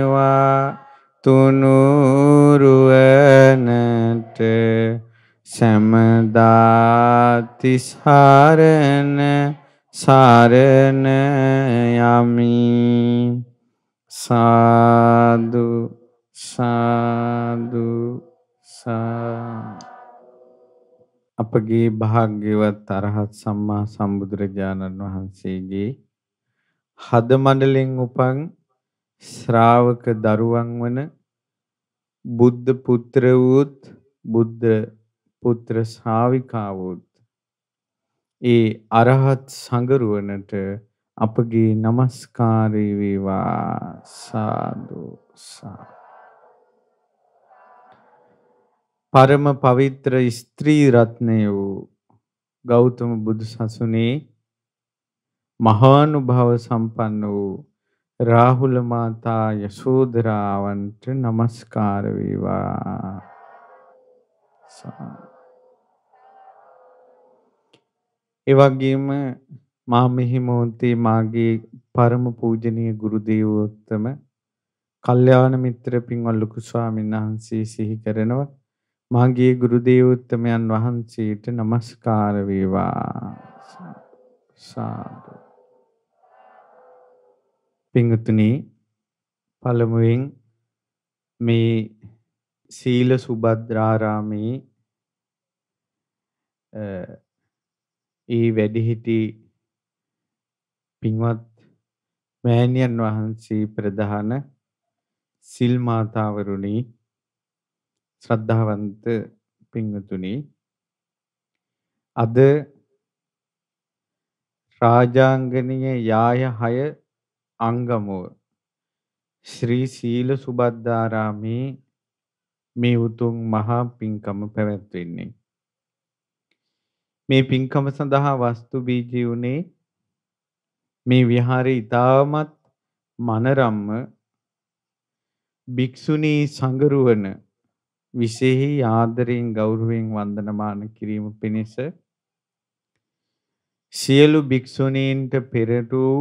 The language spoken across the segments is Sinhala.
වේවා තුනුරුවනට සමදාතිසරණ සරණ යමි සාදු සාදු සා අපගේ භාග්‍යවත් අරහත් සම්මා සම්බුදුරජාණන් වහන්සේගේ හද මණ්ඩලෙන් උපන් ශ්‍රාවක දරුවන් වන බුද්ධ පුත්‍ර වූත් බුද්ධ පුත්‍ර ශාවිකාවෝත් ඒ අරහත් සංගරුවනට අපගේ নমස්කාරය වේවා සාදු සාදු පරම පවිත්‍ර ස්ත්‍රී රත්නය වූ ගෞතම බුදු සසුනේ මහානුභාව සම්පන්න වූ රාහුල මාතා යසෝදරාවන්ට নমස්කාර වේවා ඒ වගේම මා මෙහි මොහොතේ මාගේ පරම පූජනීය ගුරු දේවෝත්තම කල්යාණ මිත්‍ර පින්වත් ලොකු ස්වාමීන් වහන්සේ සිහි කරනවා මාගේ ගුරු දේවෝත්තමයන් වහන්සේට নমස්කාර වේවා සාදු පිංගුතුනි පළමුවෙන් මේ සීල සුභද්‍රාරාමේ ඒ වැඩිහිටි පින්වත් මෑණියන් වහන්සේ ප්‍රධාන සිල් මාතාවරුනි ශ්‍රද්ධාවන්ත පින්වතුනි අද රාජාංගනීය යාය 6 අංගමුව ශ්‍රී සීල සුබද්දාරාමේ මේ උතුම් මහා පින්කම පැවැත්වෙන්නේ මේ පින්කම සඳහා වස්තු බීජී උනේ මේ විහාරේ ඊටමත් මනරම්ම භික්ෂුණී සංගරුවන විශේෂ ආදරයෙන් ගෞරවයෙන් වන්දනමාන කිරීම පිණිස සියලු භික්ෂුණීන්ට පෙර වූ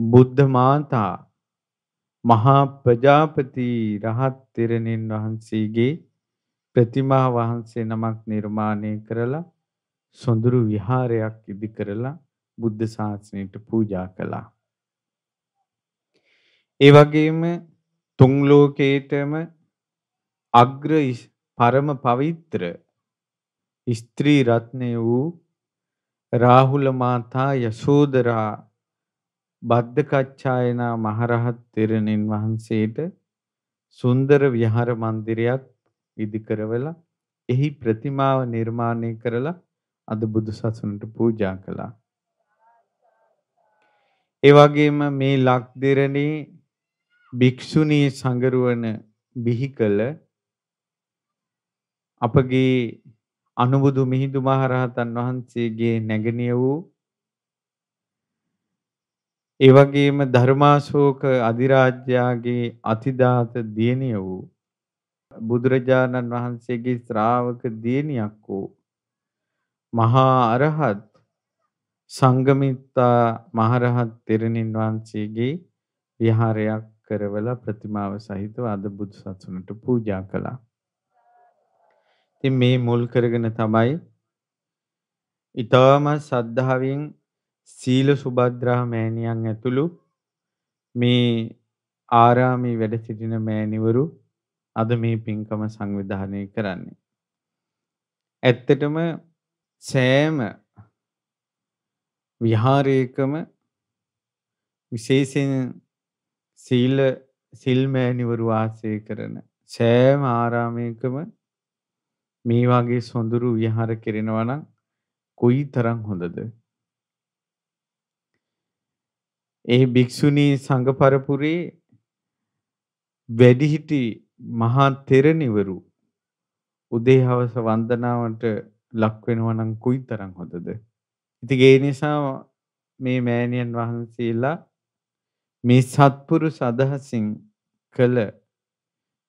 බුද්ධ මාතා මහා ප්‍රජාපති රහත් තෙරණින් වහන්සේගේ ප්‍රතිමා වහන්සේ නමක් නිර්මාණය කරලා සොඳුරු විහාරයක් ඉදි කරලා බුද්ධ ශාසනයට පූජා කළා. ඒ වගේම තුන් ලෝකේතම අග්‍ර පරම පවිත්‍ර ස්ත්‍රී රත්නය වූ රාහුල මාතා යශෝදරා බද්දකච්චායනා මහරහත් තෙරණින් වහන්සේට සුන්දර විහාර මන්දිරයක් ඉදි කරවලා එහි ප්‍රතිමාව නිර්මාණය කරලා අද බුදුසසුනට පූජා කළා. ඒ වගේම මේ ලක්දෙරණේ භික්ෂුණී සංගරුවන බිහි කළ අපගේ අනුබුදු මිහිඳු මහරහතන් වහන්සේගේ නැගණිය වූ ඒ වගේම ධර්මාශෝක අධිරාජ්‍යයාගේ අතිදාත දියණිය වූ බුදුරජාණන් වහන්සේගේ ශ්‍රාවක දියණියක් වූ මහා අරහත් සංගමිත්තා මහරහත් තෙරණින් වහන්සේගේ විහාරයක් කරවලා ප්‍රතිමාව සහිතව අද බුදු සසුනට පූජා කළා. ඉතින් මේ මුල් කරගෙන තමයි ඊටම සද්ධාවෙන් සීල සුභද්‍රා මෑණියන් ඇතුළු මේ ආරාමේ වැඩ සිටින මෑණිවරු අද මේ පින්කම සංවිධානය කරන්නේ. ඇත්තටම සෑම විහාරයකම විශේෂයෙන් සීල සිල් මෑණිවරු වාසය කරන සෑම ආරාමයකම මේ වගේ සොඳුරු විහාර කෙරෙනවා නම් කොයිතරම් හොඳද ඒ භික්ෂුණී සංඝ පරපුරේ වැඩිහිටි මහා තෙරණිවරු උදේ හවස වන්දනාවට ලක් වෙනවා නම් කුයිතරම් හොඳද? ඉතින් ඒ නිසා මේ මෑණියන් වහන්සේලා මේ සත්පුරු සදහසින් කළ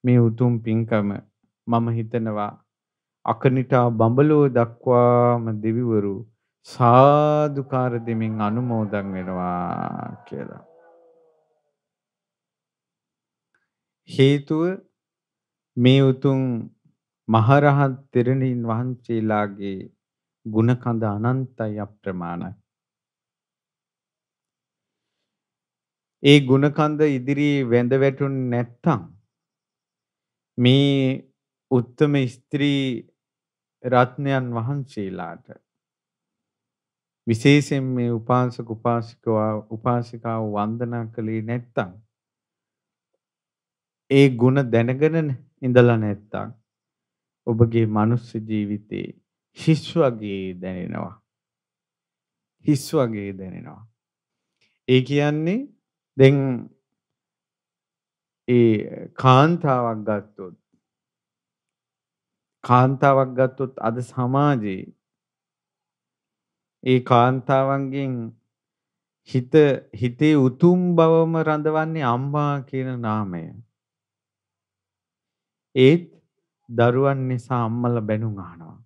මේ උතුම් පින්කම මම හිතනවා අකනිටා බඹලෝ දක්වාම දෙවිවරු සාදුකාර දෙමින් අනුමෝදන් වෙනවා කියලා. හේතුව මේ උතුම් මහරහත් තෙරණින් වහන්සේලාගේ ගුණ කඳ අනන්තයි අප්‍රමාණයි. ඒ ගුණ කඳ ඉදිරියේ වැඳ වැටුන් නැත්තම් මේ උත්තම ස්ත්‍රී රත්නයන් වහන්සේලාට විශේෂයෙන් මේ උපාසක උපාසිකව උපාසිකාව වන්දනා කළේ නැත්තම් ඒ ಗುಣ දැනගෙන ඉඳලා නැත්තම් ඔබගේ මනුස්ස ජීවිතේ හිස් වගේ දැනෙනවා හිස් වගේ දැනෙනවා ඒ කියන්නේ දැන් ඒ කාන්තාවක් ගත්තොත් කාන්තාවක් ගත්තොත් අද සමාජයේ ඒ කාන්තාවන්ගෙන් හිත හිතේ උතුම් බවම රඳවන්නේ අම්මා කියන නාමය. ඒත් දරුවන් නිසා අම්මලා බැනුම් අහනවා.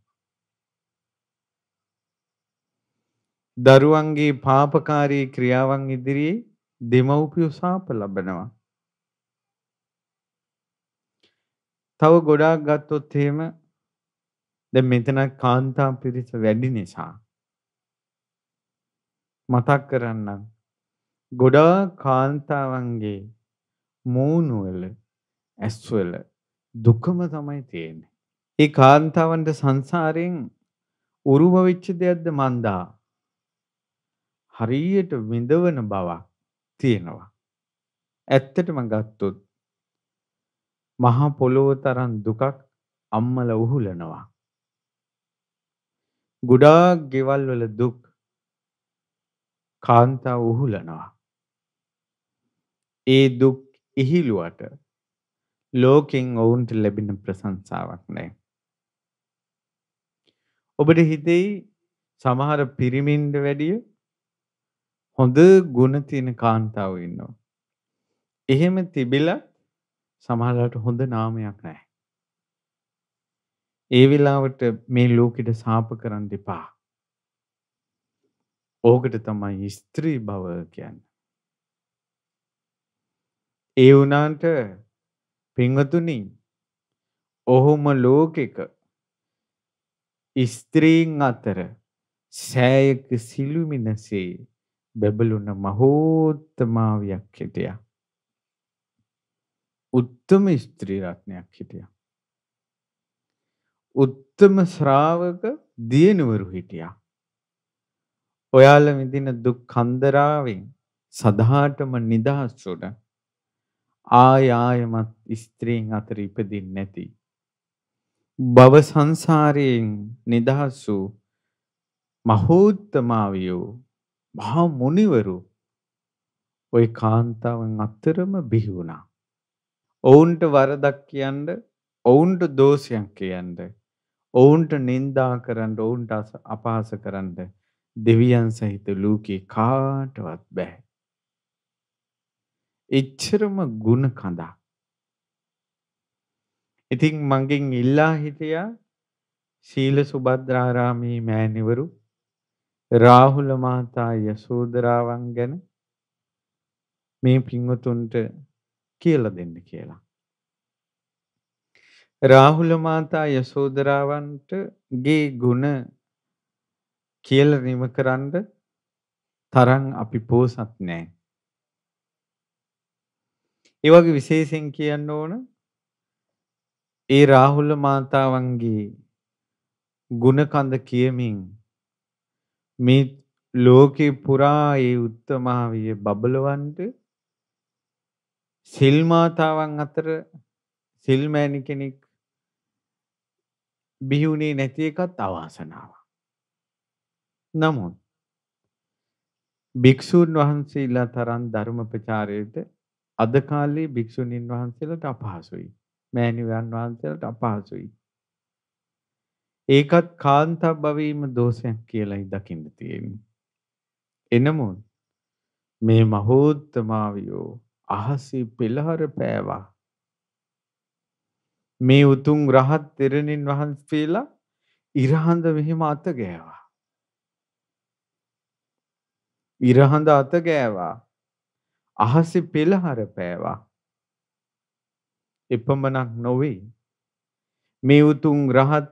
දරුවන්ගේ පාපකාරී ක්‍රියාවන් ඉදිරියේ දෙමව්පියෝ සාප ලබනවා. තව ගොඩාක් ගත්තොත් එහෙම දැන් මෙතන කාන්තා පිරිස වැඩි නිසා මතක් කරන්නම්. ගොඩා කාන්තාවන්ගේ මූණුවල ඇස්වල දුකම තමයි තියෙන්නේ. ඒ කාන්තාවන්ට සංසාරයෙන් උරුම වෙච්ච දෙයක්ද මන්දා හරියට විඳවන බවක් තියෙනවා. ඇත්තටම ගත්තොත් මහා පොළොව තරම් දුකක් අම්මල උහුලනවා. ගොඩාක් ගෙවල් වල දුක් කාන්තාව උහුලනවා. ඒ දුක් ඉහිලුවට ලෝකෙන් ඔවුන්ට ලැබෙන ප්‍රශංසාවක් නැහැ. ඔබට හිතෙයි සමහර පිරිමින්ට වැඩිය හොඳ ගුණ තියෙන කාන්තාව ඉන්නවා. එහෙම තිබිලා සමහරලාට හොඳ නාමයක් නැහැ. ඒ වෙලාවට මේ ලෝකෙට සාප කරන්න එපා. ඕකට තමයි ස්ත්‍රී භව කියන්න. ඒ වනාන්ට පිංවතුනින් ඔහුම ලෝකෙක ස්ත්‍රීන් අතර සෑයක සිළුමිනසේ බැබලුන මහෝත්තමාවයක් හිටිය. උත්තම ස්ත්‍රී රත්නයක් හිටිය. උත්තම ශ්‍රාවක දියනුවරු හිටියා. ඔයාලා විඳින දුක් කන්දරාවෙන් සදාටම නිදහස් උඩ ආය ආයමත් ස්ත්‍රීන් අතර ඉපදින්නේ නැති භව සංසාරයෙන් නිදහස් වූ මහෝත්තමාවියෝ මහා මුනිවරු ওই කාන්තාවන් අතරම බිහි වුණා. ඔවුන්ට වරදක් කියන්න, ඔවුන්ට දෝෂයක් කියන්න, ඔවුන්ට නිඳා කරන්න, ඔවුන්ට අපහාස කරන්න දෙවියන් සහිත ලෝකේ කාටවත් බෑ. එච්චරම ಗುಣ කඳක්. ඉතින් මගෙන් ඉල්ලා හිටියා ශීල සුබද්‍රාරාමේ මෑණිවරු රාහුල මාතා යසෝදරාවන් ගැන මේ පින්වතුන්ට කියලා දෙන්න කියලා. රාහුල මාතා යසෝදරාවන්ට ගේ ගුණ කියලා නිම කරන්න තරම් අපි පෝසත් නැහැ. ඒ වගේ විශේෂයෙන් කියන්න ඕන ඒ රාහුල මාතාවන්ගේ ಗುಣකඳ කියමින් මේ ලෝකේ පුරා ඒ උත්තමාවිය බබලවන්ට සිල් මාතාවන් අතර සිල්මෑණි කෙනෙක් බිහි වුණේ නැති එකත් අවාසනාවක්. නමුත් භික්ෂූන් වහන්සේලා තරම් ධර්ම ප්‍රචාරයට අද කාලේ භික්ෂුණීන් වහන්සේලාට අපහසුයි. මෑණියන් වහන්සේලාට අපහසුයි. ඒකත් කාන්තා භවීම දෝෂයක් කියලායි දකින්න තියෙන්නේ. එනමුත් මේ මහෝත්තමාවියෝ අහසි පෙළහර පෑවා. මේ උතුම් රහත් තෙරණින් වහන්සේලා ඉරහඳ මෙහිම අත ගෑවා. ඉරහඳ අත ගෑවා. අහසේ පෙළහර පෑවා. එපමණක් නොවේ. මේ උතුම් රහත්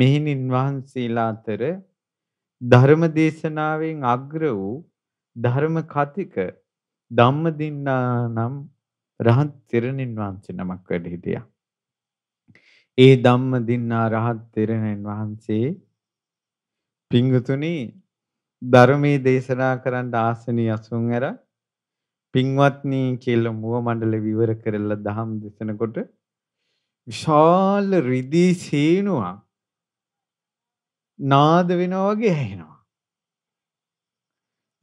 මෙහෙණින් වහන්සේලා අතර ධර්ම දේශනාවෙන් අග්‍ර වූ ධර්ම කතික ධම්මදින්නා නම් රහත් තෙරණින් වහන්සේ නමක් වැඩ හිටියා. ඒ ධම්මදින්නා රහත් තෙරණින් වහන්සේ පිංගුතුනි ධර්මයේ දේශනා කරන්න ආසනිය අසුන් ඇර පින්වත්නි කියලා මුව මණ්ඩල විවර කරලා දහම් දෙසනකොට විශාල රිදී සීනුවා නාද වෙනවා වගේ ඇහෙනවා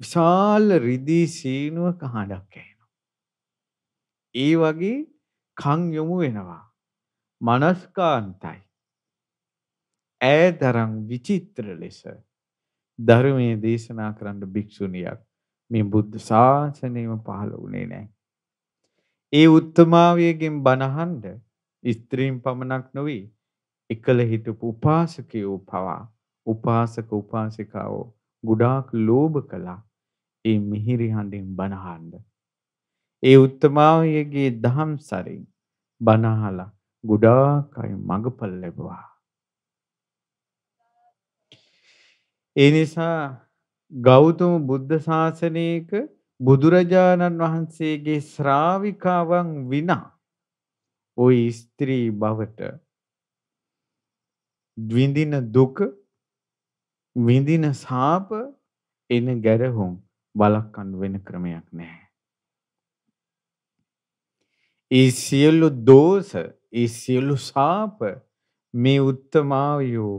විශාල රිදී සීනුව කහඬක් ඇහෙනවා ඒ වගේ කන් යොමු වෙනවා මනස්කාන්තයි ඈතරම් විචිත්‍ර ලෙස ධර්මයේ දේශනා කරන්න භික්ෂුණියක් මේ බුද්ධ ශාසනයම පහළ වුණේ නැහැ. ඒ උත්තමාවියගෙන් බණහන්ඩ ස්ත්‍රීන් පමණක් නොවේ එකල හිටපු උපාසකයෝ පවා උපාසක උපාසිකාවෝ ගොඩාක් ලෝභ කළා ඒ මිහිරි හඬින් බණහන්ඩ. ඒ උත්තමාවියගේ දහම් සරින් බණහලා ගොඩාක් අය මඟපල් ලැබුවා. ඒ නිසා ගෞතම බුද්ධ ශාසනයක බුදුරජාණන් වහන්සේගේ ශ්‍රාවිකාවන් විනා ওই ස්ත්‍රී බවට විඳින දුක විඳින සාප එන ගැරහුම් බලකන් වෙන ක්‍රමයක් නැහැ. ඒ සියලු දෝෂ, ඒ සියලු සාප මේ උත්තමාවියෝ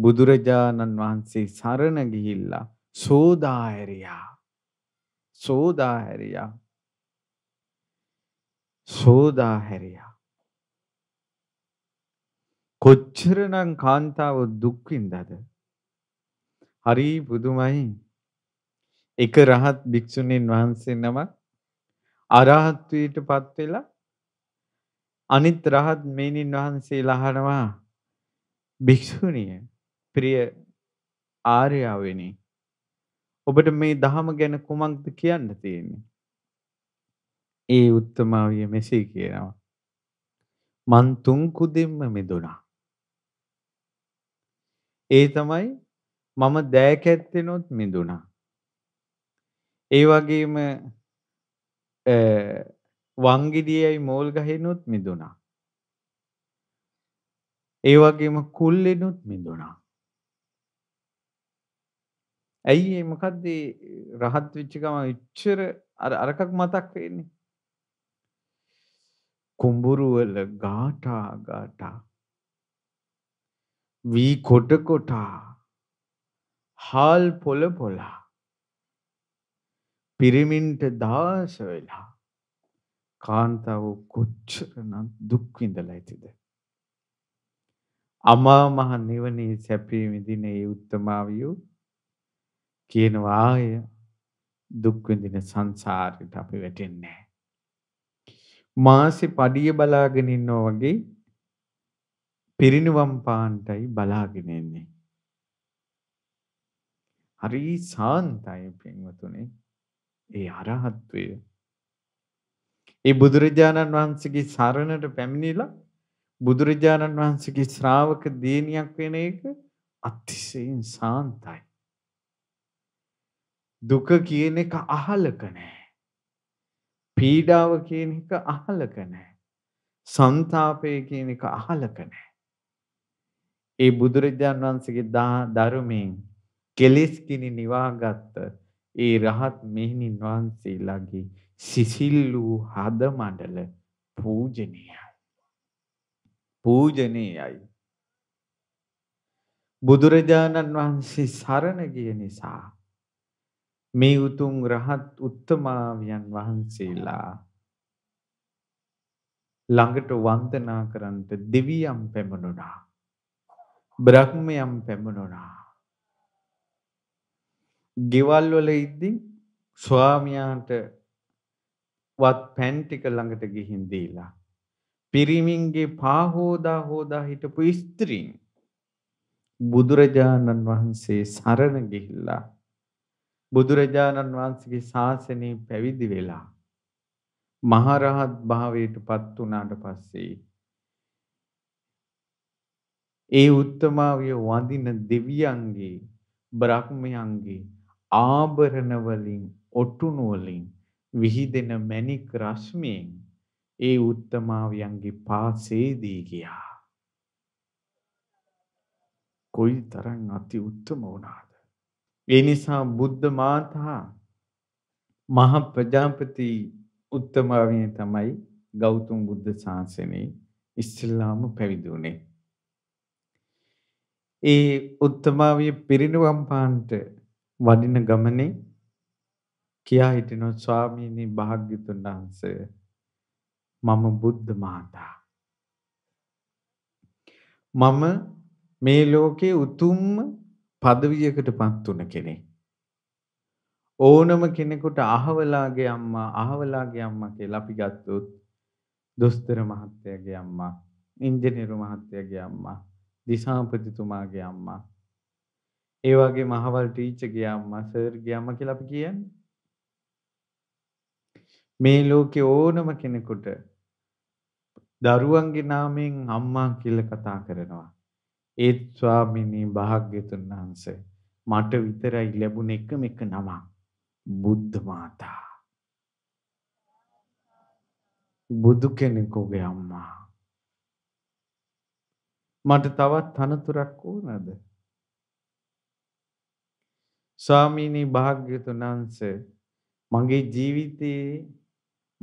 බුදුරජාණන් වහන්සේ සරණ ගිහිල්ලා සෝදා හැරියා. සෝදා හැරියා. සෝදා හැරියා. කොච්චරනම් කාන්තාව දුක් විඳද? හරි පුදුමයි. එක රහත් භික්ෂුණීන් වහන්සේ නමක් අරහත්ත්වයටපත් වෙලා අනිත් රහත් මේනින් වහන්සේලා අහනවා භික්ෂුණිය ප්‍රිය ආර්යාවෙනි ඔබට මේ දහම ගැන කුමක්ද කියන්න තියෙන්නේ? ඒ උත්තමාවිය මෙසේ කියනවා. මන් තුන් කුදෙම්ම මිදුණා. ඒ තමයි මම දෑකැත්තෙනොත් මිදුණා. ඒ වගේම වංගිඩියයි මෝල් ගහිනුත් මිදුණා. ඒ වගේම කුල්ලෙනුත් මිදුණා. ඇයි ඒ මොකද්ද රහත් වෙච්ච ගමන් ඉච්චර අර අරකක් මතක් වෙන්නේ කුඹුරු වල ගාටා ගාටා වී කොට කොටා හාල් පොළ පොලා පිරිමින්ට දාස වෙලා කාන්තාව කොච්චරනම් දුක් විඳලා ඇතිද අමා මහ නිවනේ සැපේ විඳින ඒ උත්තමාවියෝ කියනවා ආය දුක් විඳින සංසාරෙට අපි වැටෙන්නේ නැහැ. මාසෙ පඩිය බලාගෙන ඉන්නා වගේ පිරිනුවම් පාන්ටයි බලාගෙන ඉන්නේ. හරි සාන්තයි පින්වතුනි. ඒ අරහත්වය. ඒ බුදුරජාණන් වහන්සේගේ සරණට පැමිණිලා බුදුරජාණන් වහන්සේගේ ශ්‍රාවක දේනියක් වෙන එක අතිශයින් සාන්තයි. දුක කියන එක අහලක නැහැ. පීඩාව කියන එක අහලක නැහැ. සන්තාපය කියන එක අහලක නැහැ. ඒ බුදුරජාන් වහන්සේගේ ධර්මයෙන් කෙලෙස් කිනි නිවාගත් ඒ රහත් මෙහෙණින් වහන්සේලාගේ සිසිල් වූ හද මඩල පූජනීයයි. පූජනීයයි. බුදුරජාණන් වහන්සේ සරණ ගිය නිසා මේ උතුම් රහත් උත්තමාවියන් වහන්සේලා ළඟට වන්දනා කරන්ට දෙවියම් පැමිණුණා. බ්‍රහ්මයම් පැමිණුණා. ගෙවල් වල ඉද්දී ස්වාමියාට වත් පැන් ටික ළඟට ගිහින් දීලා පිරිමින්ගේ පා හෝදා හෝදා හිටපු ස්ත්‍රීන් බුදුරජාණන් වහන්සේ සරණ ගිහිල්ලා බුදුරජාණන් වහන්සේගේ ශාසනය පැවිදි වෙලා මහරහත් භාවයට පත් වුණාට පස්සේ ඒ උත්තමාවිය වඳින දෙවියන්ගේ බ්‍රහ්මයන්ගේ ආභරණ වලින් ඔටුනු වලින් විහිදෙන මණික් රශ්මියෙන් ඒ උත්තමාවියන්ගේ පාසේ දී ගියා. කොයි තරම් අති උත්තම වුණාද? ඒ නිසා බුද්ධ මාතා මහ ප්‍රජාපති උත්තමාවිය තමයි ගෞතම බුද්ධ ශාසනයේ ඉස්ලාම පැවිදි වුණේ. ඒ උත්තමාවිය පිරිනිවන් පාන්ට වඩින ගමනේ කියා හිටින ස්වාමීනි භාග්‍යතුන් වහන්සේ මම බුද්ධ මාතා මම මේ ලෝකේ උතුම්ම පදවියකටපත් උන කෙනෙක්. ඕනම කෙනෙකුට අහවලාගේ අම්මා අහවලාගේ අම්මා කියලා අපි ගත්තොත් දොස්තර මහත්තයාගේ අම්මා, ඉංජිනේරු මහත්තයාගේ අම්මා, දිසාපතිතුමාගේ අම්මා, ඒ වගේ මහවල් ටීචර්ගේ අම්මා, සර්ගේ අම්මා කියලා අපි කියන්නේ. මේ ලෝකේ ඕනම කෙනෙකුට දරුවන්ගේ නාමයෙන් අම්මා කියලා කතා කරනවා. ඒත් ස්වාමිනී භාග්‍යතුන් වහන්සේ මට විතරයි ලැබුණ එකම එක නමක් බුද්ධ මාතා බුදු කෙනෙකුගේ අම්මා මට තවත් තනතුරක් ඕනද ස්වාමිනී භාග්‍යතුන් වහන්සේ මගේ ජීවිතේ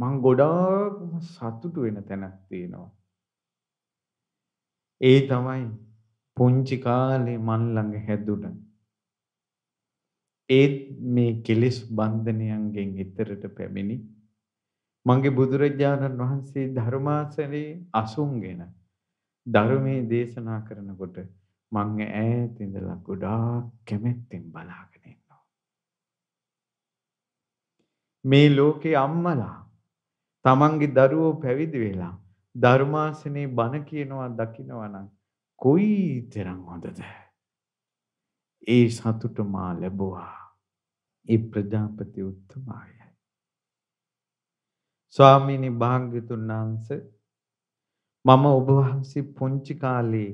මං ගොඩාක් සතුටු වෙන තැනක් තියෙනවා ඒ තමයි පුංචි කාලේ මන් ළඟ හැදුණා. ඒත් මේ කෙලෙස් බන්ධනයන්ගෙන් ඈතරට පැමිණි මගේ බුදුරජාණන් වහන්සේ ධර්මාසනේ අසුන්ගෙන ධර්මයේ දේශනා කරනකොට මං ඈත ඉඳලා ගොඩාක් කැමැත්තෙන් බලාගෙන ඉන්නවා. මේ ලෝකේ අම්මලා තමන්ගේ දරුවෝ පැවිදි වෙලා ධර්මාසනේ බණ කියනවා දකිනවා නම් කොයි තරම් හොඳද ඒ සතුට මා ලැබුවා ඒ ප්‍රජාපති උත්තමයි ස්වාමීනි භාග්‍යතුන් වහන්සේ මම ඔබ වහන්සේ පුංචි කාලේ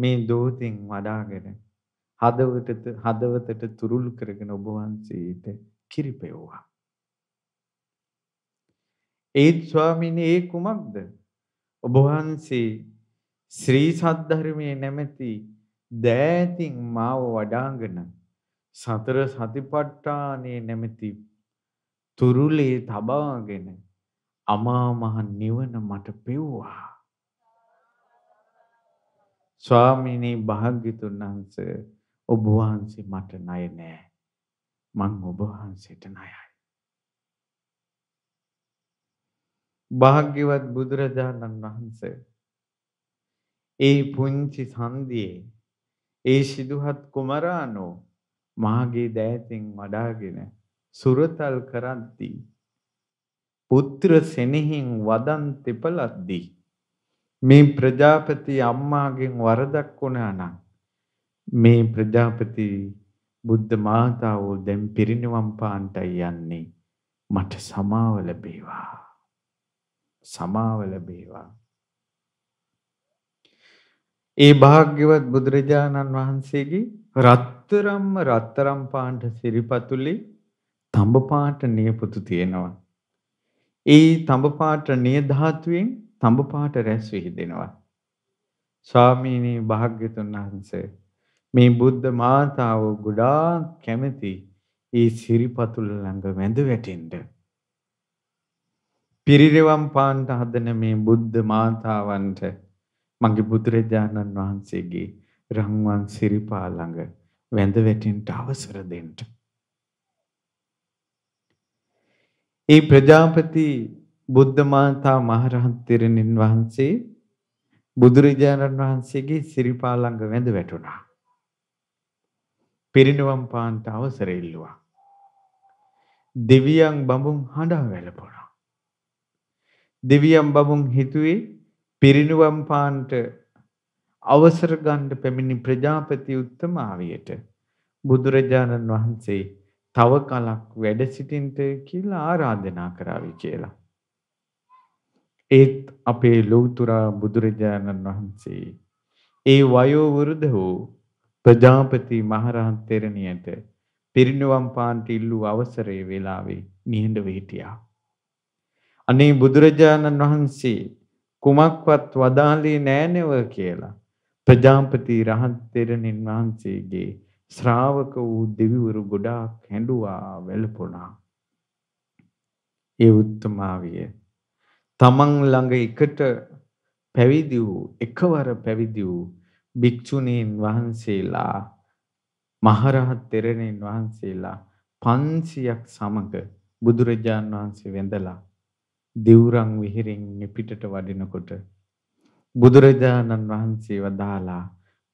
මේ දෝතෙන් වඩාගෙන හදවතට හදවතට තුරුල් කරගෙන ඔබ වහන්සේට කිරිපෙව්වා. ඒත් ස්වාමීනි ඒ කුමක්ද? ඔබ වහන්සේ ශ්‍රී සද්ධර්මයේ නැමැති දෑතින් මාව වඩාගෙන සතර සතිපට්ඨානයේ නැමැති තුරුලේ තබාගෙන අමා මහ නිවන මට පෙව්වා. ස්වාමිනේ භාග්‍යතුන් වහන්සේ ඔබ වහන්සේ මට ණය නෑ. මං ඔබ වහන්සේට ණයයි. භාග්‍යවත් බුදුරජාණන් වහන්සේ ඒ පුංචි සන්ධියේ ඒ සිදුහත් කුමරානෝ මාගේ දෑතෙන් වඩාගෙන සුරතල් කරද්දී පුත්‍ර සෙනෙහින් වදන් තෙපලද්දී මේ ප්‍රජාපති අම්මාගෙන් වරදක් වුණා නම් මේ ප්‍රජාපති බුද්ධ මාතාව දැන් පිරිනිවන් පාන්ටයි යන්නේ මට සමාව ලැබේවා සමාව ලැබේවා ඒ භාග්‍යවත් බුදුරජාණන් වහන්සේගේ රත්තරම්ම රත්තරම් පාණ්ඩ සිරිපතුලේ තඹ පාට නියපොතු තියෙනවා. ඒ තඹ පාට නිය ධාතුවෙන් තඹ පාට රැස් විහිදෙනවා. ස්වාමීනි භාග්‍යතුන් වහන්සේ මේ බුද්ධ මාතාව ගොඩාක් කැමති ඒ සිරිපතුල ළඟ වැඳ වැටෙන්න. පිරිරවම් පාන්ට හදන මේ බුද්ධ මාතාවන්ට මගේ බුදුරජාණන් වහන්සේගේ රංවන් සිරිපා ළඟ වැඳ වැටෙන්න අවසර දෙන්න. ඒ ප්‍රජාපති බුද්ධ මාතා මහරහත් තෙරණින් වහන්සේ බුදුරජාණන් වහන්සේගේ සිරිපා ළඟ වැඳ වැටුණා. පිරිනිවන් පාන්ට අවසර ඉල්ලුවා. දෙවියන් බඹුන් හඬා වැළපුණා. දෙවියන් බඹුන් හිතුවේ පිරිනුවම් පාන්ට අවසර ගන්න පැමිණි ප්‍රජාපති උත්තමාවියට බුදුරජාණන් වහන්සේ තව කලක් වැඩ සිටින්ට කියලා ආරාධනා කරાવી කියලා. ඒත් අපේ ලෞතර බුදුරජාණන් වහන්සේ ඒ වයෝ වෘද්ධ වූ ප්‍රජාපති මහරහත් තෙරණියට පිරිනුවම් පාන්ට ඉල්ලූ අවසරයේ වෙලාවේ නිහඬව හිටියා. අනේ බුදුරජාණන් වහන්සේ කුමක්වත් වදාළේ නෑනෙව කියලා ප්‍රජාපති රහත් තෙරණින් වහන්සේගේ ශ්‍රාවක වූ දෙවිවරු ගොඩාක් හැඬුවා වැළපුණා. ඒ උත්තමාවිය තමන් ළඟ එකට පැවිදි වූ එකවර පැවිදි වූ භික්ෂුණීන් වහන්සේලා මහරහත් තෙරණින් වහන්සේලා 500ක් සමග බුදුරජාන් වහන්සේ වැඳලා දිවුරන් විහිරෙන් නිපිටට වඩිනකොට බුදුරජාණන් වහන්සේ වදාලා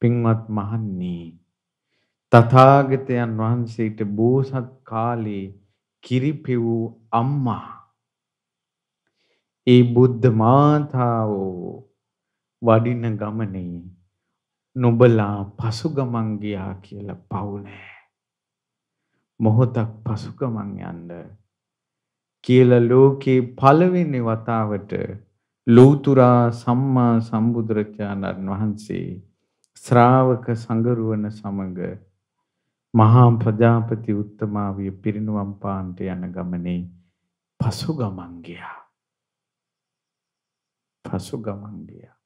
පින්වත් මහන්නේ තථාගතයන් වහන්සේට බෝසත් කාලේ කිරිපෙව් අම්මා ඒ බුද්ධ මාතාව වඩින ගමනේ නොබලා පසුගමන් ගියා කියලා පවු නැහැ මොහොතක් පසුගමන් යන්න කියලා ලෝකේ පළවෙනි වතාවට ලෝතුරා සම්මා සම්බුදුරජාණන් වහන්සේ ශ්‍රාවක සංගරුවන සමග මහා ප්‍රජාපති උත්තමාවිය පිරිනුවම් පාන්ට යන ගමනේ පසු ගමන් ගියා. පසු ගමන් ගියා.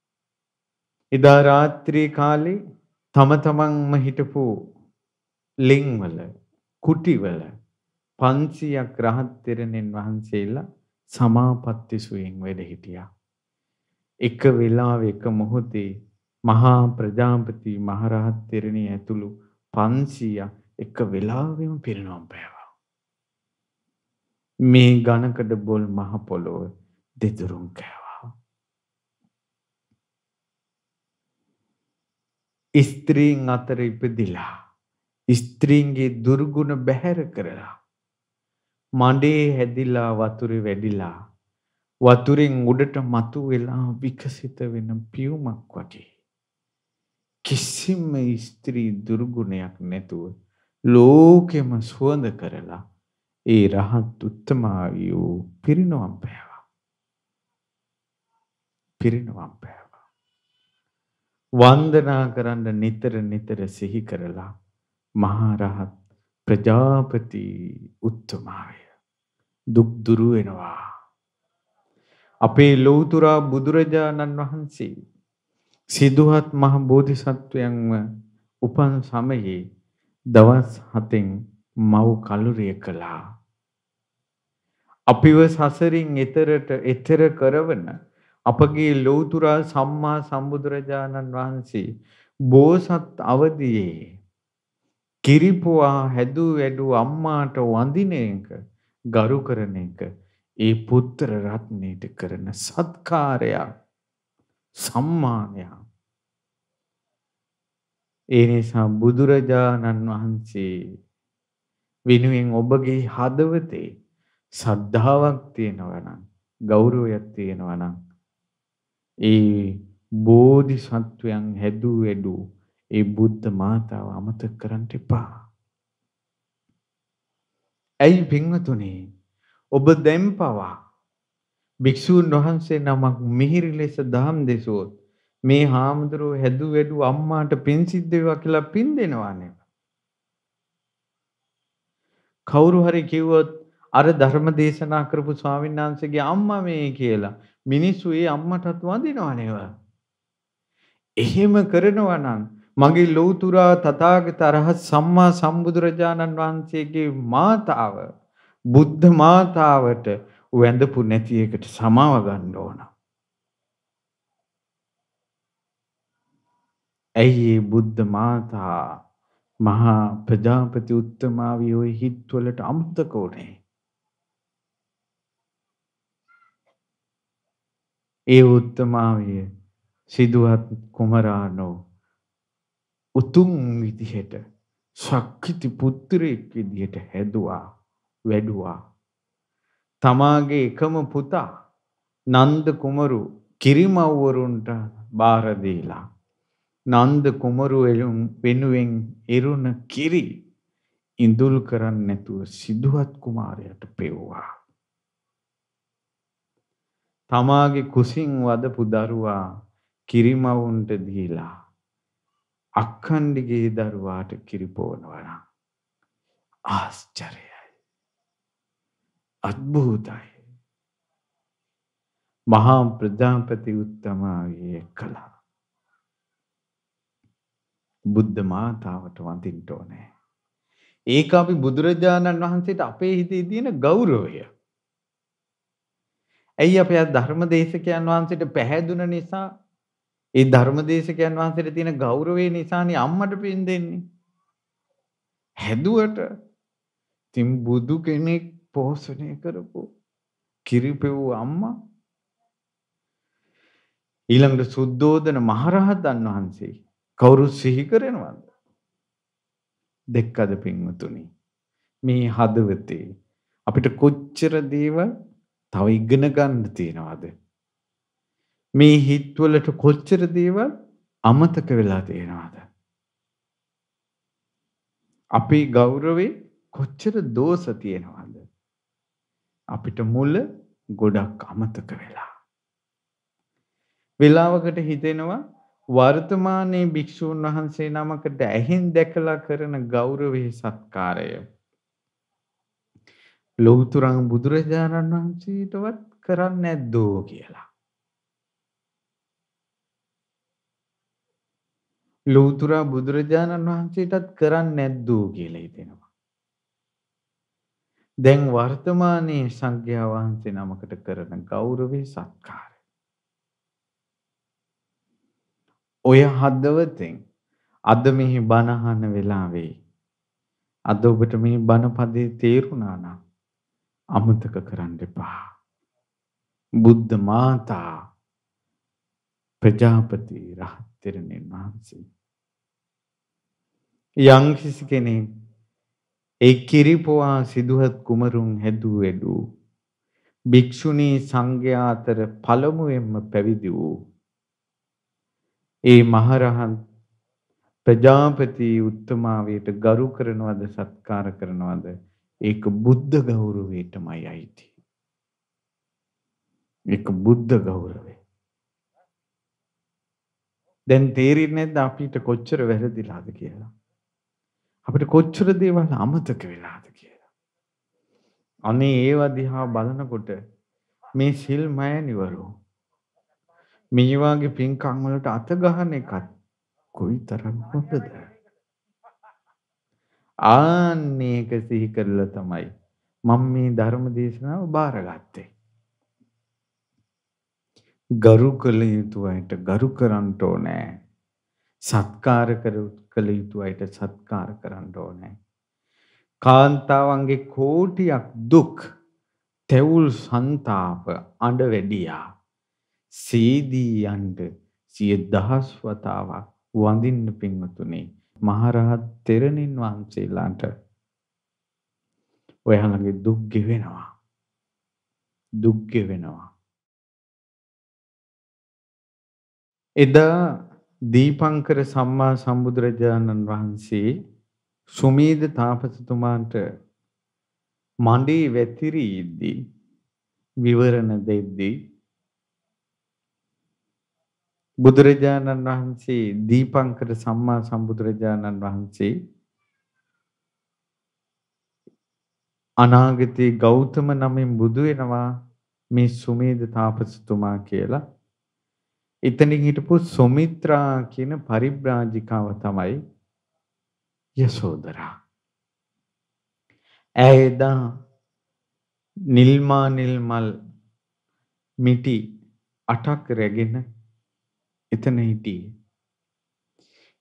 එදා රාත්‍රී කාලේ තම තමන්ම හිටපු ලිංවල කුටිවල 500ක් රහත් තෙරණෙන් වහන්සේලා සමාපatti සුවෙන් වැඩ හිටියා. එක වෙලාවක මොහොතේ මහා ප්‍රජාපති මහරහත් තෙරණේ ඇතුළු 500 එක වෙලාවෙම පිරිනොම් පෑවා. මේ ඝනකඩ බොල් මහ පොළොව දෙදුරුම් කෑවා. ස්ත්‍රීන් අතර ඉපදිලා ස්ත්‍රීන්ගේ දුර්ගුණ බැහැර කරලා මඩේ හැදිලා වතුරේ වැඩිලා වතුරෙන් උඩට මතු වෙලා විකසිත වෙන පියුමක් වගේ කිසිම ස්ත්‍රී දුර්ගුණයක් නැතුව ලෝකෙම සුවඳ කරලා ඒ රහත් උත්තමාවිය වූ පිරිනවම් පෑවා. පිරිනවම් පෑවා. වන්දනා කරන්න නිතර නිතර සිහි කරලා මහා රහත් ප්‍රජාපති උත්තමාවිය දුක් දුරු වෙනවා. අපේ ලෞතර බුදුරජාණන් වහන්සේ සිදුහත් මහ බෝධිසත්වයන්ව උපන් සමයේ දවස් 7න් මව් කලුරිය කළා. අපිව සසරින් එතරට එතර කරවන අපගේ ලෞතර සම්මා සම්බුදුරජාණන් වහන්සේ බෝසත් අවදියේ කිරිපුවා හැදූ වැඩූ අම්මාට වඳින එක ගරු කරන එක ඒ පුත්‍ර රත්නයට කරන සත්කාරයක් සම්මානයක් ඒ නිසා බුදුරජාණන් වහන්සේ වෙනුවෙන් ඔබගේ හදවතේ සද්ධාවක් තියෙනවා නම් ගෞරවයක් තියෙනවා නම් ඒ බෝධිසත්වයන් හැදූ වැඩූ ඒ බුද්ධ මාතාව අමතක කරන්න එපා ඇයි පින්වතුනි ඔබ දැන් පවා භික්ෂූන් වහන්සේ නමක් මිහිරි ලෙස දහම් දෙසුවොත් මේ හාමුදුරුව හැදු වැඩු අම්මාට පින් සිද්ධ වේවා කියලා පින් දෙනවා නේද? කවුරු හරි කිව්වොත් අර ධර්ම දේශනා කරපු ස්වාමීන් වහන්සේගේ අම්මා මේ කියලා මිනිස්සු ඒ අම්මටත් වඳිනවා නේද? එහෙම කරනවා නම් මගේ ලෞතුරා තථාගතරහ සම්මා සම්බුදුරජාණන් වහන්සේගේ මාතාව බුද්ධ මාතාවට වැඳපු නැති එකට සමාව ගන්න ඕන. ඇයි බුද්ධ මාතා මහා ප්‍රජාපති උත්තමාවිය ওই හිත්වලට අමතක උනේ? ඒ උත්තමාවිය සිදුවත් කුමරානෝ උතුම් විදිහට ශක්ති පුත්‍රයෙක් විදිහට හැදුවා වැඩුවා තමාගේ එකම පුතා නන්ද කුමරු කිරිමව්වරුන්ට බාර දීලා නන්ද කුමරු එළුම් වෙනුවෙන් ඉරුණ කිරි ඉඳුල් කරන්නේ නැතුව සිදුවත් කුමාරයාට පෙව්වා. තමාගේ කුසින් වදපු දරුවා කිරිමවුන්ට දීලා අක්කණ්ඩිගේ දරුවාට කිරිපෝනවා නම් ආශ්චර්යයි. අද්භූතයි. මහා ප්‍රජාපති උත්තමාවිය කළා. බුද්ධ මාතාවට වඳින්න ඕනේ. ඒක අපි බුදුරජාණන් වහන්සේට අපේ හිතේ තියෙන ගෞරවය. ඇයි අපේ ධර්ම දේශකයන් වහන්සේට පැහැදුන නිසා ඒ ධර්මදේශකයන් වහන්සේට තියෙන ගෞරවේ නිසානේ අම්මට පින් දෙන්නේ. හැදුවට තින් බුදු කෙනෙක් පෝෂණය කරපු කිරිපෙව් අම්මා ඊළඟට සුද්ධෝදන මහරහතන් වහන්සේ කවුරු සිහි කරනවද? දෙක්කද පින්වතුනි මේ හදවතේ අපිට කොච්චර දේවල් තව ඉගෙන ගන්න තියෙනවද මේ හිත්වලට කොච්චර දේවල් අමතක වෙලා තියෙනවද? අපේ ගෞරවේ කොච්චර දෝෂ තියෙනවද? අපිට මුල ගොඩක් අමතක වෙලා. වෙලාවකට හිතෙනවා වර්තමානයේ භික්ෂූන් වහන්සේ නමකට ඇහෙන් දැකලා කරන ගෞරවයේ සත්කාරය ලෞතරං බුදුරජාණන් වහන්සේටවත් කරන්නේ නැද්දෝ කියලා. ලෞතර බුදුරජාණන් වහන්සේටත් කරන්නේ නැද්දෝ කියලා හිතෙනවා. දැන් වර්තමානයේ සංඝයා වහන්සේ නමකට කරන ගෞරවේ සත්කාරය. ඔය හදවතෙන් අද මෙහි බණහන වෙලාවේ අද ඔබට මේ බණපදේ තේරුණා නම් අමතක කරන්න එපා. බුද්ධ මාතා ප්‍රජාපති රහත් තෙරණින් වහන්සේ යම් කිසි කෙනෙක් ඒ කිරිපොවා සිදුහත් කුමරුන් හැදූ එදූ භික්ෂුණී සංඝයා අතර පළමුවෙන්ම පැවිදි වූ ඒ මහරහන් ප්‍රජාපති උත්තමාවයට ගරු කරනවද සත්කාර කරනවද ඒක බුද්ධ ගෞරවයටමයි අයිති ඒක බුද්ධ ගෞරවය දැන් තේරෙන්නේ නැද්ද අපිට කොච්චර වැරදිලාද කියලා අපිට කොච්චර දේවල් අමතක වෙලාද කියලා. අනේ ඒවා දිහා බලනකොට මේ සිල් මයනිවරු මේ වගේ පින්කම් වලට අත ගහන එකත් කොයිතරම් හොඳද? ආන්නේක සිහි කරලා තමයි මම මේ ධර්ම දේශනාව බාරගත්තේ. ගරු කළ යුතු අයට ගරු කරන්න ඕනේ. සත්කාර කළ යුතු අයට සත්කාර කරන්න ඕනේ. කාන්තාවන්ගේ කෝටියක් දුක් තෙවුල් සන්තාප අඩ වැඩියා. සීදී යන්ට සිය දහස් වතාවක් වඳින්න පින්වතුනේ මහරහත් තෙරණින් වහන්සේලාට ඔයාලගේ දුක් ගෙවෙනවා. දුක් ගෙවෙනවා. එදා දීපංකර සම්මා සම්බුදුරජාණන් වහන්සේ සුමේද තාපසතුමාන්ට මණ්ඩේ වැතිරීද්දී විවරණ දෙද්දී බුදුරජාණන් වහන්සේ දීපංකර සම්මා සම්බුදුරජාණන් වහන්සේ අනාගතයේ ගෞතම නමින් බුදු වෙනවා මේ සුමේද තාපසතුමා කියලා එතනින් හිටපු සුමිත්‍රා කියන පරිබ්‍රාජිකාව තමයි යසෝදරා. ඇයදා නිල්මා නිල්මල් මිටි අටක් රැගෙන එතන හිටියේ.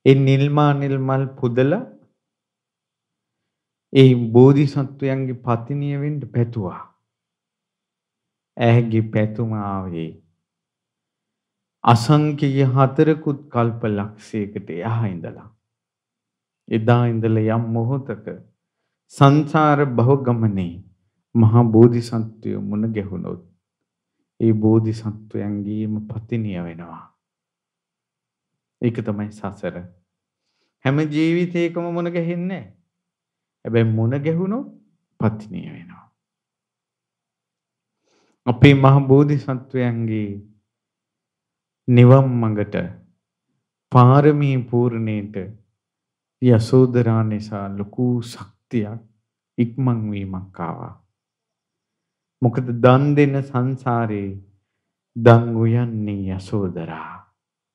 ඒ නිල්මා නිල්මල් පුදල ඒ බෝධිසත්වයන්ගේ පතිනිය වෙන්න පැතුවා. ඇහැගේ පැතුම ආවේ අසංකේය හතරකුත් කල්ප ලක්ෂයකට එහා ඉඳලා එදා ඉඳලා යම් මොහොතක සංසාර භව ගමනේ මහා බෝධිසත්වය මුණ ගැහුණොත් ඒ බෝධිසත්වයන්ගේම පතිනිය වෙනවා ඒක තමයි සසර හැම ජීවිතයකම මුණ ගැහෙන්නේ හැබැයි මුණ ගැහුණොත් පතිනිය වෙනවා අපේ මහ බෝධිසත්වයන්ගේ නිවන් මඟට පාරමී පූර්ණේට යසෝදරා නිසා ලොකු ශක්තියක් ඉක්මන් වීමක් ආවා. මොකද දන් දෙන සංසාරේ දන් උයන්නේ යසෝදරා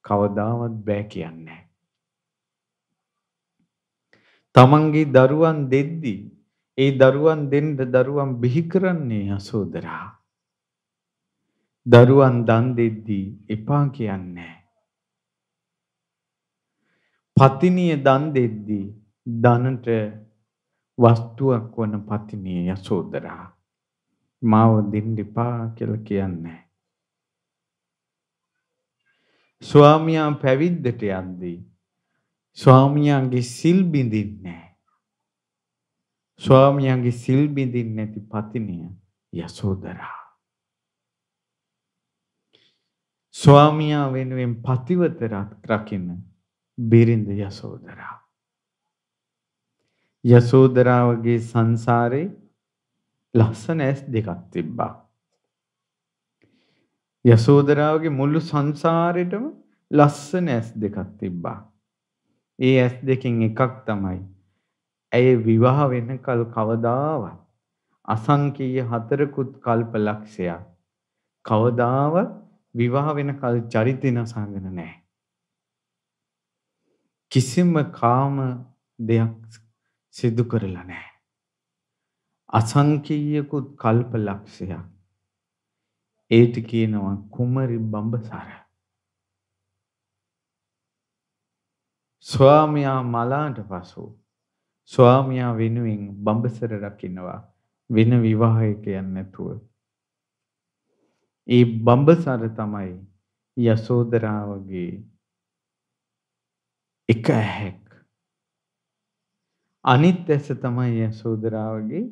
කවදාවත් බෑ කියන්නේ තමන්ගේ දරුවන් දෙද්දී ඒ දරුවන් දෙන්න දරුවන් බිහි කරන්නේ යසෝදරා දරුවන් දන් දෙද්දී එපා කියන්නේ පතිනිය දන් දෙද්දී දනට වස්තුවක් වන පතිනිය යසෝදරා මාව දෙන්න එපා කියලා කියන්නේ ස්වාමියා පැවිද්දට යද්දී ස්වාමියාගේ සිල් බිඳින්නේ ස්වාමියාගේ සිල් බිඳින්නේ නැති පතිනිය යසෝදරා ස්වාමියා වෙනුවෙන් පතිවත රකින්න බිරිඳ යසෝදරා. යසෝදරාවගේ සංසාරේ ලස්සන ඇස් දෙකක් තිබ්බා. යසෝදරාවගේ මුළු සංසාරෙටම ලස්සන ඇස් දෙකක් තිබ්බා. ඒ ඇස් දෙකෙන් එකක් තමයි ඇය විවාහ වෙනකල් කවදාවත් අසංකීය හතරකුත් කල්ප ලක්ෂයක් කවදාවත් විවාහ වෙනකල් චරිතේ නසාගෙන නැහැ. කිසිම කාම දෙයක් සිදු කරලා නැහැ. අසංකීයකුත් කල්ප ලක්ෂයක්. ඒට කියනවා කුමරි බඹසර. ස්වාමියා මලාට පසු ස්වාමියා වෙනුවෙන් බඹසර රකින්නවා වෙන විවාහයක යන්නේ නැතුව ඒ බඹසර තමයි යසෝදරාවගේ එක ඇහැක් අනිත් ඇස තමයි යසෝදරාවගේ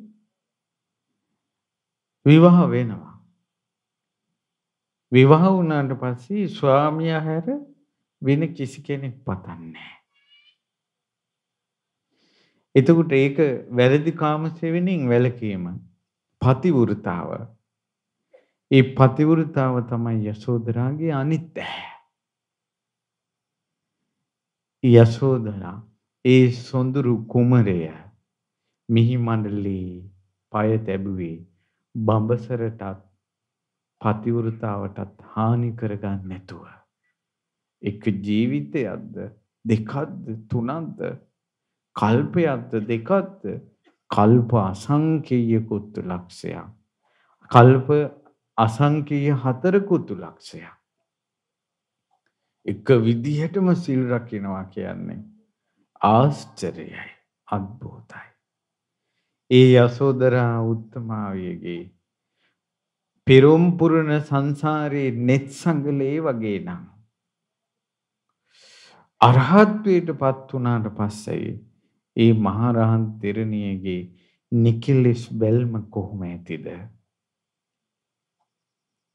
විවාහ වෙනවා විවාහ වුණාට පස්සේ ස්වාමියා හැර වෙන කිසි කෙනෙක් පතන්නේ එතකොට ඒක වැරදි කාම සෙවණින් වැළකීම පතිවෘතාව ඒ පතිවෘතාව තමයි යසෝදරාගේ අනිත් යසෝදරා ඒ සොඳුරු කුමරය මිහි මණ්ඩලී পায় තැබුවේ බඹසරටත් පතිවෘතාවටත් හානි කරගන්න නැතුව එක ජීවිතයක්ද දෙකක්ද තුනක්ද කල්පයක්ද දෙකක්ද කල්ප අසංකේයකුත්තු ලක්ෂයක් කල්ප අසංකීය හතරකුතු ලක්ෂයක්. එක විදිහටම සිල් රකිනවා කියන්නේ ආශ්චර්යයි අද්භූතයි. ඒ යසෝදරා උත්තමාවියගේ පෙරම්පුරණ සංසාරයේ net සංගලේ වගේ නම් අරහත්වයට පත් වුණාට පස්සේ ඒ මහරහන් තෙරණියගේ නිකලෙස් බැල්ම කොහොම ඇතිද?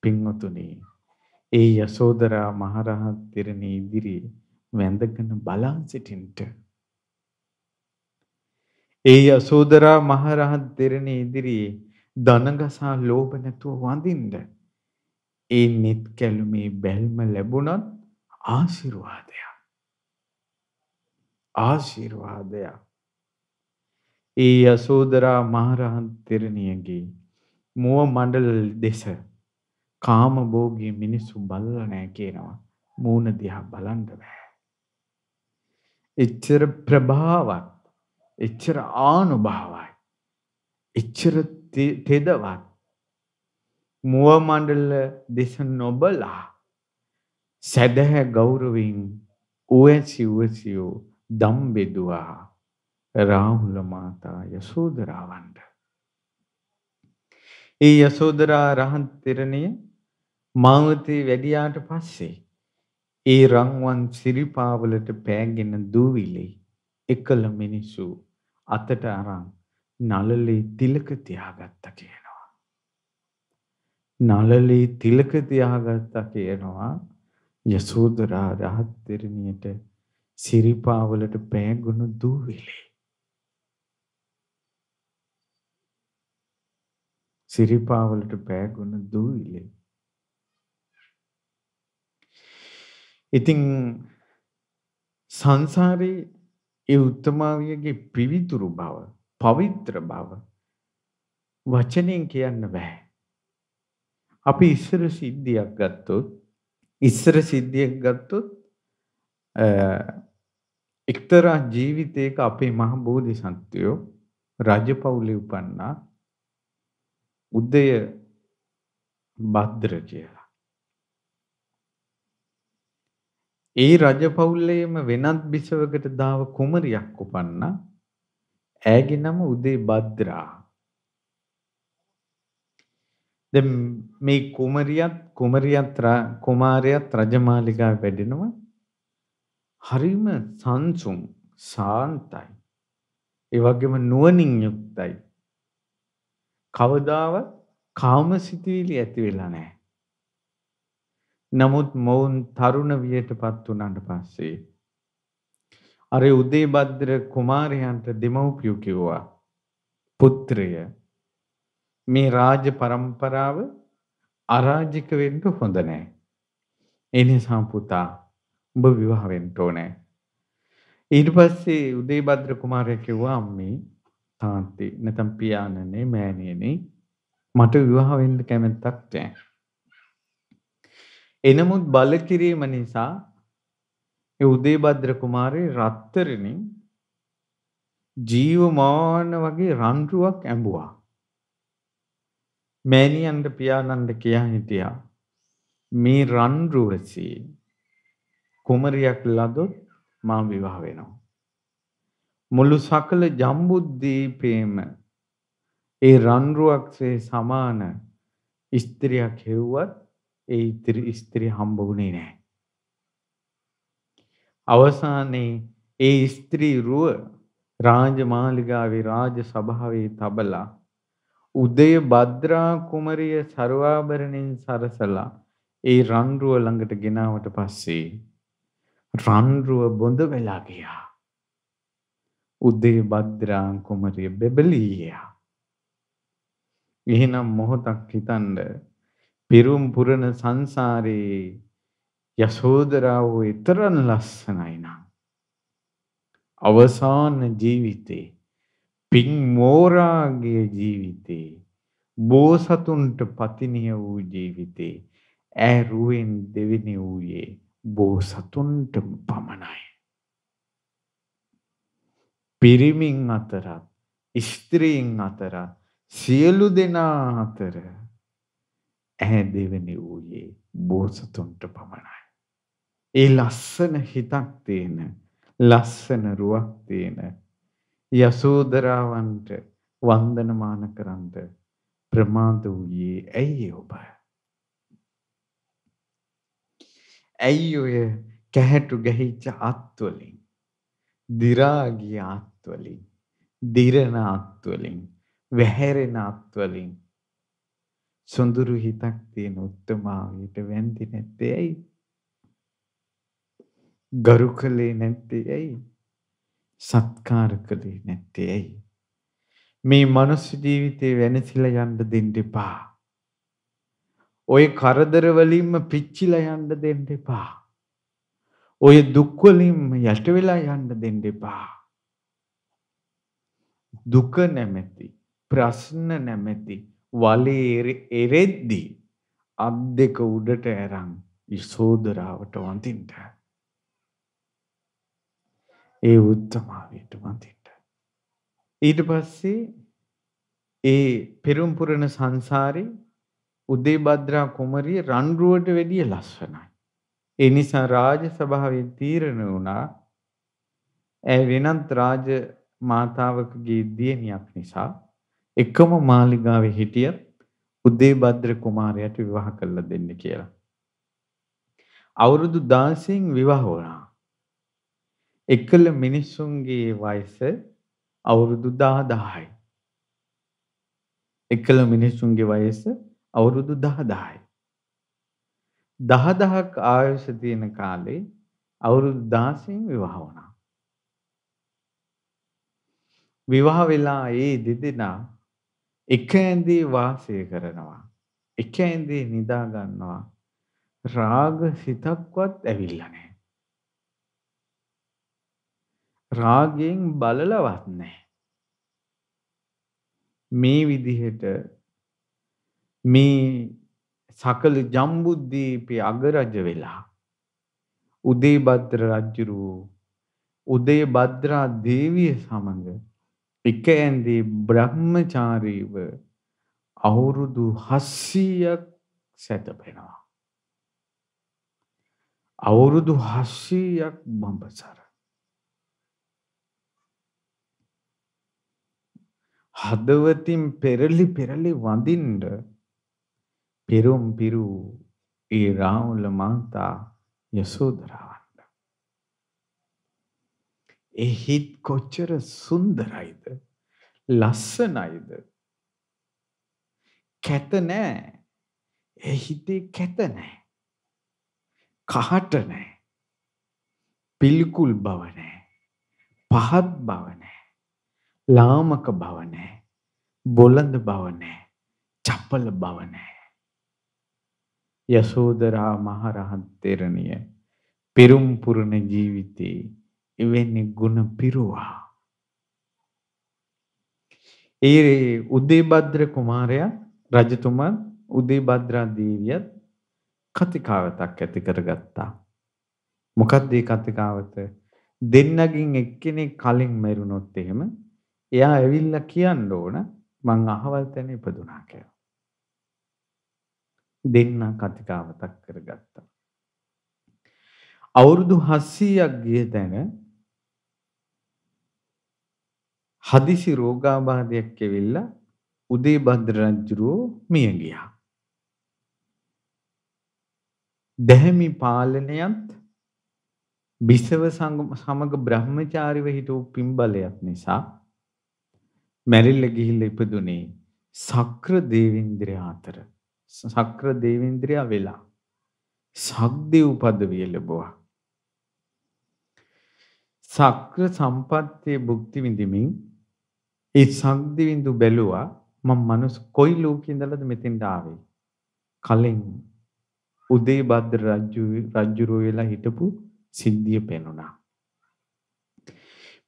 පින්වතුනි ඒ යසෝදරා මහරහත් තෙරණි ඉදිරියේ වැඳගෙන බලා සිටින්ට ඒ යසෝදරා මහරහත් තෙරණි ඉදිරියේ දනගසා ලෝභ නැතුව වඳින්න ඒ නිත් කැළුමේ බැල්ම ලැබුණත් ආශිර්වාදය ආශිර්වාදය ඒ යසෝදරා මහරහත් තෙරණියගේ මුව මණ්ඩල දෙස කාම භෝගී මිනිස්සු බල්ලා නැහැ කියනවා. මූණ දිහා බලන්න බෑ. එච්චර ප්‍රභාවත්, එච්චර ආනුභාවයි. එච්චර තෙදවත්. මුව මණ්ඩල දෙස නොබලා සැදැහැ ගෞරවයෙන් උවැසි උවැසියෝ දම් බෙදුවා රාහුල මාතා යසෝදරාවන්ට. ඒ යසෝදරා රහන් තෙරණිය මාවතේ වැඩියාට පස්සේ ඒ රන්වන් සිරිපාවලට පෑගෙන දූවිලි එකල මිනිසු අතට අරන් නළලේ තිලක තියාගත්තා කියනවා. නළලේ තිලක තියාගත්තා කියනවා යසෝදරා රහත් දෙරණියට සිරිපාවලට පෑගුණු දූවිලි. සිරිපාවලට පෑගුණු දූවිලි ඉතින් සංසාරේ ඒ උත්තමාවියගේ පිවිතුරු බව, පවිත්‍ර බව වචනෙන් කියන්න බෑ. අපි ඉස්සර සිද්ධියක් ගත්තොත් ඉස්සර සිද්ධියක් ගත්තොත් එක්තරා ජීවිතයක අපේ මහ බෝධිසත්වයෝ රජපෞලි උපන්නා උදය භද්‍රකය ඒ රජපෞල්ලේම වෙනත් බිසවකට දාව කුමරියක් උපන්නා. ඇගේ නම උදේ භද්‍රා. දැන් මේ කුමරියත් කුමරියත් කුමාරයත් රජමාලිගාව වැඩෙනවා. හරිම සංසුම් සාන්තයි. ඒ වගේම නුවණින් යුක්තයි. කවදාවත් කාමසිතවිලි ඇති වෙලා නැහැ. නමුත් මොවුන් තරුණ වියටපත් වුණාට පස්සේ අර උදේබද්දර කුමාරයන්ට දෙමව්පියෝ කිව්වා පුත්‍රය මේ රාජ પરම්පරාව අරාජික වෙන්න හොඳ නැහැ. ඒ නිසා පුතා ඔබ විවාහ වෙන්න ඕනේ. ඊට පස්සේ උදේබද්‍ර කුමාරයා කිව්වා අම්මේ තාත්තේ නැතම් පියාණනේ මෑණියනේ මට විවාහ වෙන්න කැමැත්තක් නැහැ. එනමුත් බල කිරීම නිසා ඒ උදේබද්‍ර කුමාරේ රත්තරණින් ජීවමාන වගේ රන්රුවක් ඇඹුවා. මෑණියන්ට පියාණන්ට කියා හිටියා මේ රන්රුවසේ කුමරියක් ලදොත් මා විවාහ වෙනවා. මුළු සකල ජම්බුද්දීපේම ඒ රන්රුවක්සේ සමාන ස්ත්‍රියක් හෙව්වත් ඒ ස්ත්‍රී හම්බ වුණේ නැහැ. අවසානයේ ඒ ස්ත්‍රී රුව රාජමාලිගාවේ රාජ සභාවේ තබලා උදේ භද්‍රා කුමරිය ਸਰවාභරණෙන් සරසලා ඒ රන් රුව ළඟට ගෙනාවට පස්සේ රන් රුව බොඳ වෙලා ගියා. උදේ භද්‍රා කුමරිය බෙබලීයා. එහෙනම් මොහොතක් හිතන්නේ පිරුම් පුරන සංසාරේ යශෝදරාව ඊතරම් ලස්සනයි නම් අවසාන ජීවිතේ පින් මෝරාගේ ජීවිතේ බෝසතුන්ට පතිනිය වූ ජීවිතේ ඇරුවෙන් දෙවෙනි වූයේ බෝසතුන්ට පමණයි පිරිමින් අතරත් ස්ත්‍රීන් අතරත් සියලු දෙනා අතර ඇහැ දෙවෙනි වූයේ බෝසතුන්ට පමණයි. ඒ ලස්සන හිතක් තියෙන ලස්සන රුවක් තියෙන යසෝදරාවන්ට වන්දනමාන කරන්ද ප්‍රමාද වූයේ ඇයි ඔබ? ඇයි ඔය කැහැටු ගැහිච්ච අත්වලින් දිරාගිය අත්වලින් දිරණ අත්වලින් වැහැරෙන අත්වලින් සොඳුරු හිතක් තියෙන උත්තමාවයට වැන්දි නැත්තේ ඇයි? ගරුකලේ නැත්තේ ඇයි? සත්කාර කළේ නැත්තේ ඇයි? මේ මනුස්ස ජීවිතේ වෙනසිලා යන්න දෙන්න එපා. ওই කරදර වලින්ම පිච්චිලා යන්න දෙන්න එපා. ওই දුක් වලින්ම යට වෙලා යන්න දෙන්න එපා. දුක නැමැති, ප්‍රශ්න නැමැති, වලේ එරෙද්දී අත් දෙක උඩට ඇරන් යසෝදරාවට වඳින්න. ඒ උත්තමාවයට වඳින්න. ඊට පස්සේ ඒ පෙරම්පුරණ සංසාරේ උදේබද්‍රා කුමරිය රන්රුවට වැඩිය ලස්සනයි. ඒ නිසා රාජ සභාවේ තීරණ වුණා ඇය වෙනත් රාජ මාතාවකගේ දියණියක් නිසා එකම මාලිගාවේ හිටිය උදේබද්‍ර කුමාරයාට විවාහ කරලා දෙන්න කියලා. අවුරුදු 16න් විවාහ වුණා. එකල මිනිසුන්ගේ වයස අවුරුදු 10000යි. එකල මිනිසුන්ගේ වයස අවුරුදු 10000යි. 10000ක් ආයුෂ තියෙන කාලේ අවුරුදු 16න් විවාහ වුණා. විවාහ වෙලා ඒ දෙදෙනා එක ඇඳේ වාසය කරනවා. එක ඇඳේ නිදා ගන්නවා. රාග සිතක්වත් ඇවිල්ලා නැහැ. රාගයෙන් බලලවත් නැහැ. මේ විදිහට මේ සකල ජම්බුද්දීපේ අගරජ වෙලා උදේබද්‍ර රජුරු උදේබද්‍රා දේවිය සමඟ එක ඇඳේ බ්‍රහ්මචාරීව අවුරුදු 700ක් සැතපෙනවා. අවුරුදු 700ක් බඹසර. හදවතින් පෙරලි පෙරලි වඳින්න පෙරම් පිරු ඒ රාහුල මාතා යසෝදරා ඒ හිත් කොච්චර සුන්දරයිද ලස්සනයිද කැත නෑ ඒ හිතේ කැත නෑ කහට නෑ පිල්කුල් බව නෑ පහත් බව නෑ ලාමක බව නෑ බොළඳ බව නෑ චපල බව නෑ යසෝදරා මහරහත් තෙරණිය පෙරම්පුරණ ජීවිතේ එවැනි ගුණ පිරුවා. ඒ උදේබද්‍ර කුමාරයා රජතුමා උදේබද්‍රා දේවියත් කතිකාවතක් ඇති කරගත්තා. මොකක්ද මේ කතිකාවත? දෙන්නගින් එක්කෙනෙක් කලින් මැරුණොත් එහෙම එයා ඇවිල්ලා කියන්න ඕන මං අහවල් තැන ඉපදුනා කියලා. දෙන්න කතිකාවතක් කරගත්තා. අවුරුදු 700ක් ගිය තැන හදිසි රෝගාබාධයක් ඇවිල්ලා උදේබද්ද රජුරෝ මිය ගියා. දැහැමි පාලනයත් බිසව සමග බ්‍රහ්මචාරිව හිටවූ පින්බලයක් නිසා මැරිල්ල ගිහිල්ල ඉපදුනේ සක්‍ර දේවින්ද්‍රය අතර සක්‍ර දේවින්ද්‍රයා වෙලා සක්දෙව් පදවිය ලැබුවා. සක්‍ර සම්පත්තියේ භුක්ති විඳිමින් ඒ සද්දිවිඳු බැලුවා මම මනුස්ස කොයි ලෝකේ ඉඳලාද මෙතෙන්ට ආවේ? කලින් උදේ භද්‍ර රජු රජුරෝ වෙලා හිටපු සිද්ධිය පෙනුණා.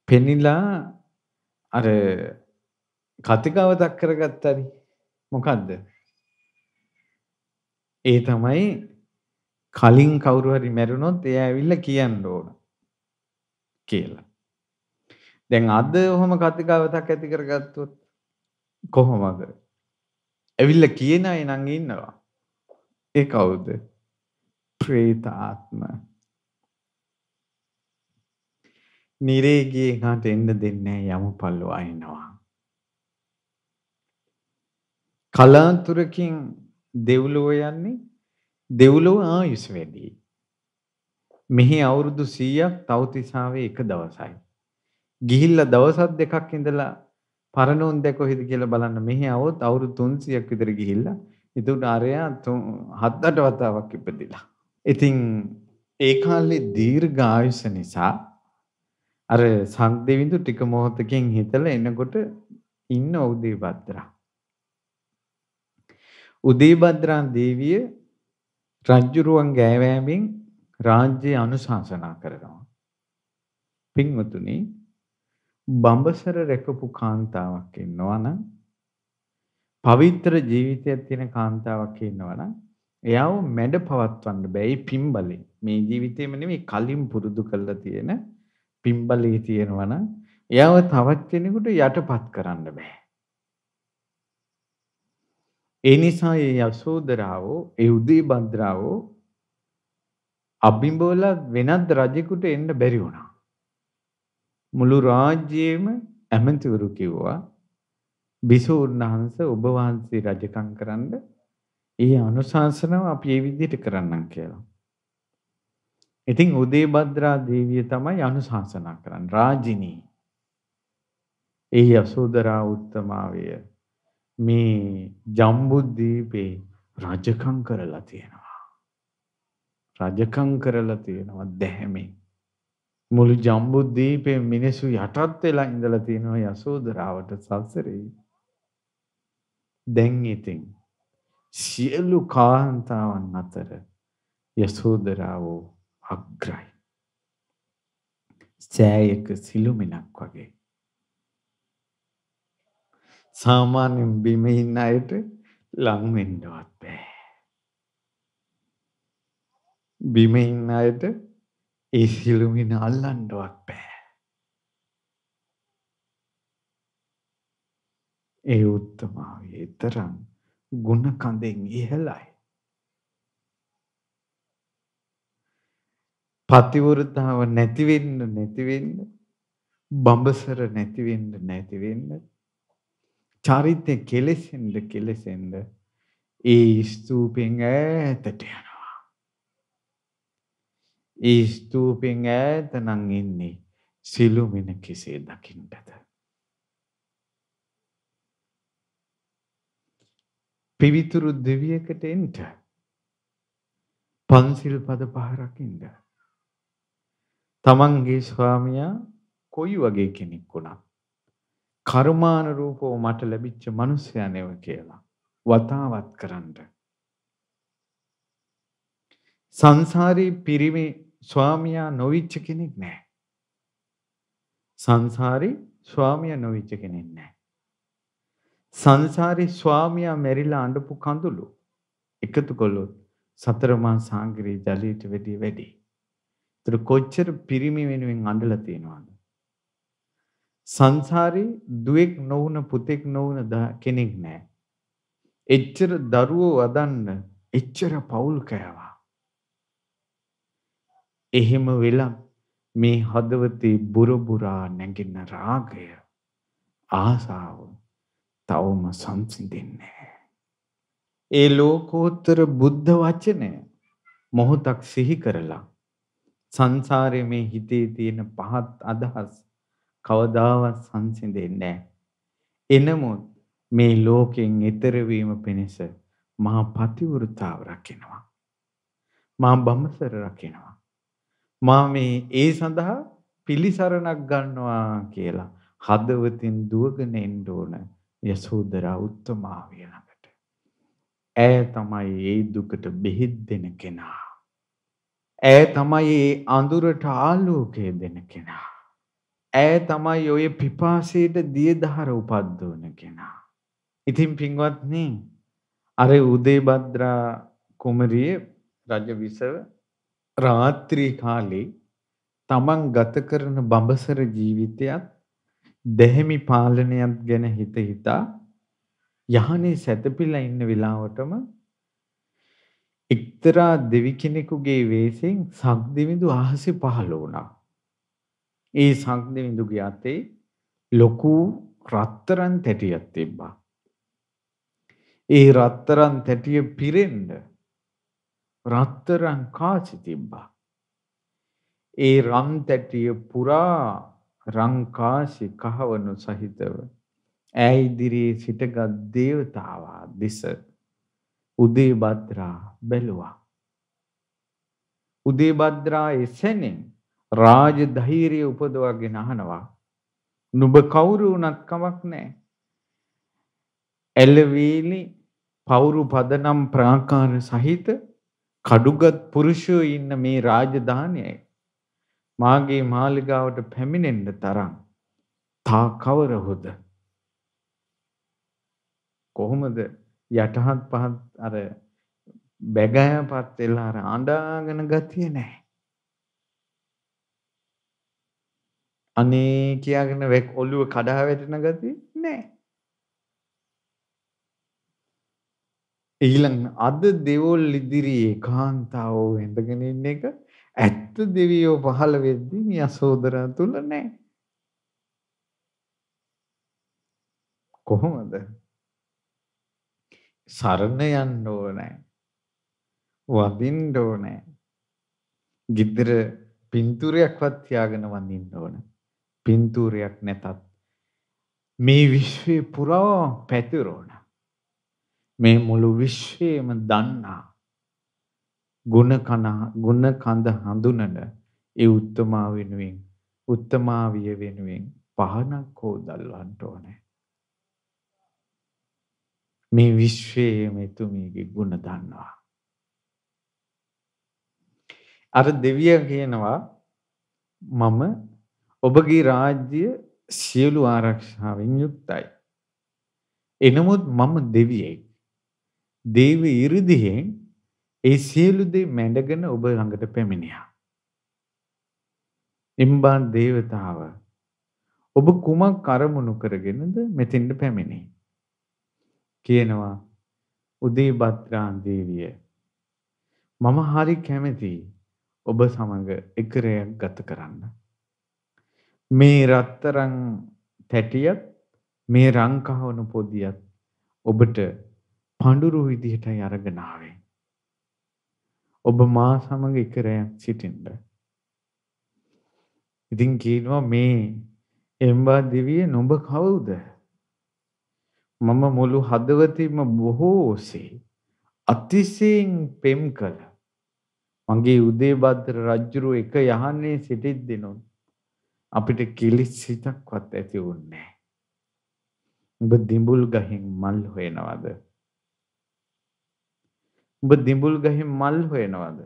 පෙනිලා අර කතිකාව දක් කරගත්තරි මොකද්ද? ඒ තමයි කලින් කවුරු හරි මැරුණොත් එයා ඇවිල්ලා කියන්න ඕන කියලා. දැන් අද ඔහොම කතිකාවතක් ඇති කරගත්තොත් කොහොමද? ඇවිල්ලා කියන අය නම් ඉන්නවා. ඒ කවුද? പ്രേත ආත්ම. නිරේගී කාට එන්න දෙන්නේ යමු පල්ලෝ අයිනවා. කලාතුරකින් දෙව්ලොව යන්නේ දෙව්ලොව ආයුෂ වැඩි. මෙහි අවුරුදු 100ක් තවතිසාවේ එක දවසයි. ගිහිල්ලා දවස් දෙකක් ඉඳලා පරණෝන් දැක කොහෙද කියලා බලන්න මෙහි આવොත් අවුරුදු 300ක් විතර ගිහිල්ලා ඉතින් අරයා 7-8 වතාවක් ඉපදිලා. ඉතින් ඒ කාලේ දීර්ඝ ආයුෂ නිසා අර සංදේවිඳු ටික මොහොතකින් හිතලා එනකොට ඉන්න උදේබද්දරා. උදේබද්දරා දේවිය රජුරුවන් ගෑවෑමෙන් රාජ්‍ය අනුශාසනා කරනවා. පින්වතුනි බඹසර රැකපු කාන්තාවක් ඉන්නවා නම් පවිත්‍ර ජීවිතයක් තියෙන කාන්තාවක් ඉන්නවා නම් එයාව මැඩ පවත්වන්න බෑ ඒ පිම්බලේ. මේ ජීවිතේම නෙමෙයි කලින් පුරුදු කරලා තියෙන පිම්බලේ තියෙනවා නම් එයාව තවත් කෙනෙකුට යටපත් කරන්න බෑ. ඒ නිසා මේ යසෝදරාවෝ ඒ උදේබද්‍රාවෝ අබිඹවලා වෙනත් රජෙකුට එන්න බැරි වුණා. මුළු රාජ්‍යයේම ඇමතිවරු කිව්වා බිසෝන් වහන්සේ ඔබ වහන්සේ රජකම් කරන්න ඒ අනුශාසනාව අපි මේ විදිහට කරන්නම් කියලා. ඉතින් උදේබද්‍රා දේවිය තමයි අනුශාසනා කරන්නේ රාජිනී. ඒ යසෝදරා උත්තමාවය මේ ජම්බුද්දීපේ රජකම් කරලා තියෙනවා. රජකම් කරලා තියෙනවා දැහැමේ. මුළු ජම්බුද්දීපේ මිනිස්සු යටත් වෙලා ඉඳලා තියෙනවා යසෝදරාවට සසරේ. දැන් ඉතින් සියලු කාන්තාවන් අතර යසෝදරාව අග්‍රයි. සෑයක සිළුමිණක් වගේ. සාමාන්‍යයෙන් බිමේ ඉන්න අයට ලං වෙන්නවත් බෑ. බිමේ ඉන්න අයට ඒ සිළුමිණ අල්ලන්නවත් බෑ. ඒ උත්තමාවේ තරම් ගුණ කඳෙන් ඉහළයි. පතිවෘතාව නැති වෙන්න නැති වෙන්න බඹසර නැති වෙන්න නැති වෙන්න චරිතය කෙලෙසෙන්න කෙලෙසෙන්න ඒ ස්තූපෙන් ඈතට යන ඒ ස්තූපෙන් ඈත නම් ඉන්නේ සිළුමින කෙසේ දකින්නද පිවිතුරු දෙවියකට එන්න පන්සිල් පද පහරක් ඉන්න තමන්ගේ ස්වාමියා කොයි වගේ කෙනෙක් වුණත් කර්මාන රූපෝ මට ලැබිච්ච මනුස්සයා නෙව කියලා වතාවත් කරන්න සංසාරේ පිරිමේ ස්වාමියා නොවිච්ච කෙනෙක් නැහැ. සංසාරේ ස්වාමියා නොවිච්ච කෙනෙක් නැහැ. සංසාරේ ස්වාමියා මෙරිලා අඬපු කඳුළු එකතු කළොත් සතර මහා සාගරේ ජලයට වැඩි වැඩි. ඒතර කොච්චර පිරිමි වෙනුවෙන් අඬලා තියෙනවද? සංසාරේ දුවෙක් නොවුන පුතෙක් නොවුන කෙනෙක් නැහැ. එච්චර දරුවෝ වදන්න එච්චර පවුල් කෑවා. එහෙම වෙලා මේ හදවතේ බුරබුරා නැගෙන රාගය ආසාව තවම සංසිඳෙන්නේ ඒ ලෝකෝත්තර බුද්ධ වචනය මොහොතක් සිහි කරලා සංසාරයේ මේ හිතේ තියෙන පහත් අදහස් කවදාවත් සංසිඳෙන්නේ නැහැ. එනමුත් මේ ලෝකෙන් ඈතර වීම පිණිස මහා පතිවෘතාව රකින්නවා. මහා බඹසර රකින්නවා. මා මේ ඒ සඳහා පිළිසරණක් ගන්නවා කියලා හදවතින් දුවගෙන එන්න ඕන යසෝදරා උත්තමාවිය ළඟට. ඈ තමයි ඒ දුකට බෙහෙත් දෙන කෙනා. ඈ තමයි ඒ අඳුරට ආලෝකය දෙන කෙනා. ඈ තමයි ඔය පිපාසයට දියදහර උපද්දවන කෙනා. ඉතින් පින්වත්නි අර උදේබද්‍රා කුමරිය රජ විසව රාත්‍රී කාලේ තමන් ගත කරන බඹසර ජීවිතයත් දැහැමි පාලනයත් ගැන හිත හිතා යහනේ සැතපීලා ඉන්න වෙලාවටම එක්තරා දෙවි කෙනෙකුගේ වෙස්යෙන් සක්දෙවිඳු අහසේ පහළ වුණා. ඒ සක්දෙවිඳුගේ අතේ ලොකු රත්තරන් තැටියක් තිබ්බා. ඒ රත්තරන් තැටිය පිරෙන්න රත්තරන් කාචි තිබ්බා. ඒ රන් තැටිය පුරා රංකාශි කහවණු සහිතව ඈ ඉදිරියේ සිටගත් දේවතාවා දෙස උදේබද්රා බැලුවා. උදේබද්රා එසැනින් රාජ ධෛර්යය උපදවාගෙන අහනවා. නුඹ කවුරු වුණත් කමක් නැහැ. එළවේලි පවුරු පදනම් ප්‍රාකාර සහිත කඩුගත් පුරුෂයෝ ඉන්න මේ රාජධානියයි මාගේ මාලිගාවට පැමිණෙන්න තරම් තා කවර හොද කොහොමද යටහත් පහත් අර බැගෑපත් වෙලා අර අඬාගෙන ගතිය නැහැ අනේ කියාගෙන ඔලුව කඩා වැටෙන ගතිය නැහැ ඊළඟ අද දෙවොල් ඉදිරියේ කාන්තාව වෙඳගෙන ඉන්න එක ඇත්ත දෙවියෝ පහළ වෙද්දී මේ අසෝදරා තුල නැහැ. කොහොමද? සරණ යන්න ඕනේ. වදින්න ඕනේ. গিද්දර පින්තූරයක්වත් තියාගෙන වඳින්න ඕන. පින්තූරයක් නැතත් මේ විශ්වය පුරා පැතිරෝණ. මේ මුළු විශ්වයම දන්නා ගුණ කන ගුණ කඳ හඳුනන ඒ උත්තමා වෙනුවෙන් උත්තමාවිය වෙනුවෙන් පහනක් හෝ දල්වන්න ඕනේ මේ විශ්වයේ මෙතුමීගේ ගුණ දන්නවා අර දෙවිය කියනවා මම ඔබගේ රාජ්‍ය සියලු ආරක්ෂාවෙන් යුක්තයි එනමුත් මම දෙවියෙක් දේව 이르දියෙන් ඒ සියලු දේ මැඩගෙන ඔබ ළඟට පැමිණියා. ඉම්බාන් දේවතාව ඔබ කුමක් අරමුණු කරගෙනද මෙතෙන්ට පැමිණි? කියනවා උදේ බත්‍රාන් දේවිය මම හරි කැමැති ඔබ සමග එකරයක් ගත කරන්න. මේ රත්තරන් තැටියත් මේ රං කහවණු පොදියත් ඔබට පඳුරු විදිහටයි අරගෙන ආවේ. ඔබ මා සමග එක රැයක් සිටින්න. ඉතින් කියනවා මේ එම්බා දෙවිය නොඹ කවුද? මම මුළු හදවතින්ම බොහෝ ඔසේ අතිශයින් පෙම් කළා. මගේ උදේබද්දර රජුරු එක යහන්නේ සිටිද්දිනොත් අපිට කිලිස් සිතක්වත් ඇති වුන්නේ නැහැ. ඔබ දිඹුල් ගහෙන් මල් හොයනවද? ඔබ දිඹුල් ගහේ මල් හොයනවද?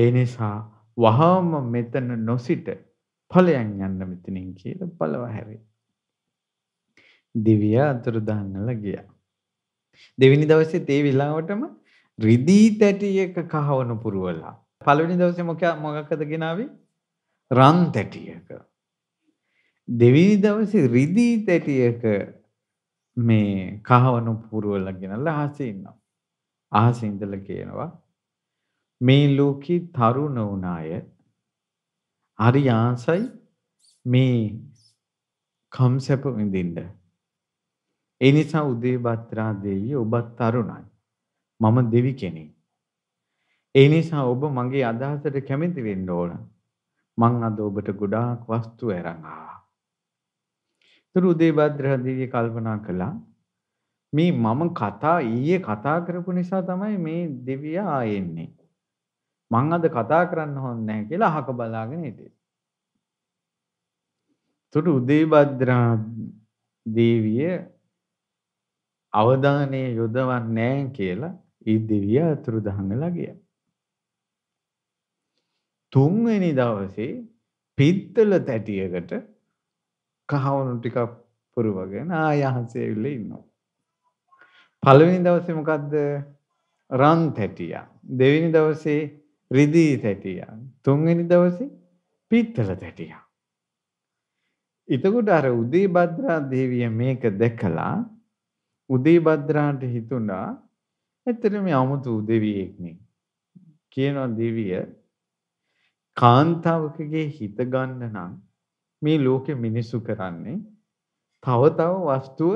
ඒ නිසා වහාම මෙතන නොසිට ඵලයන් යන්න මෙතනින් කියලා පළව හැරේ. දිව්‍ය අතුරු දාන්නලා ගියා. දෙවෙනි දවසේ ඒ විලාවටම රිදී තැටි එක කහවණු පුරවලා. පළවෙනි දවසේ මොකක් මොකක්ද ගෙනාවේ? රන් තැටියක. දෙවෙනි දවසේ රිදී තැටියක මේ කහවණු පුරවල ගෙනල්ලා අහසේ ඉන්නවා. අහසේ ඉඳලා කියනවා මේ ලෝකේ තරුණ වුණ අය හරි ආසයි මේ කම්සප විඳින්න. ඒ නිසා උදේබත්‍රා දේවිය ඔබත් තරුණයි. මම දෙවි කෙනෙක්. ඒ නිසා ඔබ මගේ අදහසට කැමති වෙන්න ඕන. මං අද ඔබට ගොඩාක් වස්තු අරන් ආවා. තුරු උදේබද්‍රහදීගේ කල්පනා කළා මේ මම කතා ඊයේ කතා කරපු නිසා තමයි මේ දෙවියා එන්නේ. මං අද කතා කරන්න හොන්නේ නැහැ කියලා අහක බලාගෙන හිටියේ. තුරු උදේබද්‍රා දේවිය අවධානය යොදවන්නේ නැහැ කියලා ඒ දෙවියා අතුරු දහන් වෙලා ගියා. තුන්වෙනි දවසේ පිත්තල තැටියකට කහවණු ටිකක් පුරවගෙන ආය අහසේ ඇවිල්ලා ඉන්නවා. පළවෙනි දවසේ මොකද්ද? රන් තැටියක්. දෙවෙනි දවසේ රිදී තැටියක්. තුන්වෙනි දවසේ පිත්තල තැටියක්. එතකොට අර උදේබද්‍රා දේවිය මේක දැකලා උදේබද්‍රාට හිතුණා ඇත්තට මේ 아무තු දෙවියෙක් නේ. කියනවා දෙවිය කාන්තාවකගේ හිත ගන්න නම් මේ ලෝකෙ මිනිස්සු කරන්නේ තව තව වස්තුව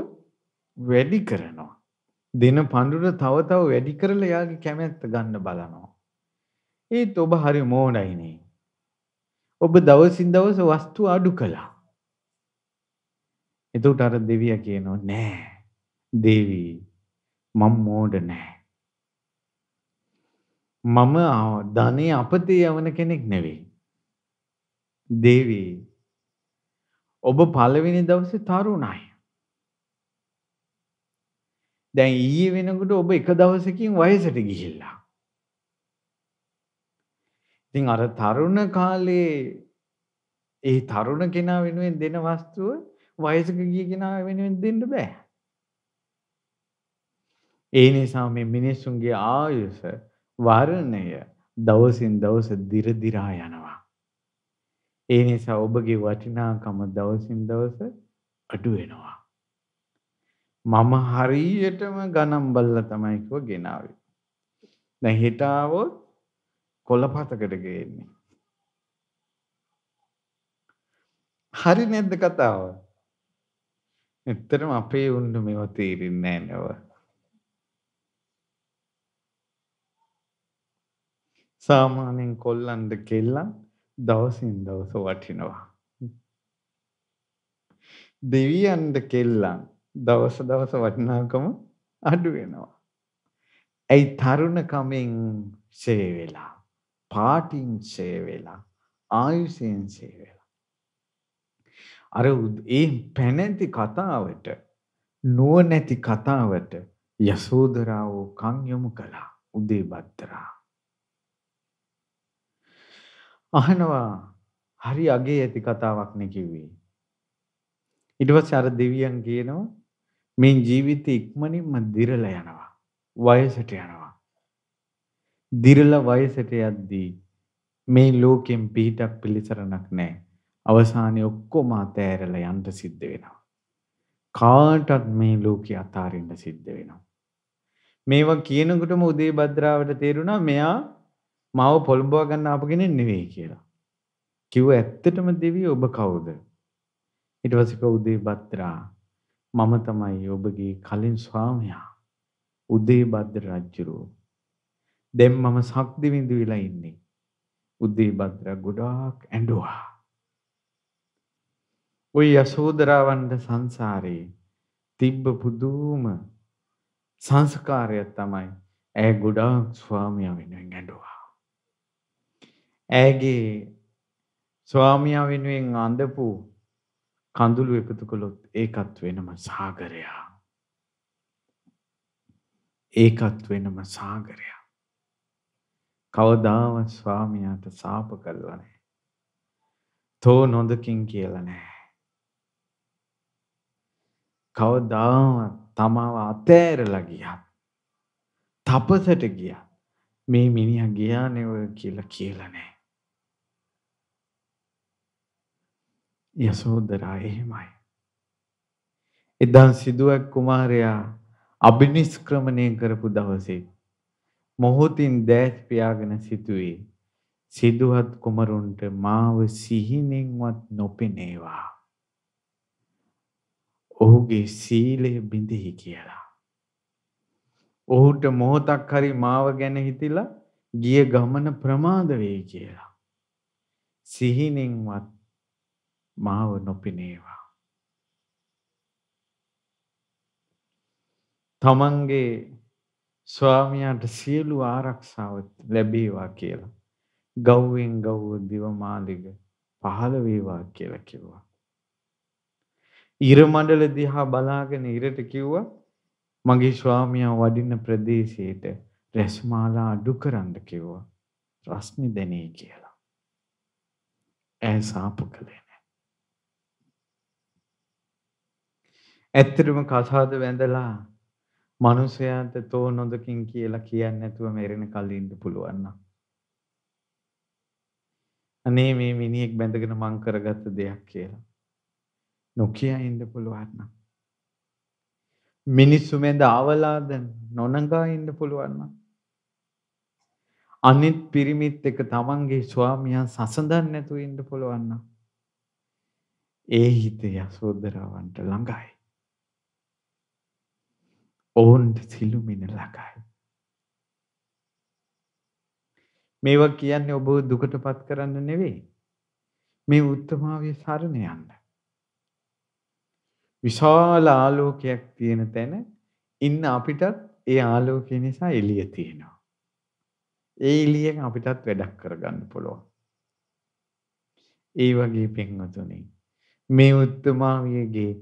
වැඩි කරනවා. දෙන පඳුර තව තව වැඩි කරලා යාගේ කැමැත්ත ගන්න බලනවා. ඒත් ඔබ හරි මෝඩයිනේ. ඔබ දවසින් දවස වස්තු අඩු කළා. එතකොට අර දෙවියා කියනවා නෑ. දෙවි මම මෝඩ නෑ. මම ධනේ අපතේ යවන කෙනෙක් නෙවෙයි. දේවී ඔබ පළවෙනි දවසේ තරුණයි. දැන් ඊයේ වෙනකොට ඔබ එක දවසකින් වයසට ගිහිල්ලා. ඉතින් අර තරුණ කාලේ ඒ තරුණ කෙනා වෙනුවෙන් දෙන වස්තුව වයසක ගිය කෙනා වෙනුවෙන් දෙන්න බෑ. ඒ නිසා මේ මිනිසුන්ගේ ආයුෂ වර්ණය දවසින් දවස දිරදිරා යනවා. ඒ නිසා ඔබගේ වටිනාකම දවසින් දවස අඩු වෙනවා. මම හරියටම ගණන් බල්ලා තමයි කිව්ව ගෙනාවේ. දැන් හිතාවොත් කොළපතකට ගේන්නේ. හරි නැද්ද කතාව? ඇත්තටම අපේ උන්න මේව තේරෙන්නේ නැහැ නේද? සාමාන්‍යයෙන් කොල්ලන්ද කෙල්ලන් දවසින් දවස වටිනවා. දෙවියන්ට කෙල්ලන් දවස දවස වටිනාකම අඩු වෙනවා. ඇයි තරුණ කමෙන් ෂේ වෙලා පාටින් ෂේ වෙලා ආයුෂෙන් ෂේ වෙලා. අර ඒ පැනැති කතාවට නුවණැති කතාවට යසෝදරාව කන් යොමු කළා උදේ බද්දරා. අහනවා හරි අගේ ඇති කතාවක් නේ කිව්වේ. ඊට පස්සේ අර දෙවියන් කියනවා මේ ජීවිතේ ඉක්මනින්ම දිරලා යනවා. වයසට යනවා. දිරලා වයසට යද්දී මේ ලෝකෙන් පිටක් පිළිසරණක් නැහැ. අවසානයේ ඔක්කොම අතෑරලා යන්න සිද්ධ වෙනවා. කාටත් මේ ලෝකේ අතාරින්න සිද්ධ වෙනවා. මේවා කියනකොටම උදේ භද්‍රාවට තේරුණා මෙයා මාව පොළඹවා ගන්න ආපු කෙනෙක් නෙවෙයි කියලා. කිව්ව ඇත්තටම දෙවි ඔබ කවුද? ඊට පස්සේ කවුදේ බත්‍රා මම තමයි ඔබගේ කලින් ස්වාමියා. උදේ බද්ද රජුරෝ. දැන් මම සක්දි විඳු වෙලා ඉන්නේ. උදේ බද්දා ගොඩාක් ඇඬුවා. ওই යසෝදරාවන්ට සංසාරේ තිබ්බ පුදුම සංස්කාරයක් තමයි ඇය ගොඩාක් ස්වාමියා වෙනුවෙන් ඇඬුවා. ඇයගේ ස්වාමියා වෙනුවෙන් අඳපු කඳුළු එකතු කළොත් ඒකත් වෙනම සාගරයා. ඒකත් වෙනම සාගරයා. කවදාවත් ස්වාමියාට සාප කළා නැහැ. තෝ නොදකින් කියලා නැහැ. කවදාවත් තමාව අතෑරලා ගියා. තපසට ගියා. මේ මිනිහා ගියා නෙවෙයි කියලා කියලා නැහැ. යසෝදරා එහෙමයි. එදා සිදුවක් කුමාරයා අභිනිෂ්ක්‍රමණය කරපු දවසේ මොහොතින් දැස් පියාගෙන සිටුවේ සිදුවත් කුමරුන්ට මාව සිහිනෙන්වත් නොපෙනේවා. ඔහුගේ සීලය බිඳෙහි කියලා. ඔහුට මොහොතක් හරි මාව ගැන හිතිලා ගිය ගමන ප්‍රමාද වෙයි කියලා. සිහිනෙන්වත් මාව නොපිනේවා. තමන්ගේ ස්වාමියාට සියලු ආරක්ෂාව ලැබේවා කියලා. ගව්වෙන් ගව්ව දිවමාලිග පහළ වේවා කියලා කිව්වා. ඉර මඩල දිහා බලාගෙන ඉරට කිව්වා මගේ ස්වාමියා වඩින්න ප්‍රදේශයට රැස්මාලා අඩු කරන්න කිව්වා. රස්නි දැනේ කියලා. ඇය සාපු කළේ ඇත්තටම කසාද වැඳලා මනුස්සයාට තෝ නොදකින් කියලා කියන්නේ නැතුව මෙරෙන කල්ලි ඉන්න පුළුවන් නම්. අනේ මේ මිනිහෙක් බැඳගෙන මං කරගත්ත දෙයක් කියලා. නොකිය ඉන්න පුළුවන් නම්. මිනිස්සු මැද අවලාද නොනගා ඉන්න පුළුවන් නම්. අනිත් පිරිමිත් එක තමන්ගේ ස්වාමියා සසඳන් නැතුව ඉන්න පුළුවන් නම්. ඒ හිතේ යසෝදරාවන්ට ළඟයි. ඔවුන් සිළුමිණ ලකයි. මේවා කියන්නේ ඔබ දුකටපත් කරන්න නෙවෙයි. මේ උත්තමාවිය සරණ යන්න. විශාල ආලෝකයක් තියෙන තැන ඉන්න අපිටත් ඒ ආලෝකය නිසා එළිය තියෙනවා. ඒ එළියෙන් අපිටත් වැඩක් කරගන්න පුළුවන්. ඒ වගේ පින්වතුනි මේ උත්තමාවියගේ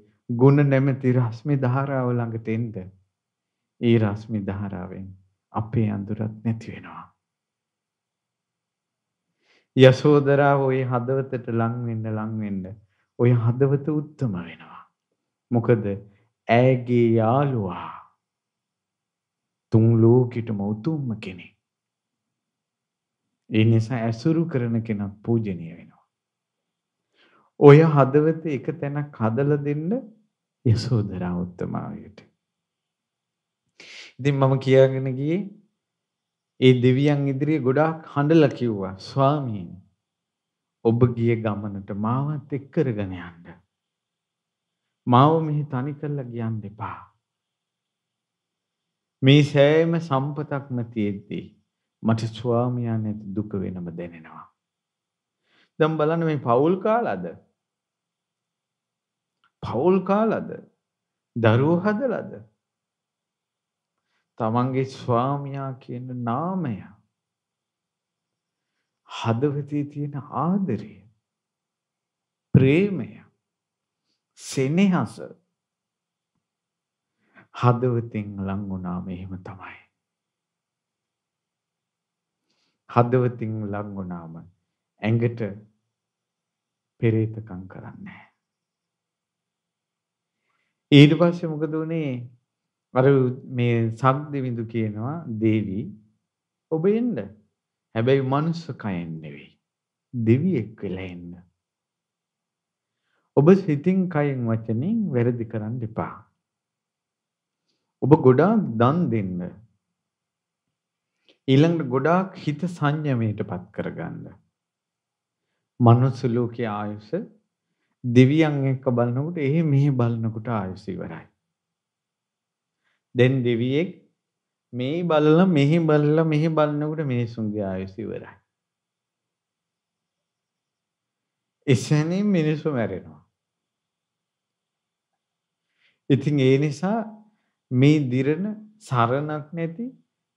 ගුණ නැමැති රශ්මි ධාරාව ළඟට එන්න ඒ රශ්මි ධාරාවෙන් අපේ අඳුරත් නැති වෙනවා. යසෝදරාව ওই හදවතට ලං වෙන්න ලං වෙන්න ওই හදවත උත්තම වෙනවා. මොකද ඇගේ යාළුවා තුන් ලෝකෙටම උතුම්ම කෙනෙක්. ඒ නිසා ඇසුරු කරන කෙනත් පූජනීය වෙනවා. ඔය හදවත එක තැනක් හදලා දෙන්න යසෝදරා උත්තමාවයට. ඉතින් මම කියාගෙන ගියේ ඒ දෙවියන් ඉදිරියේ ගොඩාක් හඬලා කිව්වා ස්වාමීන් ඔබ ගිය ගමනට මාවත් එක් කරගෙන යන්න. මාව මෙහි තනි කරලා ගියන් දෙපා. මේ සෑම සම්පතක්ම තියෙද්දී මට ස්වාමියා නැති දුක වෙනම දැනෙනවා. දැන් බලන්න මේ පෞල් කාලද? පෞල් කාලද? දරුවෝ හදලාද? තමන්ගේ ස්වාමියා කියන නාමය හදවතේ තියෙන ආදරය ප්‍රේමය සෙනෙහස හදවතින් ලං වුණාම එහෙම තමයි හදවතින් ලං වුණාම ඇඟට පෙරේතකම් කරන්නේ ඊට පස්සේ මොකද උනේ අර මේ සක්දෙවිඳු කියනවා දේවි ඔබ එන්න. හැබැයි මනුස්ස කයෙන් නෙවෙයි. දෙවියෙක් වෙලා එන්න. ඔබ සිතින් කයෙන් වචනෙන් වැරදි කරන්න එපා. ඔබ ගොඩාක් දන් දෙන්න. ඊළඟට ගොඩාක් හිත සංයමයටපත් කරගන්න. මනුස්ස ලෝකයේ ආයුෂ දෙවියන් එක්ක බලනකොට එහෙ මෙහෙ බලනකොට ආයුෂ ඉවරයි. දැන් දෙවියෙක් මේ බලල මෙහි බලල මෙහි බලන්නකට මිනිසුන්ගේ ආයුසිවරයි. එසැනින් මිනිස්සු මැරෙනවා. ඉතින් ඒ නිසා මේ දිරණ සරණක් නැති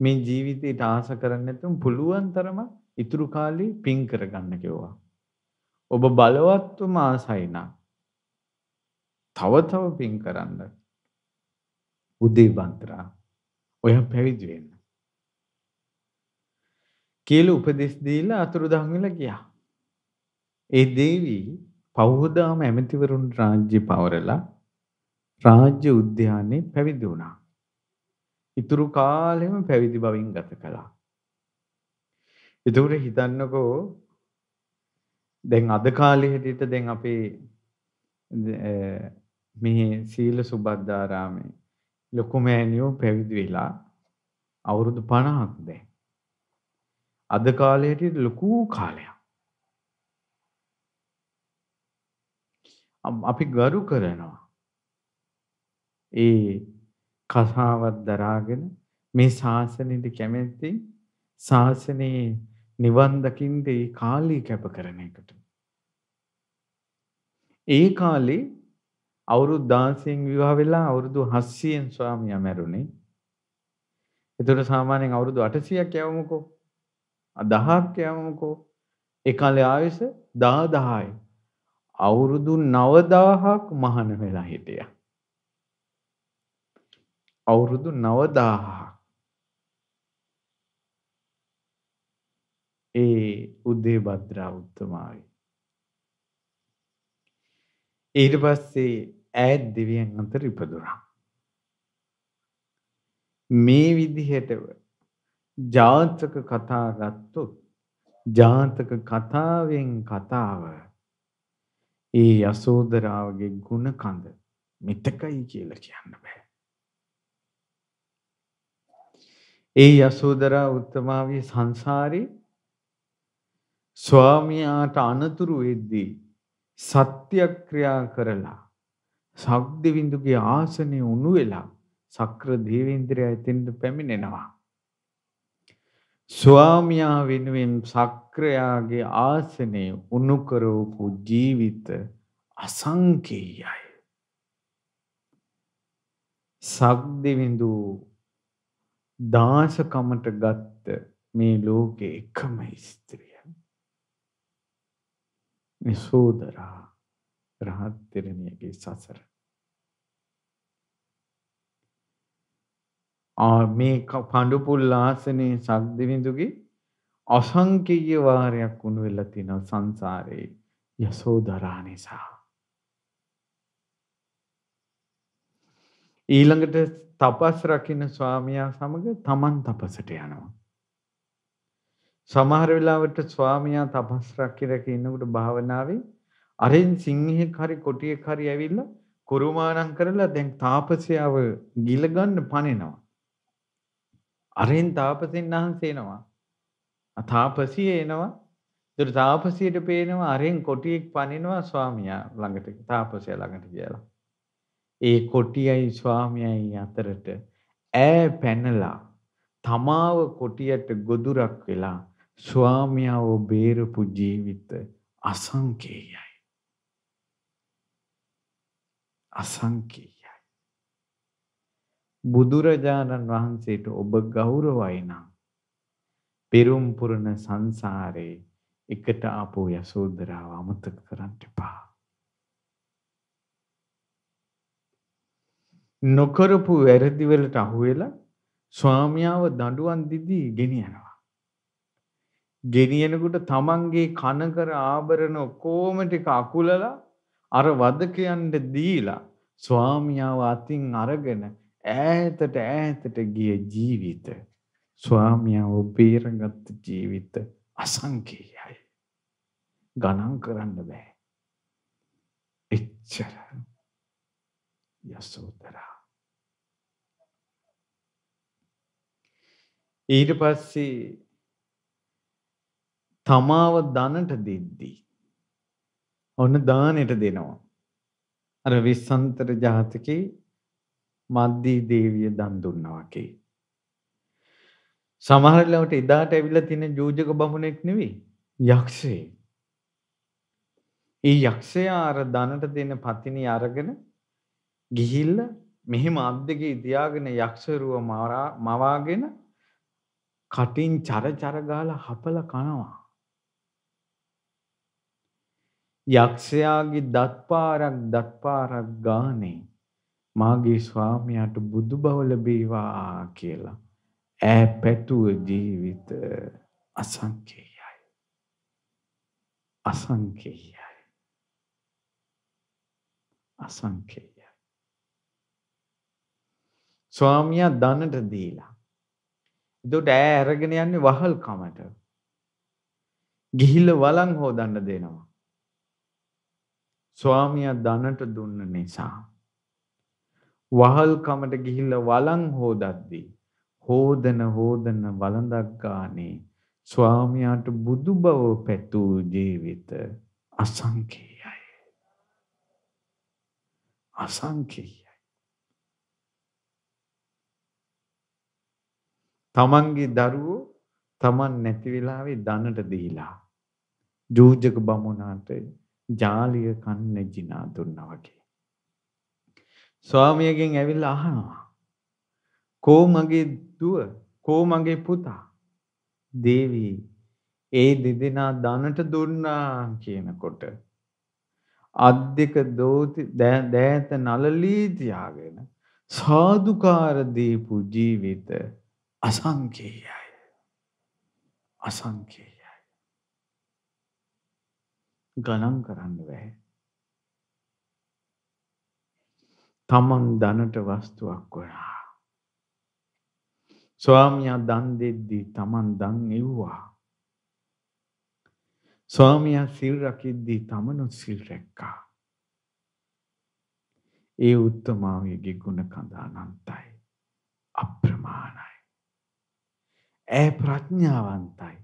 මේ ජීවිතයට ආස කරන්න නැතුම් පුළුවන් තරම ඉතුරු කාලේ පින් කරගන්න කිව්වා. ඔබ බලවත්වම ආසයි නම් තව තව පින් කරන්න. උදේවන්තරා ඔයා පැවිදි වෙන්න කියලා උපදෙස් දීලා අතුරුදහන් වෙලා ගියා. ඒ දේවි පවුහදාම ඇමතිවරුන් රාජ්‍ය පවරලා රාජ්‍ය උද්‍යානයේ පැවිදි වුණා. ඉතුරු කාලෙම පැවිදි බවින් ගත කළා. ඒතකොට හිතන්නකෝ දැන් අද කාලේ හැටියට දැන් අපේ මේ සීල සුබද්දාරාමේ ලොකු මෑණියෝ පැවිදි වෙලා අවුරුදු 50ක් දැන්. අද කාලයට ලොකු කාලයක්. අපි ගරු කරනවා. ඒ කසාවත් දරාගෙන මේ ශාසනයට කැමැත්තෙන් ශාසනයේ නිවන් දකින්න ඒ කාලේ කැප කරන එකට. ඒ කාලේ අවුරුදු 16න් විවාහ වෙලා අවුරුදු 700න් ස්වාමියා මැරුණේ. ඒතර සාමාන්‍යයෙන් අවුරුදු 800ක් යවමුකෝ. 1000ක් යවමුකෝ. ඒ කාලේ ආයුෂ 10000යි. අවුරුදු 9000ක් මහාන වෙලා හිටියා. අවුරුදු 9000ක්. ඒ උදේබද්‍රා උත්තමාවේ. ඊට පස්සේ ඈත් දෙවියන් අතර ඉපදුනා. මේ විදිහටව ජාතක කතා ගත්තොත් ජාතක කතාවෙන් කතාව ඒ යසෝදරාවගේ ಗುಣ කඳ මෙතකයි කියලා කියන්න බෑ. ඒ යසෝදරා උත්තමාවේ සංසාරේ ස්වාමියාට අනතුරු වෙද්දී සත්‍යක්‍රියා කරලා සක්දෙවිඳුගේ ආසනය උණු වෙලා සක්‍ර දේවේන්ද්‍රය එතෙන්ට පැමිණෙනවා. ස්වාමියා වෙනුවෙන් සක්‍රයාගේ ආසනයේ උණු කරවපු ජීවිත අසංකේයයි. සක්දෙවිඳු දාශකමට ගත්ත මේ ලෝකේ එකම ස්ත්‍රිය. මේ සෝදරා රහත් තෙරණියගේ සසර මේ පඬුපුල් ආසනේ සක්දිවිඳුගේ අසංකේය වාරයක් වුණ වෙලා තියෙනවා සංසාරේ යසෝදරා නිසා ඊළඟට තපස් රකින්න ස්වාමියා සමග තමන් තපසට යනවා සමහර වෙලාවට ස්වාමියා තපස් රකින්න ඉන්නකොට භාවනාවේ අරෙන් සිංහෙක් හරි කොටියෙක් හරි ඇවිල්ලා කුරුමානම් කරලා දැන් තාපසයාව ගිල ගන්න පනිනවා අරෙන් තාපසෙන් වහන්සේනවා. තාපසිය එනවා. ඒතර තාපසියට පේනවා අරෙන් කොටියෙක් පනිනවා ස්වාමියා ළඟට තාපසයා ළඟට කියලා. ඒ කොටියයි ස්වාමියයි අතරට ඈ පැනලා තමාව කොටියට ගොදුරක් වෙලා ස්වාමියාව බේරපු ජීවිත අසංකේයයි. අසංකේයයි. බුදුරජාණන් වහන්සේට ඔබ ගෞරවයි නම් පෙරම් පුරන සංසාරේ එකට ආපෝ යසෝදරාව අමතක කරන්න එපා. නොකරපු වැරදි වලට අහු වෙලා ස්වාමියාව දඬුවම් දීදී ගෙනියනවා. ගෙනියනකොට තමන්ගේ කන කර ආභරණ ඔක්කොම ටික අකුලලා අර වදකයන්ට දීලා ස්වාමියාව අතින් අරගෙන ඈතට ඈතට ගිය ජීවිත ස්වාමියා ඔබේරගත් ජීවිත අසංකේයයි ගණන් කරන්න බෑ එච්චර යසෝදරා ඊට පස්සේ තමාව දනට දෙද්දී ඔන්න දානෙට දෙනවා අර විස්සන්තර ජාතකේ මද්දී දේවිය දන් දුන්නා වගේ. සමහර ලාවට එදාට ඇවිල්ලා තියෙන ජූජක බමුණෙක් නෙවෙයි යක්ෂයෙක්. ඒ යක්ෂයා අර දනට දෙන පතිනි අරගෙන ගිහිල්ලා මෙහෙම අත් දෙකේ තියාගෙන යක්ෂරුව මවාගෙන කටින් චරචර ගාලා හපල කනවා. යක්ෂයාගේ දත්පාරක් දත්පාරක් ගානේ මාගේ ස්වාමියාට බුදු බව ලැබේවා කියලා ඈ පැතුව ජීවිත අසංකේයයි අසංකේයයි අසංකේයයි ස්වාමියා දනට දීලා එතකොට ඈ අරගෙන යන්නේ වහල් කමට ගිහිල්ලා වළං හොදන්න දෙනවා ස්වාමියා දනට දුන්න නිසා වහල්කමට ගිහිල්ල වලං හෝදද්දී හෝදන හෝදන වළඳක් ගානේ ස්වාමියාට බුදු බව පැතූ ජීවිත අසංකේයයි අසංකේයයි තමන්ගේ දරුවෝ තමන් නැති වෙලාවේ දනට දීලා ජූජක බමුණාට ජාලිය කන්න ජිනා දුන්නා වගේ ස්වාමියගෙන් ඇවිල්ලා අහනවා. කෝ මගේ දුව කෝ මගේ පුතා දේවී ඒ දෙදෙනා දනට දුන්නා කියනකොට අත් දෙක දෝති දෑත නලලී තියාගෙන සාදුකාර දීපු ජීවිත අසංකේයයි අසංකේයයි ගණන් කරන්න බැහැ තමන් දනට වස්තුවක් හොයා. ස්වාමියා දන් දෙද්දී තමන් දන් එව්වා. ස්වාමියා සිල් රකිද්දී තමනුත් සිල් රැක්කා. ඒ උත්තමාවයගේ ගුණ කඳානන්තයි. අප්‍රමාණයි. ඇ ප්‍රඥාවන්තයි.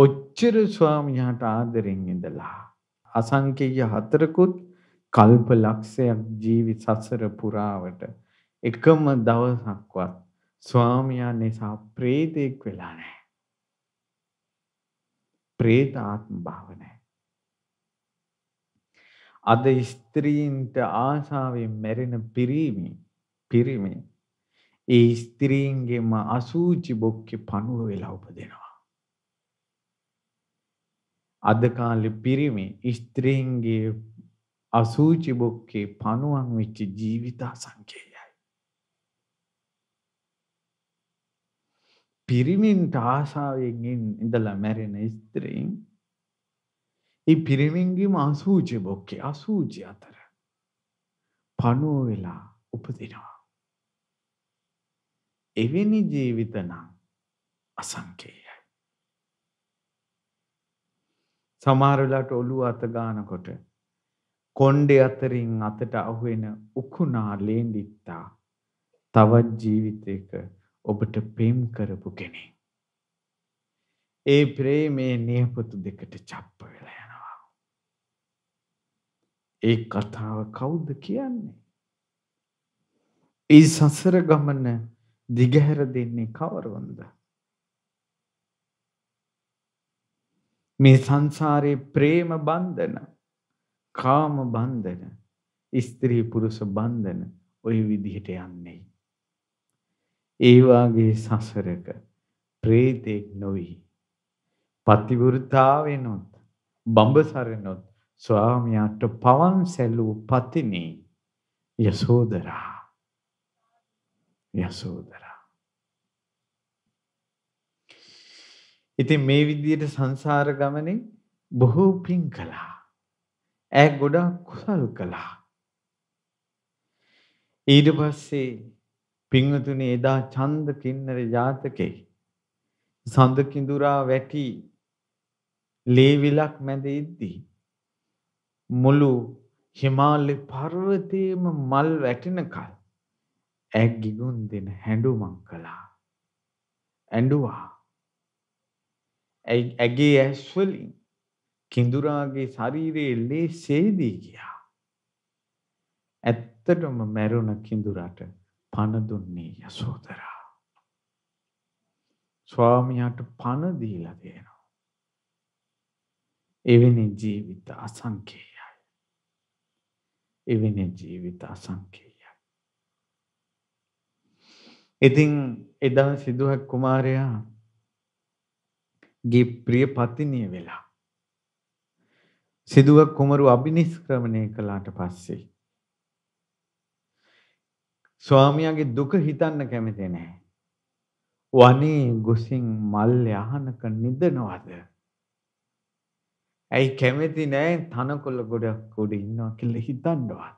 ඔච්චර ස්වාමියාට ආදරෙන් ඉඳලා. අසංකේය හතරකුත් කල්ප ලක්ෂයක් ජීවිත සසර පුරාවට එකම දවසක්වත් ස්වාමියා නිසා ප්‍රේතෙක් වෙලා නැහැ. ප්‍රේත ආත්ම භාව නැහැ. අද ස්ත්‍රීන්ට ආශාවෙන් මැරෙන පිරිමි පිරිමි ඒ ස්ත්‍රීන්ගේම අසූචි බොක්කේ පණුව වෙලා උපදිනවා. අද කාලේ පිරිමි ස්ත්‍රීන්ගේ අසූචි බොක්කේ පණුවන් වෙච්ච ජීවිතා සංකේයයි. පිරිමින්ට ආසාාවෙන් ඉඳලා මැරෙන ස්ත්‍රීන් ඒ පිරිමින්ගේම අසූචි බොක්කේ අසූචි අතර පණුව වෙලා උපදිනවා. එවැනි ජීවිතනම් අසංකේයයි. සමාරලට ඔලු අතගානකොට කොණ්ඩේ අතරින් අතට අහුවෙන උකුණා ලේන්දිත්තා තවත් ජීවිතයක ඔබට පෙම් කරපු කෙනෙක්. ඒ ප්‍රේමයේ නියපොතු දෙකට චප්ප වෙලා යනවා. ඒ කතාව කවුද කියන්නේ? ඒ සසර ගමන දිගහැර දෙන්නේ කවරවන්ද? මේ සංසාරේ ප්‍රේම බන්ධන කාම බන්ධන, ස්ත්‍රී පුරුෂ බන්ධන ওই විදිහට යන්නේ. ඒ වාගේ සසරක ප්‍රේතෙක් නොවි. පතිවෘතාවෙනොත් බඹසරෙනොත් ස්වාමියාට පවන් සැලූ පතිනි යසෝදරා. යසෝදරා. ඉතින් මේ විදිහට සංසාර ගමනේ බොහෝ පින් කළා. ඇය ගොඩක් කුසල් කළා. ඊට පස්සේ පින්වතුනි එදා ඡන්ද කින්නර ජාතකේ සඳ කිඳුරා වැටි ලේවිලක් මැද ඉද්දී මුළු හිමාලය පර්වතයේම මල් වැටෙනකල් ඇග් ගිගුන් දෙන හැඬුමක් කළා. ඇඬුවා. ඇගේ ඇස්වලින් කිඳුරාගේ ශරීරයේ ලේ සේදී ගියා. ඇත්තටම මැරුණ කිඳුරාට පණ දුන්නේ යසෝදරා. ස්වාමියාට පණ දීලා දෙනවා. එවැනි ජීවිත අසංකේයයි. එවැනි ජීවිත අසංකේයයි. ඉතින් එදා සිදුහක් කුමාරයා ගේ ප්‍රිය පතිනිය වෙලා සිදුව කුමරු අබිනිෂ්ක්‍රමණය කළාට පස්සේ ස්වාමියාගේ දුක හිතන්න කැමති නැහැ. වනේ ගොසින් මල් යහනක නිදනවද? ඇයි කැමති නැහැ තනකොළ ගොඩක් උඩ ඉන්නවා කියලා හිතන්නවත්.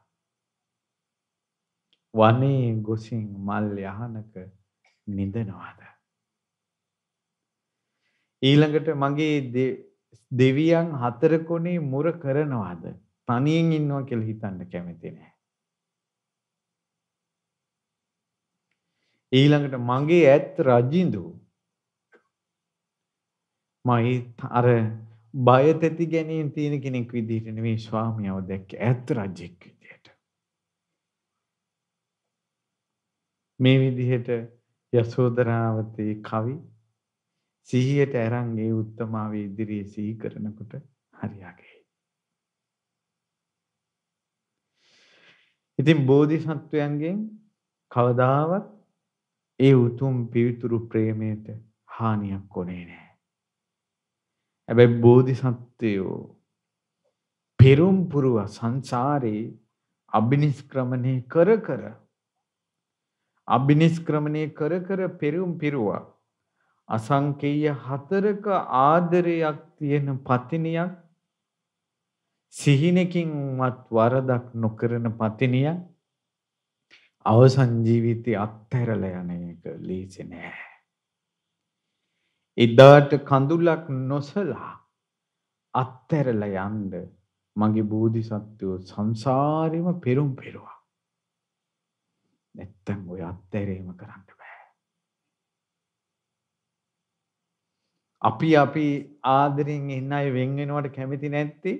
වනේ ගොසින් මල් යහනක නිදනවද? ඊළඟට මගේ දෙවියන් හතර කොනේ මුර කරනවාද? තනියෙන් ඉන්නවා කියලා හිතන්න කැමති නැහැ. ඊළඟට මගේ ඇත් රජින්දු මයි අර බය තැති ගැනීම තියෙන කෙනෙක් විදිහට නෙවෙයි ස්වාමියව දැක්ක ඇත් රජෙක් විදිහට මේ විදිහට යසෝදරාවතී කවි සිහියට ඇරන් ඒ උත්තමාවේ ඉදිරියේ සිහි කරනකොට හරියාගේ. ඉතින් බෝධිසත්වයන්ගෙන් කවදාවත් ඒ උතුම් පිවිතුරු ප්‍රේමයට හානියක් කොනේ නෑ. හැබැයි බෝධිසත්වයෝ පෙරුම් පුරුව සංසාරේ අභිනිෂ්ක්‍රමණය කර කර අභිනිෂ්ක්‍රමණය කර කර පෙරුම් පිරුවා අසංකේය හතරක ආදරයක් තියෙන පතිනියක් සිහිනකින්වත් වරදක් නොකරන පතිනිය අවසන් ජීවිතය අත්හැරලා යන එක ලේසි නෑ. ඉදාට කඳුලක් නොසලා අත්හැරලා යන්න මගේ බෝධිසත්වෝ සංසාරෙම පෙරම් පෙරුවා. නැත්තම් ඔය අත්හැරීම කරන්න අපි අපි ආදරෙන් එන්න අය වෙන් වෙනවට කැමති නැත්තේ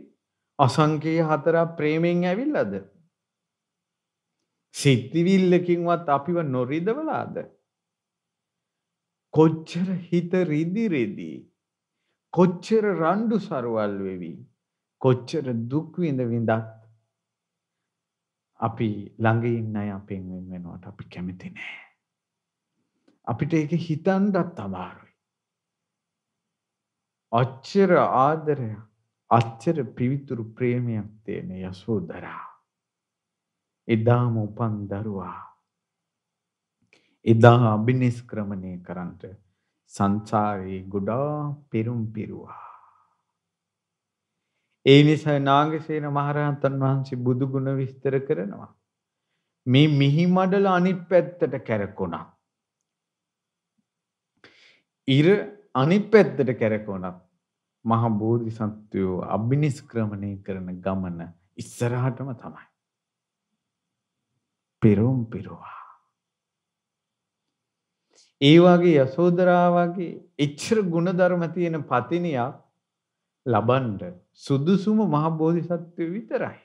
අසංකේය හතරක් ප්‍රේමයෙන් ඇවිල්ලාද? සිත්විල්ලකින්වත් අපිව නොරිදවලාද? කොච්චර හිත රිදි රිදි කොච්චර රණ්ඩු සරුවල් වෙවි කොච්චර දුක් විඳ විඳත් අපි ළඟ ඉන්න අය අපෙන් වෙනවට අපි කැමති නෑ අපිට ඒක හිතන්නත් අමාරුයි අච්චර ආදරයක් අච්චර පිවිතුරු ප්‍රේමයක් තියෙන යසෝදරා එදාම උපන් දරුවා එදා අභිනිෂ්ක්‍රමණය කරන්නට සංසාරේ ගොඩා පෙරුම් පිරුවා ඒ නිසා නාගසේන මහරහතන් වහන්සේ බුදු ගුණ විස්තර කරනවා මේ මිහිමඩල අනිත් පැත්තට කැරකුණා ඉර අනිත් පැත්තට කැරකෝනක් මහ බෝධිසත්වයෝ අභිනිෂ්ක්‍රමණය කරන ගමන ඉස්සරහටම තමයි. පෙරොම් පෙරවා. ඒ වගේ යසෝදරාවගේ එච්චර ගුණධර්ම තියෙන පතිනියක් ලබන්ඩ සුදුසුම මහ බෝධිසත්වය විතරයි.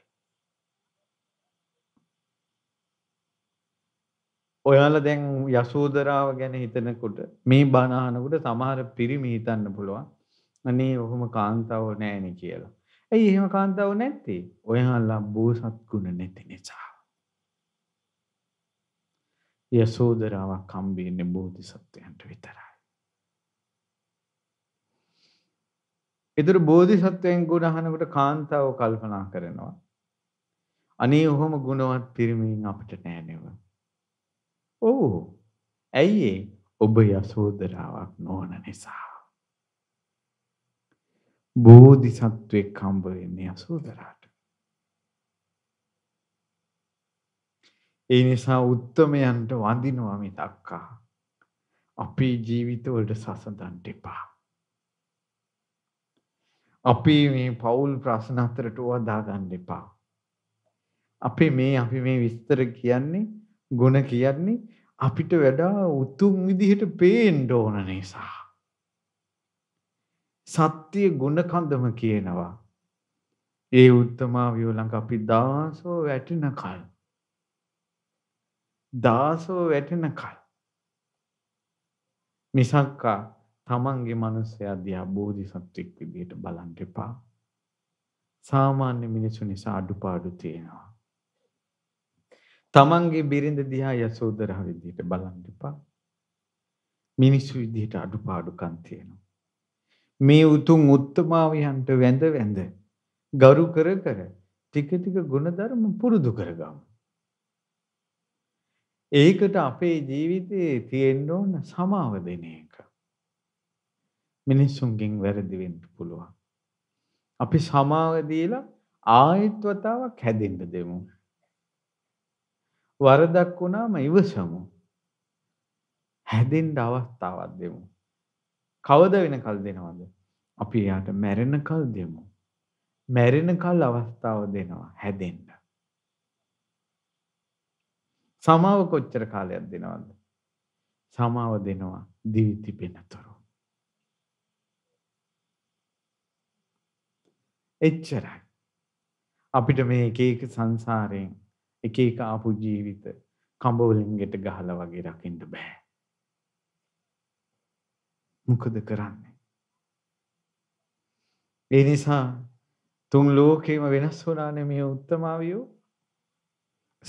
ඔයාල දැන් යසෝදරාව ගැන හිතනකොට මේ බණහනකොට සමහර පිරිමි හිතන්න පුළුවන් අනේ ඔහොම කාන්තාව නෑන කියලා. ඇයි එහෙම කාන්තාව නැත්තේ ඔයහල්ලා බෝසත් ගුණ නැති නිසා. යසෝදරාවක් කම්බියන්නේ බෝධි සත්වයන්ට විතරයි. එදුර බෝධි සත්වයෙන් ගුණ අහනකොට කාන්තාව කල්පනා කරනවා. අනේ ඔහොම ගුණවත් පිරිමින් අපට නෑනෙවා. ඔව්. ඇයි ඔබ යසෝදරාවක් නොවන නිසා. බෝධිසත්වෙක් හම්බ වෙන්නේ යසෝදරාට. ඒ නිසා උත්තමයන්ට වඳිනවා මිසක්කා අපේ ජීවිතවලට සසඳන්න එපා. අපි මේ පවුල් ප්‍රශ්න අතරට වදා ගන්න එපා. අපි මේ අපි මේ විස්තර කියන්නේ ගුණ කියන්නේ අපිට වඩා උතුම් විදිහට පේන්න ඕන නිසා. සත්‍ය ගුණ කඳම කියනවා. ඒ උත්තමා වියලංක අපි දාසෝ වැටෙනකල්. දාසෝ වැටෙනකල්. මිසක්කා තමන්ගේ මනුස්සයා දිහා බෝධිසත්වෙක් විදිහට බලන්න එපා. සාමාන්‍ය මිනිසු නිසා අඩුපාඩු තියෙනවා. තමන්ගේ බිරිඳ දිහා යසෝදරා විදිහට බලන්න එපා. මිනිස්සු විදිහට අඩුපාඩුකම් තියෙනවා. මේ උතුම් උත්තමාවයන්ට වැඳ වැඳ ගරු කර කර ටික ටික ගුණධර්ම පුරුදු කරගමු. ඒකට අපේ ජීවිතයේ තියෙන්න ඕන සමාව දෙන එක. මිනිස්සුන්ගෙන් වැරදි වෙන්න පුළුවන්. අපි සමාව දීලා ආයත්වතාවක් හැදෙන්න දෙමු. වරදක් වුණාම ඉවසමු. හැදෙන්න අවස්ථාවක් දෙමු. කවද වෙනකල් දෙනවද? අපි එයාට මැරෙනකල් දෙමු. මැරෙනකල් අවස්ථාව දෙනවා හැදෙන්න. සමාව කොච්චර කාලයක් දෙනවද? සමාව දෙනවා දිවි තිබෙනතුරු. එච්චරයි. අපිට මේ එක එක සංසාරයෙන් එක එක ආපු ජීවිත කඹවලින් ගෙට ගහලා වගේ රකින්න බෑ. මොකද කරන්නේ? ඒ නිසා තුන් ලෝකේම වෙනස් වුණානේ මේ උත්තමාවියෝ.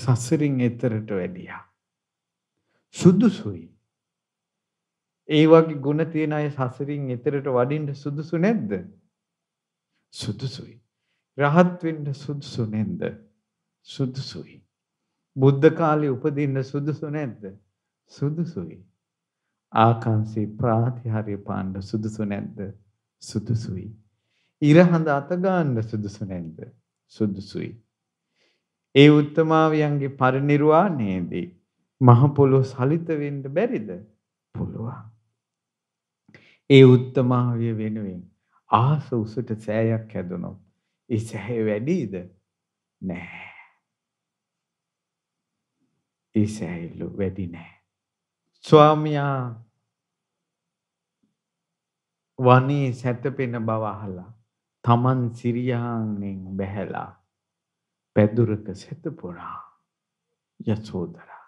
සසරින් එතරට වැඩියා. සුදුසුයි. ඒ වගේ ගුණ තියෙන අය සසරින් එතරට වඩින්න සුදුසු නැද්ද? සුදුසුයි. රහත් වෙන්න සුදුසු නැද්ද? සුදුසුයි. බුද්ධ කාලේ උපදින්න සුදුසු නැද්ද? සුදුසුයි. ආකාංශේ ප්‍රාතිහාර්ය පාණ්ඩ සුදුසු නැද්ද? සුදුසුයි. ඉරහඳ අත ගන්න සුදුසු නැද්ද? සුදුසුයි. ඒ උත්තමාවියන්ගේ පරිණිරවාණයේදී මහ පොළොව සලිත වෙන්න බැරිද? පුළුවන්. ඒ උත්තමාවිය වෙනුවෙන් ආස උසට සෑයක් හැදුනොත් ඒ සෑය වැඩිද? නැහැ. ඒ සෑහිල්ල වැඩි නෑ. ස්වාමියා වනේ සැතපෙන බව අහලා තමන් සිරියාන්නෙන් බැහැලා පැදුරක සැතපුරා යසෝදරා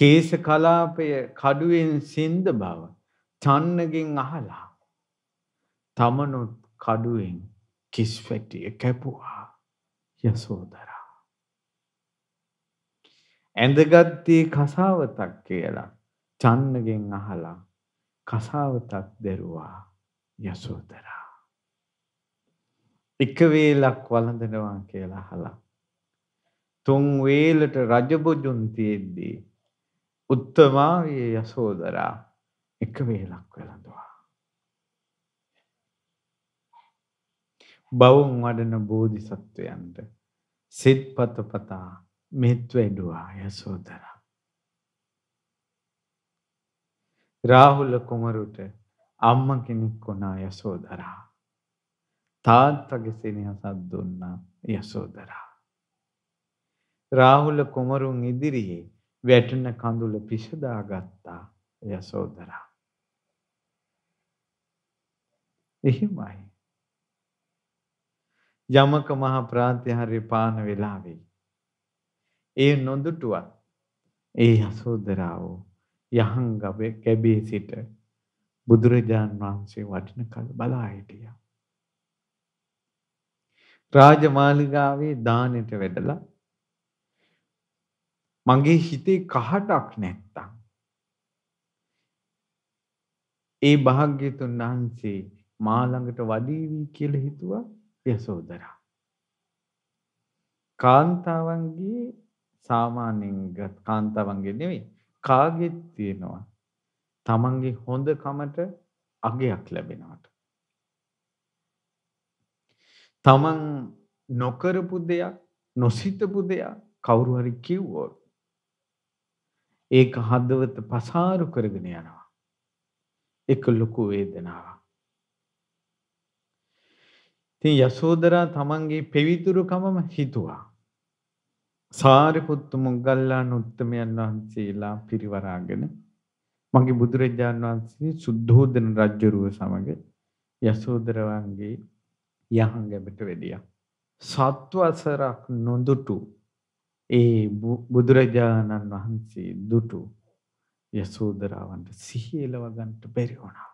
කේස කලාපය කඩුවෙන් සින්ද බව චන්නගෙන් අහලා තමනුත් කඩුවෙන් කිස් වැටිය කැපුවා යසෝදරා ඇඳගත්තේ කසාවතක් කියලා චන්නගෙන් අහලා කසාවතක් දැරුවා යසෝදරා. එක වේලක් වළඳනවා කියලා අහලා තුන් වේලට රජබොජුන් තියෙද්දී උත්තමාවිය යසෝදරා එක වේලක් වළඳුවා. බවුන් වඩන බෝධිසත්වයන්ට සිත්පත පතා මෙත් වැඩුවා යසෝදරා. රාහුල කුමරුට අම්ම කෙනෙක් වුණා යසෝදරා. තාත්තගේ සෙනෙහසක් දුන්නා යසෝදරා. රාහුල කුමරුන් ඉදිරියේ වැටෙන කඳුල පිසදා ගත්තා යසෝදරා. එහෙමයි. යමක මහ ප්‍රාත්‍යහාරය පාන වෙලාවේ ඒ නොදුටුවත් ඒ යසෝදරාවෝ යහන් ගබේ කැබේ සිට බුදුරජාන් වහන්සේ වටින කල බලා හිටියා. රාජමාලිගාවේ දානෙට වැඩලා මගේ හිතේ කහටක් නැත්තම් ඒ භාග්‍යතුන් වහන්සේ මා ළඟට වදීවි කියලා හිතුවා යසෝදරා. කාන්තාවන්ගේ සාමාන්‍යයෙන් කාන්තාවන්ගේ නෙවෙයි කාගෙත් තියෙනවා තමන්ගේ හොඳ කමට අගයක් ලැබෙනවට තමන් නොකරපු දෙයක් නොසිතපු දෙයක් කවුරු හරි කිව්වොත් ඒක හදවත පසාරු කරගෙන යනවා ඒක ලොකු වේදනාවක් ඉතින් යසෝදරා තමන්ගේ පෙවිතුරුකමම හිතුවා සාරිපුත්තු මොග්ගල්ලාන උත්තමයන් වහන්සේලා පිරිවරාගෙන මගේ බුදුරජාන් වහන්සේ සුද්ධෝදන රජුරුව සමග යසෝදරවන්ගේ යහංගැබට වෙඩියා. සත්වසරක් නොදුටු ඒ බුදුරජාණන් වහන්සේ දුටු යසෝදරාවන්ට සිහියලවගන්ට බැරි වුණා.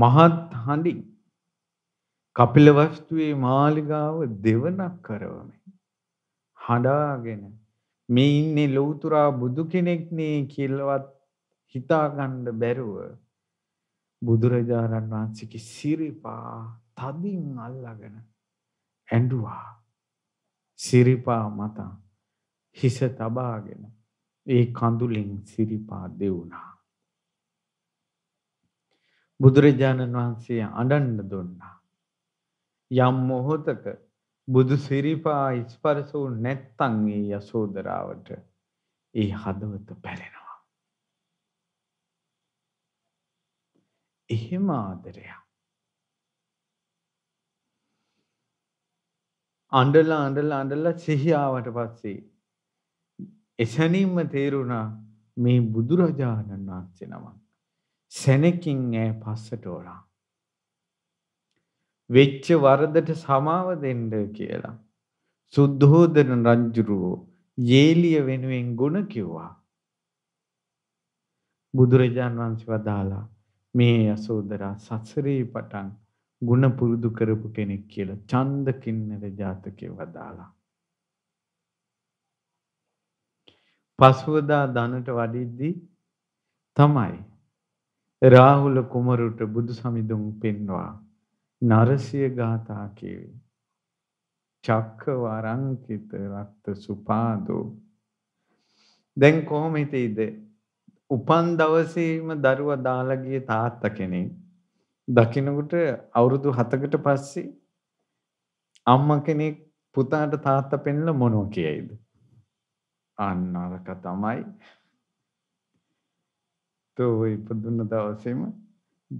මහත් හඬින් කපිලවස්තුවේ මාලිගාව දෙවනක් කරවමින් හඬාගෙන මේ ඉන්නේ ලෞතුරා බුදු කෙනෙක් නේ කියලාවත් හිතාගන්න බැරුව බුදුරජාණන් වහන්සේගේ සිරිපා තදින් අල්ලගෙන ඇඬුවා සිරිපා මත හිස තබාගෙන ඒ කඳුලින් සිරිපා දෙවුනා බුදුරජාණන් වහන්සේ අඬන්න දුන්නා යම් මොහොතක බුදු සිරිපා ස්පර්ශ වූ නැත්නම් ඒ යසෝදරාවට ඒ හදවත පැලෙනවා. එහෙම ආදරයක්. අඬලා අඬලා අඬලා සිහියාවට පස්සේ එසැනින්ම තේරුණා මේ බුදුරජාණන් වහන්සේ නමක් සැනකින් ඈ පස්සට ඕලා වෙච්ච වරදට සමාව දෙන්න කියලා. සුද්ධෝදන රජුරෝ යේලිය වෙනුවෙන් ගුණ කිව්වා. බුදුරජාන් වහන්සේ වදාලා මේ යසෝදරා සසරේ පටන් ගුණ පුරුදු කරපු කෙනෙක් කියලා ඡන්ද කින්නර ජාතකේ වදාලා. පස්වදා දනට වඩිද්දී තමයි රාහුල කුමරුට බුදු සමිඳුන් පෙන්වා නරසිය ගාථා කියවේ. චක්ක වරංකිත රක්ත සුපාදෝ. දැන් කොහොම හිතෙයිද? උපන් දවසේම දරුවා දාලා ගිය තාත්තා කෙනෙක් දකින්නකොට අවුරුදු 7කට පස්සේ අම්මා කෙනෙක් පුතාට තාත්තා පෙන්ල මොනෝ කියයිද? අන්න අරක තමයි. තෝ ඉපදුන දවසේම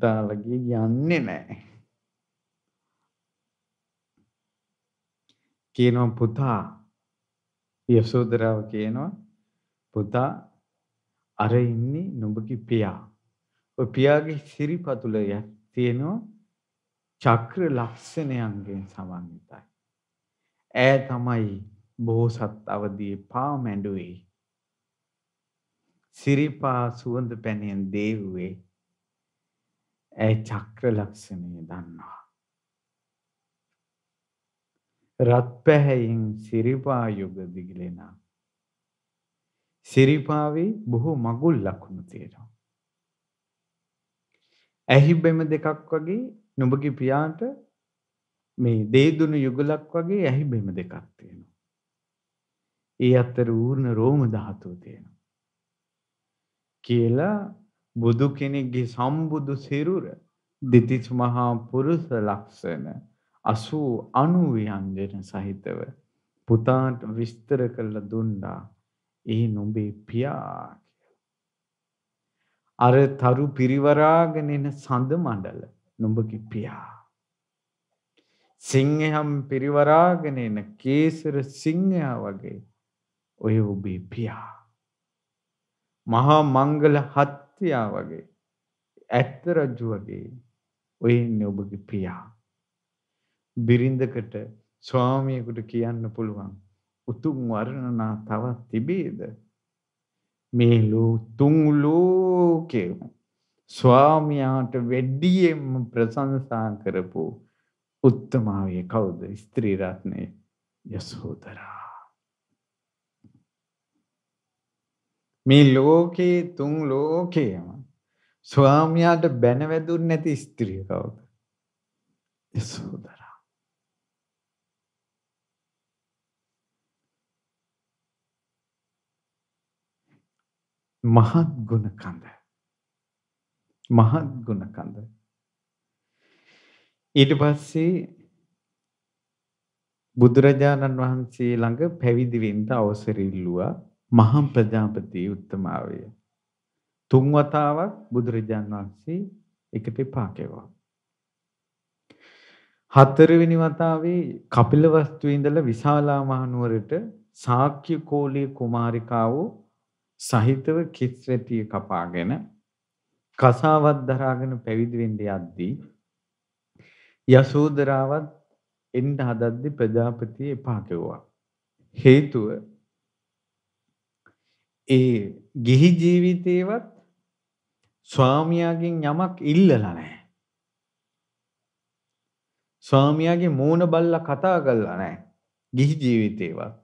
දාලා ගියේ යන්නේ නැහැ. කියනවා පුතා යසෝදරාව කියනවා පුතා අර ඉන්නේ නුඹගේ පියා. ඔය පියාගේ සිරිපතුල තියෙනවා චක්‍ර ලක්ෂණයන්ගෙන් සමන්විතයි. ඈ තමයි බෝසත් අවදී පා මැඬුවේ. සිරිපා සුවඳ පැනෙන් දේව්වේ. ඈ චක්‍ර ලක්ෂණය දන්නවා. රත් පැහැයින් සිරිපා යුග දිගිලෙනා. සිරිපාවේ බොහෝ මගුල් ලකුණු තියෙනවා. ඇහි බෙම දෙකක් වගේ නුඹගේ පියාට මේ දේදුණු යුගලක් වගේ ඇහි බෙම දෙකක් තියෙනවා. ඒ අතර ඌර්ණ රෝම ධාතුව තියෙනවා. කියලා බුදු කෙනෙක්ගේ සම්බුදු සිරුර දෙතිස් මහා පුරුෂ ලක්ෂණ 80 90 යන්දෙන සහිතව පුතාට විස්තර කරලා දුන්නා ඒ නුඹේ පියා අර තරු පිරිවරාගෙන එන සඳ මණ්ඩල නුඹගේ පියා සිංහම් පිරිවරාගෙන එන කේසර සිංහයා වගේ ඔය ඔබේ පියා මහා මංගල හත්තියා වගේ ඇත්ත රජු වගේ ඔය ඉන්නේ ඔබගේ පියා බිරිඳකට ස්වාමියෙකුට කියන්න පුළුවන් උතුම් වර්ණනා තවත් තිබේද මේ ලෝ තුන් ලෝකේ ස්වාමියාට වැඩියෙන්ම ප්‍රශංසා කරපු උත්තමාවේ කවුද ස්ත්‍රී රත්නේ යසෝදරා මේ ලෝකේ තුන් ලෝකේම ස්වාමියාට බැනවැදුන් නැති ස්ත්‍රිය කවුද යසෝදරා මහත් ගුණ කඳ. මහත් ගුණ කඳ. ඊට පස්සේ බුදුරජාණන් වහන්සේ ළඟ පැවිදි වෙන්න අවසර ඉල්ලුවා මහා ප්‍රජාපති උත්තමාවය. තුන් වතාවක් බුදුරජාණන් වහන්සේ එකට එපා කෙවුවා. හතරවෙනි වතාවේ කපිලවස්තු ඉඳලා විශාලා මහනුවරට සාක්‍ය කෝලී කුමාරිකාවෝ සහිතව කිස් වැටිය කපාගෙන කසාවත් දරාගෙන පැවිදි වෙන්න යද්දී යසෝදරාවත් එන්න හදද්දී ප්‍රජාපති එපා කිව්වා. හේතුව ඒ ගිහි ජීවිතේවත් ස්වාමියාගෙන් යමක් ඉල්ලලා නැහැ. ස්වාමියාගේ මූණ බල්ලා කතා කරලා නැහැ. ගිහි ජීවිතේවත්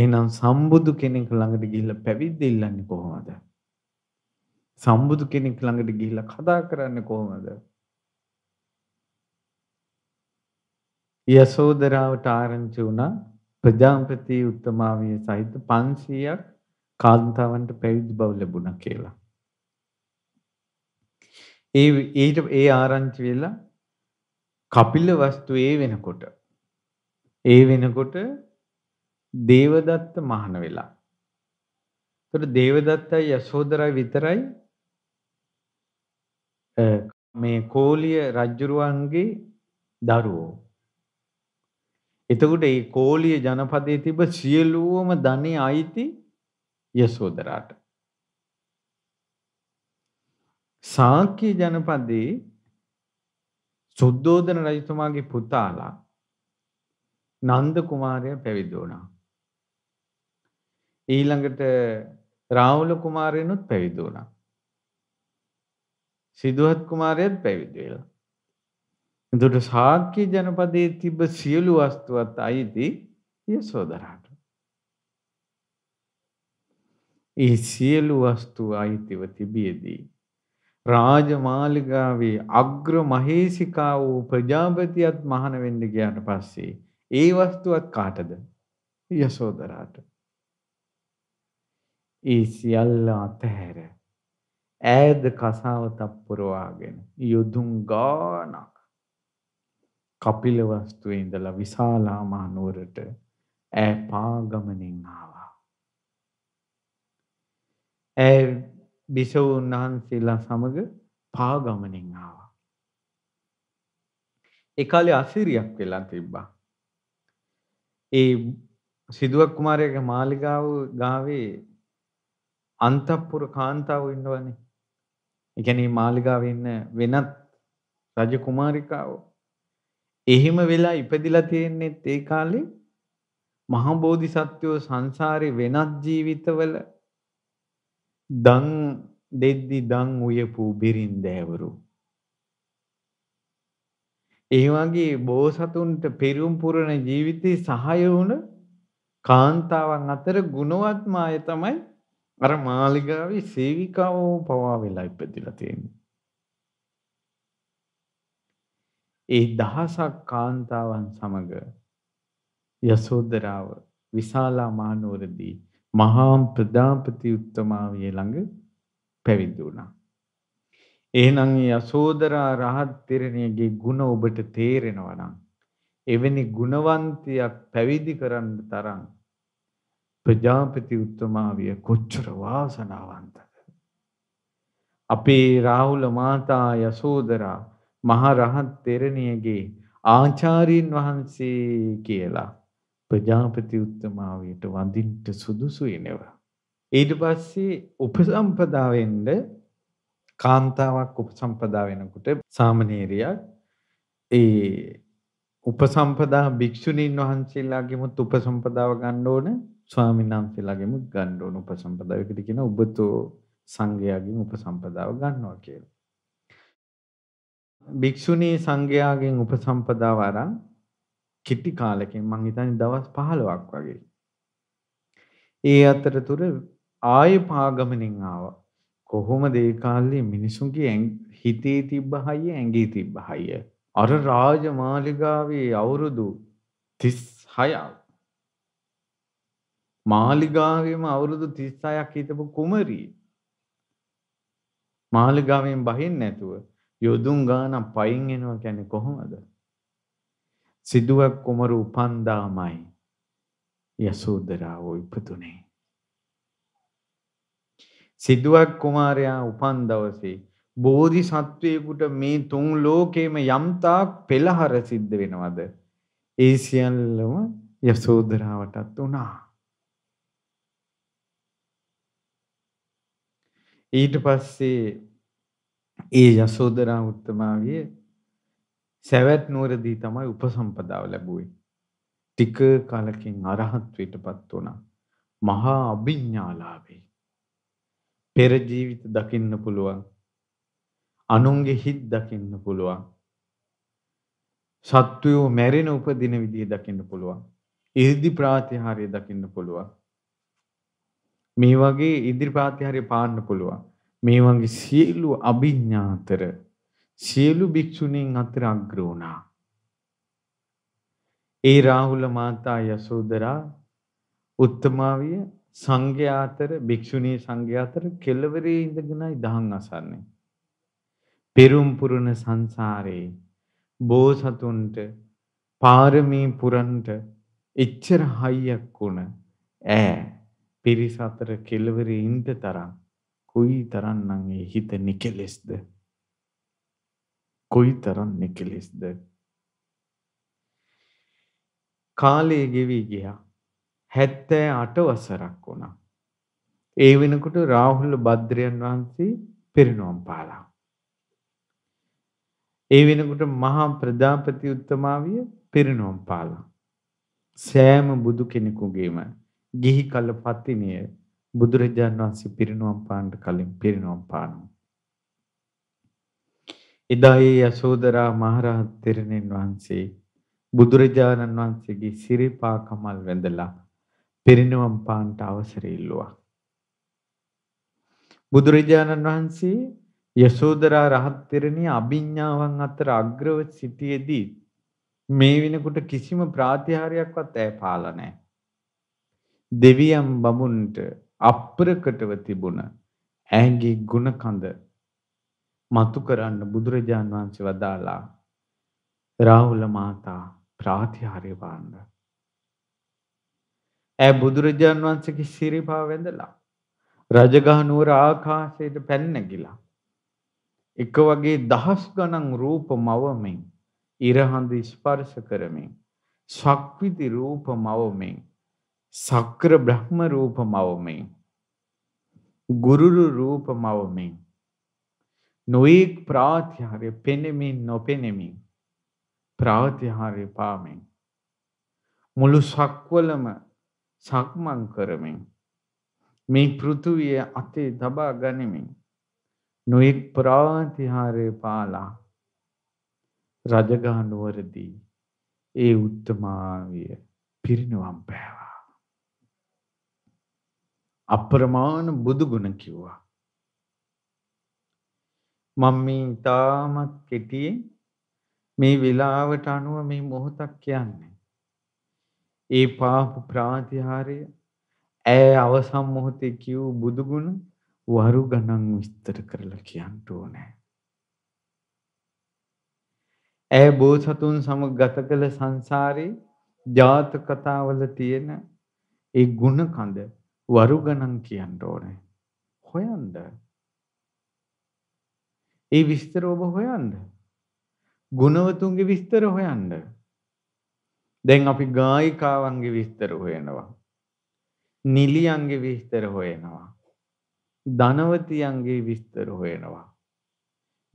එහෙනම් සම්බුදු කෙනෙක් ළඟට ගිහිල්ලා පැවිද්ද ඉල්ලන්නේ කොහොමද? සම්බුදු කෙනෙක් ළඟට ගිහිල්ලා කතා කරන්නේ කොහොමද? යසෝදරාවට ආරංචි වුණා ප්‍රජාපති උත්තමාවිය සහිත 500ක් කාන්තාවන්ට පැවිදි බව ලැබුණා කියලා. ඒ ඊට ඒ ආරංචි වෙලා කපිල වස්තු ඒ වෙනකොට ඒ වෙනකොට දේවදත්ත මහාන වෙලා. ඒතර දේවදත්තයි යශෝදරයි විතරයි මේ කෝලිය රජුරුවන්ගේ දරුවෝ. එතකොට මේ කෝලිය ජනපදයේ තිබ සියලුම ධනෙ අයිති යශෝදරාට. සාක්‍ය ජනපදයේ සුද්ධෝදන රජතුමාගේ පුතාලා නන්ද කුමාරයා පැවිදි වුණා. ඊළඟට රාහුල කුමාරයනුත් පැවිදි වුණා. සිදුහත් කුමාරයත් පැවිදි වෙලා. එතකොට ශාක්‍ය ජනපදයේ තිබ්බ සියලු වස්තුවත් අයිති යසෝදරාට. ඒ සියලු වස්තු අයිතිව තිබියදී රාජමාලිගාවේ අග්‍ර මහේසිකා වූ ප්‍රජාපතියත් මහාන වෙන්න ගියාට පස්සේ ඒ වස්තුවත් කාටද? යසෝදරාට. ඒ සියල්ල අතහැර ඈද කසාව තප්පරවාගෙන යොදුන් ගානක් කපිල වස්තුවේ ඉඳලා විශාලා මහනුවරට ඈ පාගමනින් ආවා. ඈ බිසවුන් වහන්සේලා සමග පාගමනින් ආවා. ඒ කාලේ අසිරියක් වෙලා තිබ්බා. ඒ සිදුවක් කුමාරයාගේ මාලිගාව ගාවේ අන්තපුර කාන්තාවෝ ඉන්නවනේ. ඒ කියන්නේ මාලිගාවේ ඉන්න වෙනත් රජ කුමාරිකාවෝ. එහෙම වෙලා ඉපදිලා තියෙන්නේත් ඒ කාලේ මහා බෝධිසත්වෝ සංසාරේ වෙනත් ජීවිතවල දන් දෙද්දි දන් උයපු බිරින්දෑවරු. ඒ වගේ බෝසතුන්ට පෙරුම් පුරන ජීවිතේ සහාය වුණ කාන්තාවන් අතර ගුණවත්ම අය තමයි අර මාලිගාවේ සේවිකාවෝ පවා වෙලා ඉපදිලා තියෙනවා. ඒ දහසක් කාන්තාවන් සමග යසෝදරාව විශාලා මහනුවරදී මහා ප්‍රදාපති උත්තමාවිය ළඟ පැවිදි වුණා. එහෙනම් යසෝදරා රහත් තිරණියගේ ಗುಣ ඔබට තේරෙනවා නම් එවැනි ගුණවන්තයක් පැවිදි කරන්න තරම් ප්‍රජාපති උත්තමාවිය කොච්චර වාසනාවන්තද. අපේ රාහුල මාතා යසෝදරා මහරහත් තෙරණියගේ ආචාරීන් වහන්සේ කියලා ප්‍රජාපති උත්තමාවියට වඳින්ට සුදුසුයි නෙව. ඊට පස්සේ උපසම්පදාවෙන්ද කාන්තාවක් උපසම්පදා වෙනකොට සාමණේරියක් ඒ උපසම්පදා භික්ෂුණීන් වහන්සේලාගෙම උපසම්පදාව ගන්න ඕනේ ස්වාමීන් වහන්සේලාගෙම ගන්න ඕන උපසම්පදාව. ඒකට කියන ඔබතෝ සංඝයාගෙන් උපසම්පදාව ගන්නවා කියලා. භික්ෂුණී සංඝයාගෙන් උපසම්පදාව අරන් කිටි කාලෙකින් මං හිතන්නේ දවස් 15ක් වගේ. ඒ අතරතුර ආයෙ පාගමනින් ආවා. කොහොමද ඒ කාලේ මිනිසුන්ගේ හිතේ තිබ්බ හයිය ඇඟේ තිබ්බ හයිය. අර රාජමාලිගාවේ අවුරුදු 36ක් මාලිගාවම අවුරුදු 36ක් හිටපු කුමරී මාලිගාවෙන් බහින්න නැතුව යොදුන් ගාන පයින් එනවා කියන්නේ කොහොමද? සිදුවක් කුමරු උපන්දාමයි යසෝදරාව ඉපදුනේ. සිදුවක් කුමාරයා උපන් දවසේ බෝධිසත්වයෙකුට මේ තුන් ලෝකේම යම්තාක් පෙළහර සිද්ධ වෙනවද? ඒ සියල්ලම යසෝදරාවටත් උනා. ඊට පස්සේ ඒ යසෝදරා උත්තමාවිය සැවැත් නුවරදී තමයි උපසම්පදාව ලැබුවේ. ටික කලකින් අරහත්වයටපත් වුණා. මහා අභිඥාලාභේ. පෙර ජීවිත දකින්න පුළුවන්. අනුන්ගේ හිත් දකින්න පුළුවන්. සත්වයෝ මැරෙන උපදින විදිහ දකින්න පුළුවන්. 이르දි ප්‍රාතිහාර්ය දකින්න පුළුවන්. මේ වගේ ඉදිරිපාතිහාරය පාන්න පුළුවන්. මේ වගේ සියලු අභිඥාතර සියලු භික්ෂුණීන් අතර අග්‍ර වුණා. ඒ රාහුල මාතා යසෝදරා උත්තමාවිය සංඝයා අතර භික්ෂුණී සංඝයා අතර කෙළවරේ ඉඳගෙනයි දහම් අසන්නේ. පෙරුම් පුරන සංසාරේ බෝසතුන්ට පාරමී පුරන්ට එච්චර හයියක් වුණ ඈ පිරිස අතර කෙළවරේ ඉඳ තරම් කොයි තරම්නම් ඒ හිත නිකලෙස්ද කොයි තරම් නිකලෙස්ද කාලය ගෙවී ගියා 78 වසරක් වුණා ඒ වෙනකොට රාහුල භද්‍රයන් වහන්සේ පිරිනොම් පාලා ඒ වෙනකොට මහා ප්‍රජාපති උත්තමාවිය පිරිනොම් පාලා සෑම බුදු කෙනෙකුගේම ගිහි කල පත්තිනිය බුදුරජාන් වහන්සේ පිරිනුවම් පාන්න කලින් පිරිනුවම් පානවා. එදා ඒ යශෝදරා මහරහත් තෙරණින් වහන්සේ බුදුරජාණන් වහන්සේගේ සිරිපා කමල් වැඳලා පිරිනුවම් පාන්නට අවසර ඉල්ලුවා. බුදුරජාණන් වහන්සේ යශෝදරා රහත් තෙරණිය අභිඥාවන් අතර අග්‍රව සිටියේදී මේ වෙනකොට කිසිම ප්‍රාතිහාරයක්වත් ඇය පාලා නැහැ. දෙවියන් බමුන්ට අප්‍රකටව තිබුණ ඇගේ ගුණ කඳ මතු කරන්න බුදුරජාන් වහන්සේ වදාලා රාහුල මාතා ප්‍රාතිහාර්ය වන්න. ඇ බුදුරජාන් වහන්සේගේ ශිරීපා වැඳලා රජගහ නුවර ආකාශයට පැන නැගිලා. එක වගේ දහස් ගණන් රූප මවමින් ඉරහඳ ස්පර්ශ කරමින් ශක්විති රූප මවමින් සක්‍ර බ්‍රහ්ම රූප මවමින් ගුරුරු රූප මවමින් නොයෙක් ප්‍රාතිහාරය පෙනෙමින් නොපෙනෙමින් ප්‍රාතිහාරය පාමින් මුළු සක්වලම සක්මන් කරමින් මේ පෘථුවිය අතේ තබා ගනිමින් නොයෙක් ප්‍රාතිහාරය පාලා රජගහ නුවරදී ඒ උත්තමාවිය පිරිනුවම් පැ අප්‍රමාණ බුදු ගුණ කිව්වා. මම මේ තාමත් කෙටියෙන් මේ වෙලාවට අනුව මේ මොහොතක් කියන්නේ. ඒ පාප ප්‍රාතිහාරය ඈ අවසන් මොහොතේ කිව් බුදු ගුණ වරු ගණන් විස්තර කරලා කියන්න ඕනේ. ඈ බෝසතුන් සමග ගත කළ සංසාරේ ජාතක කතාවල තියෙන ඒ ಗುಣ කඳ වරු ගණන් කියන්න ඕනේ. හොයන්න. ඒ විස්තර ඔබ හොයන්න. ගුණවතුන්ගේ විස්තර හොයන්න. දැන් අපි ගායිකාවන්ගේ විස්තර හොයනවා. නිලියන්ගේ විස්තර හොයනවා. ධනවතියන්ගේ විස්තර හොයනවා.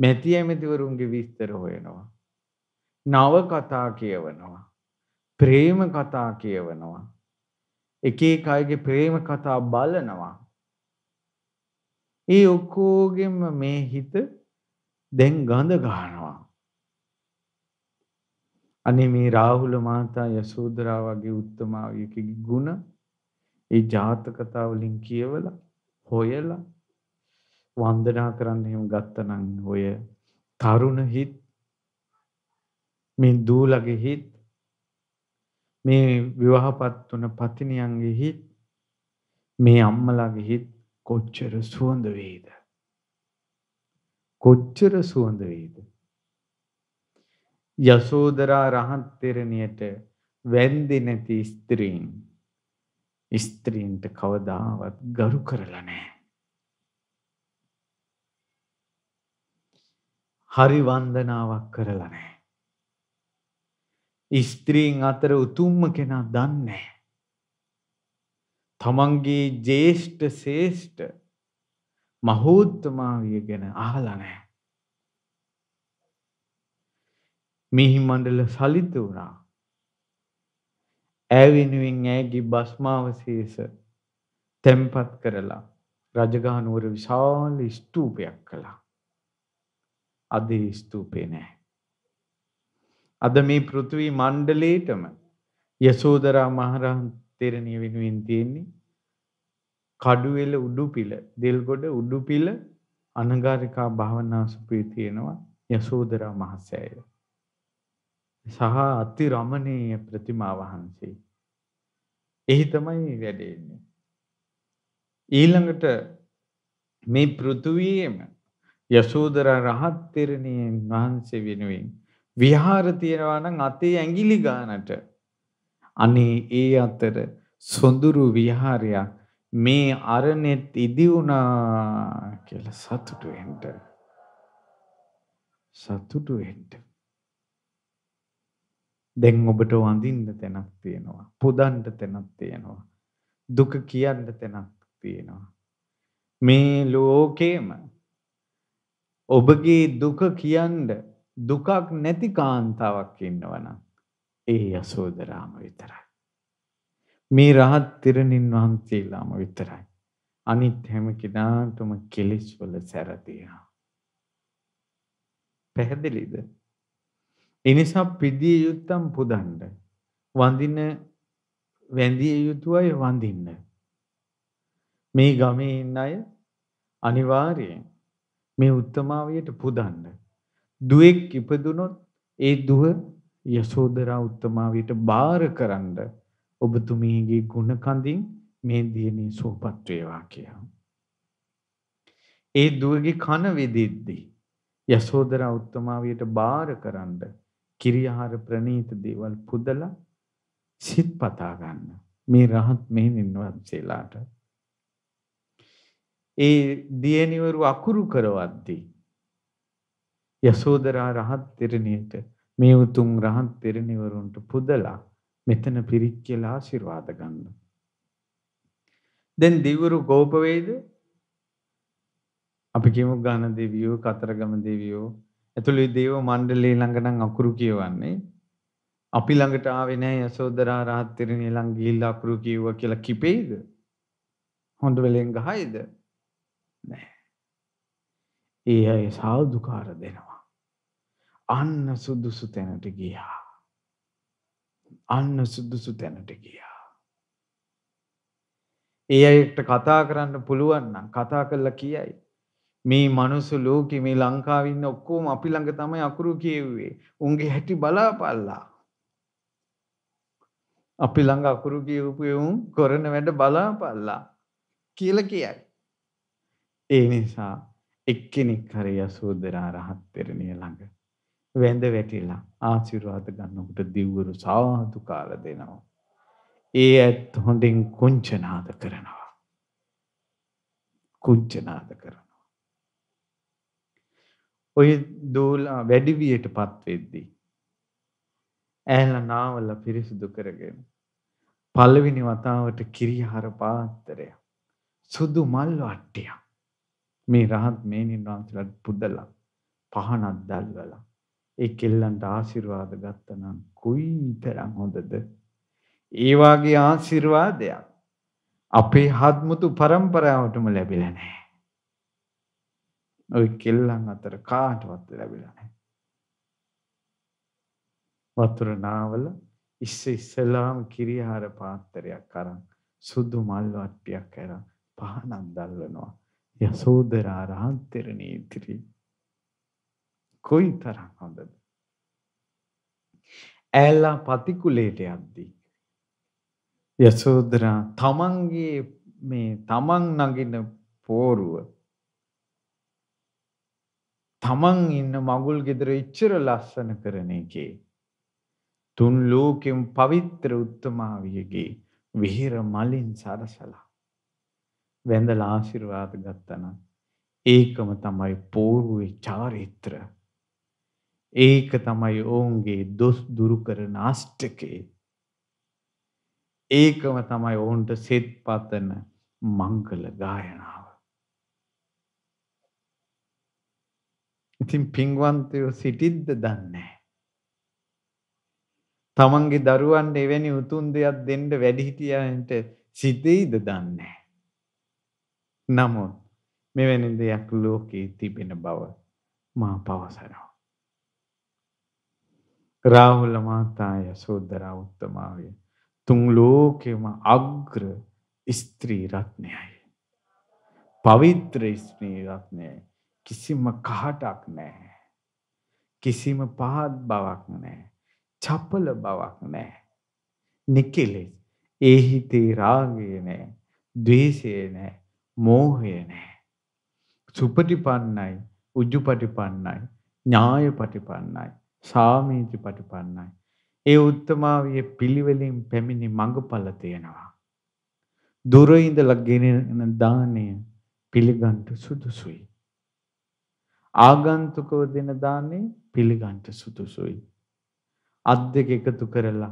මැති ඇමතිවරුන්ගේ විස්තර හොයනවා. නව කතා කියවනවා. ප්‍රේම කතා කියවනවා. එක එක අයගේ ප්‍රේම කතා බලනවා. ඒ ඔක්කොගෙම මේ හිත දැන් ගඳ ගන්නවා. අනේ මේ රාහුල මාතා යසෝදරා වගේ උත්තමාවියකගේ ಗುಣ ඒ ජාතක කතා වලින් කියවලා හොයලා වන්දනා කරන්න එහෙම ගත්තනම් ඔය තරුණ හිත් මේ දූලගේ හිත් මේ විවාහපත් වන පතිනියන්ගේ හිත් මේ අම්මලාගේ හිත් කොච්චර සුවඳ වේද කොච්චර සුවඳ වේද යසෝදරා රහත් තෙරණියට වැන්දි නැති ස්ත්‍රීන් ස්ත්‍රීන්ට කවදාවත් ගරු කරලා නැහැ හරි වන්දනාවක් කරලා නැහැ ස්ත්‍රීන් අතර උතුම්ම කෙනා දන්නේ තමන්ගේ ජේෂ්ඨ ශේෂ්ඨ මහෝත්තමාවිය ගැන අහලා නැහැ. මිහි මණ්ඩල සලිත වුණා. ඇය වෙනුවෙන් ඇගේ භස්මාවශේෂ තැම්පත් කරලා රජගහ නුවර විශාල ස්තූපයක් කළා. අද ස්තූපේ නැහැ. අද මේ පෘථිවි මණ්ඩලයටම යසෝදරා මහරහන් තෙරණිය වෙනුවෙන් තියෙන්නේ කඩුවෙල උඩුපිල දෙල්ගොඩ උඩුපිල අනගාരികා භවනාසුපේ තියෙනවා යසෝදරා මහසෑය සහ අති රමණීය ප්‍රතිමා වහන්සේ එහි තමයි වැඩෙන්නේ ඊළඟට මේ පෘථුවියේම යසෝදරා රහත් තෙරණියන් වහන්සේ වෙනුවෙන් විහාර තියනවා නම් අතේ ඇඟිලි ගන්නට අනේ ඒ අතර සොඳුරු විහාරයක් මේ අරණෙත් ඉදි වුණා කියලා සතුටු වෙන්න සතුටු වෙන්න දැන් ඔබට වඳින්න තැනක් තියෙනවා පුදන්න තැනක් තියෙනවා දුක කියන්න තැනක් තියෙනවා මේ ලෝකේම ඔබගේ දුක කියන්න දුකක් නැති කාන්තාවක් ඉන්නවනම් ඒ යසෝදරාම විතරයි. මේ රහත් තිරණින් වහන්සේලාම විතරයි. අනිත් හැම කෙනාටම කෙලෙස් වල සැරදියා. පැහැදිලිද? එනිසා පිදිය යුත්තම් පුදන්න. වඳින වැඳිය යුතුයයි වඳින්න. මේ ගමේ ඉන්න අය අනිවාර්යයෙන් මේ උත්තමාවියට පුදන්න. දුවෙක් ඉපදුනොත් ඒ දුව යශෝදරා උත්තමාවියට බාරකරන්න ඔබතුමීගේ ගුණ කඳින් මේ දියණිය සුවපත් වේවා කියලා. ඒ දුවගේ කන වෙදෙද්දී යශෝදරා උත්තමාවියට බාරකරන්න කිරියාහාර ප්‍රණීත දේවල් පුදලා සිත් පතා ගන්න. මේ රහත් මෙහෙණින් වහන්සේලාට ඒ දියණිවරු අකුරු කරවද්දී යසෝදරා රහත් තෙරණියට මේ උතුම් රහත් තෙරණිවරුන්ට පුදලා මෙතන පිරික්කලා ආශිර්වාද ගන්න. දැන් දිවුරු ගෝප වේද? අපි කියමු ගාන දෙවියෝ, කතරගම දෙවියෝ, ඇතුළු දේව මණ්ඩලයේ ළඟ නම් අකුරු කියවන්නේ. අපි ළඟට ආවේ නැහැ යසෝදරා රහත් තෙරණිය ළඟ ගිහිල්ලා අකුරු කිව්වා කියලා කිපෙයිද? හොඳ වෙලෙන් ගහයිද? නැහැ. ඒ අය සාදුකාර දෙනවා. අන්න සුදුසු තැනට ගියා. අන්න සුදුසු තැනට ගියා. ඒ අයට කතා කරන්න පුළුවන්නම් කතා කල්ල කියයි. මේ මනුසු ලෝකෙ මේ ලංකාවින්න ඔක්කෝම අපි ළඟ තමයි අකුරු කියව්වේ. උන්ගේ හැටි බලාපල්ලා. අපි ළඟ අකුරු කියවපුවවුම් කොරන වැඩ බලාපල්ලා කියල කියයි. ඒ නිසා එක්කෙනෙක් හරි යසෝදරා රහත්තරණය ළඟ. වැඳ වැටිලා ආශිර්වාද ගන්නකොට දිව්වරු සාදු කාල දෙනවා. ඒ ඇත් හොඳින් කුංචනාද කරනවා. කුංචනාද කරනවා. ඔය දූලා වැඩිවියටපත් වෙද්දී ඇහැල නාවල පිරිසිදු කරගෙන පළවෙනි වතාවට කිරිහාර පාත්‍රය සුදු මල් වට්ටියක් මේ රහත් මේනින් වහන්සේලාට පුදලා පහනක් දැල්වලා ඒ කෙල්ලන්ට ආශිර්වාද ගත්තනම් කුයි තරම් හොඳද? ඒ වාගේ ආශිර්වාදයක් අපේ හත්මුතු પરම්පරාවටම ලැබිලා නැහැ. ওই කෙල්ලන් අතර කාටවත් ලැබිලා නැහැ. වතුර නාවල ඉස්ස ඉස්සලාම කිරිහාර පාත්‍රයක් අරන් සුදු මල් වට්ටියක් අරන් පහනක් දැල්වනවා. යසෝදරා රහන්තරණී ඉතිරි කොයි තරම් හොඳද ඇලා පතිකුලේට යද්දී යසෝදරා තමන්ගේ මේ තමන් නගින පෝරුව තමන් ඉන්න මගුල් ගෙදර ඉච්චර ලස්සන කරන එකේ තුන් ලෝකෙම් පවිත්‍ර උත්තමාවියගේ විහිර මලින් සරසලා වැඳලා ආශිර්වාද ගත්තනම් ඒකම තමයි පෝරුවේ චාරිත්‍ර ඒක තමයි ඔවුන්ගේ දොස් දුරු කරන අෂ්ටකේ. ඒකම තමයි ඔවුන්ට සෙත් පතන මංගල ගායනාව. ඉතින් පින්වන්තයෝ සිටිද්ද දන්නේ. තමන්ගේ දරුවන්ට එවැනි උතුම් දෙයක් දෙන්න වැඩිහිටියන්ට සිතෙයිද දන්නේ. නමුත් මෙවැනි දෙයක් ලෝකයේ තිබෙන බව මා පවසනවා. රාහුල මාතාය සෝදරා උත්තමාවේ තුන් ලෝකෙම අග්‍ර ස්ත්‍රී රත්නයයි. පවිත්‍ර ස්ත්‍රී රත්නයයි. කිසිම කහටක් නැහැ. කිසිම පහත් බවක් නැහැ. චපල බවක් නැහැ. නිකලෙස්. ඒ හිතේ රාගය නැහැ. ද්වේෂය නැහැ. මෝහය නැහැ. සුපටිපන්නයි, උජුපටිපන්නයි, ඥායපටිපන්නයි. සාමීචි පටිපන්නයි. ඒ උත්තමාවයේ පිළිවෙලින් පැමිණි මඟඵල තියෙනවා. දුර ඉඳලා ගෙනෙන දාණය පිළිගන්ට සුදුසුයි. ආගන්තුකව දෙන දාණය පිළිගන්ට සුදුසුයි. අත් දෙක එකතු කරලා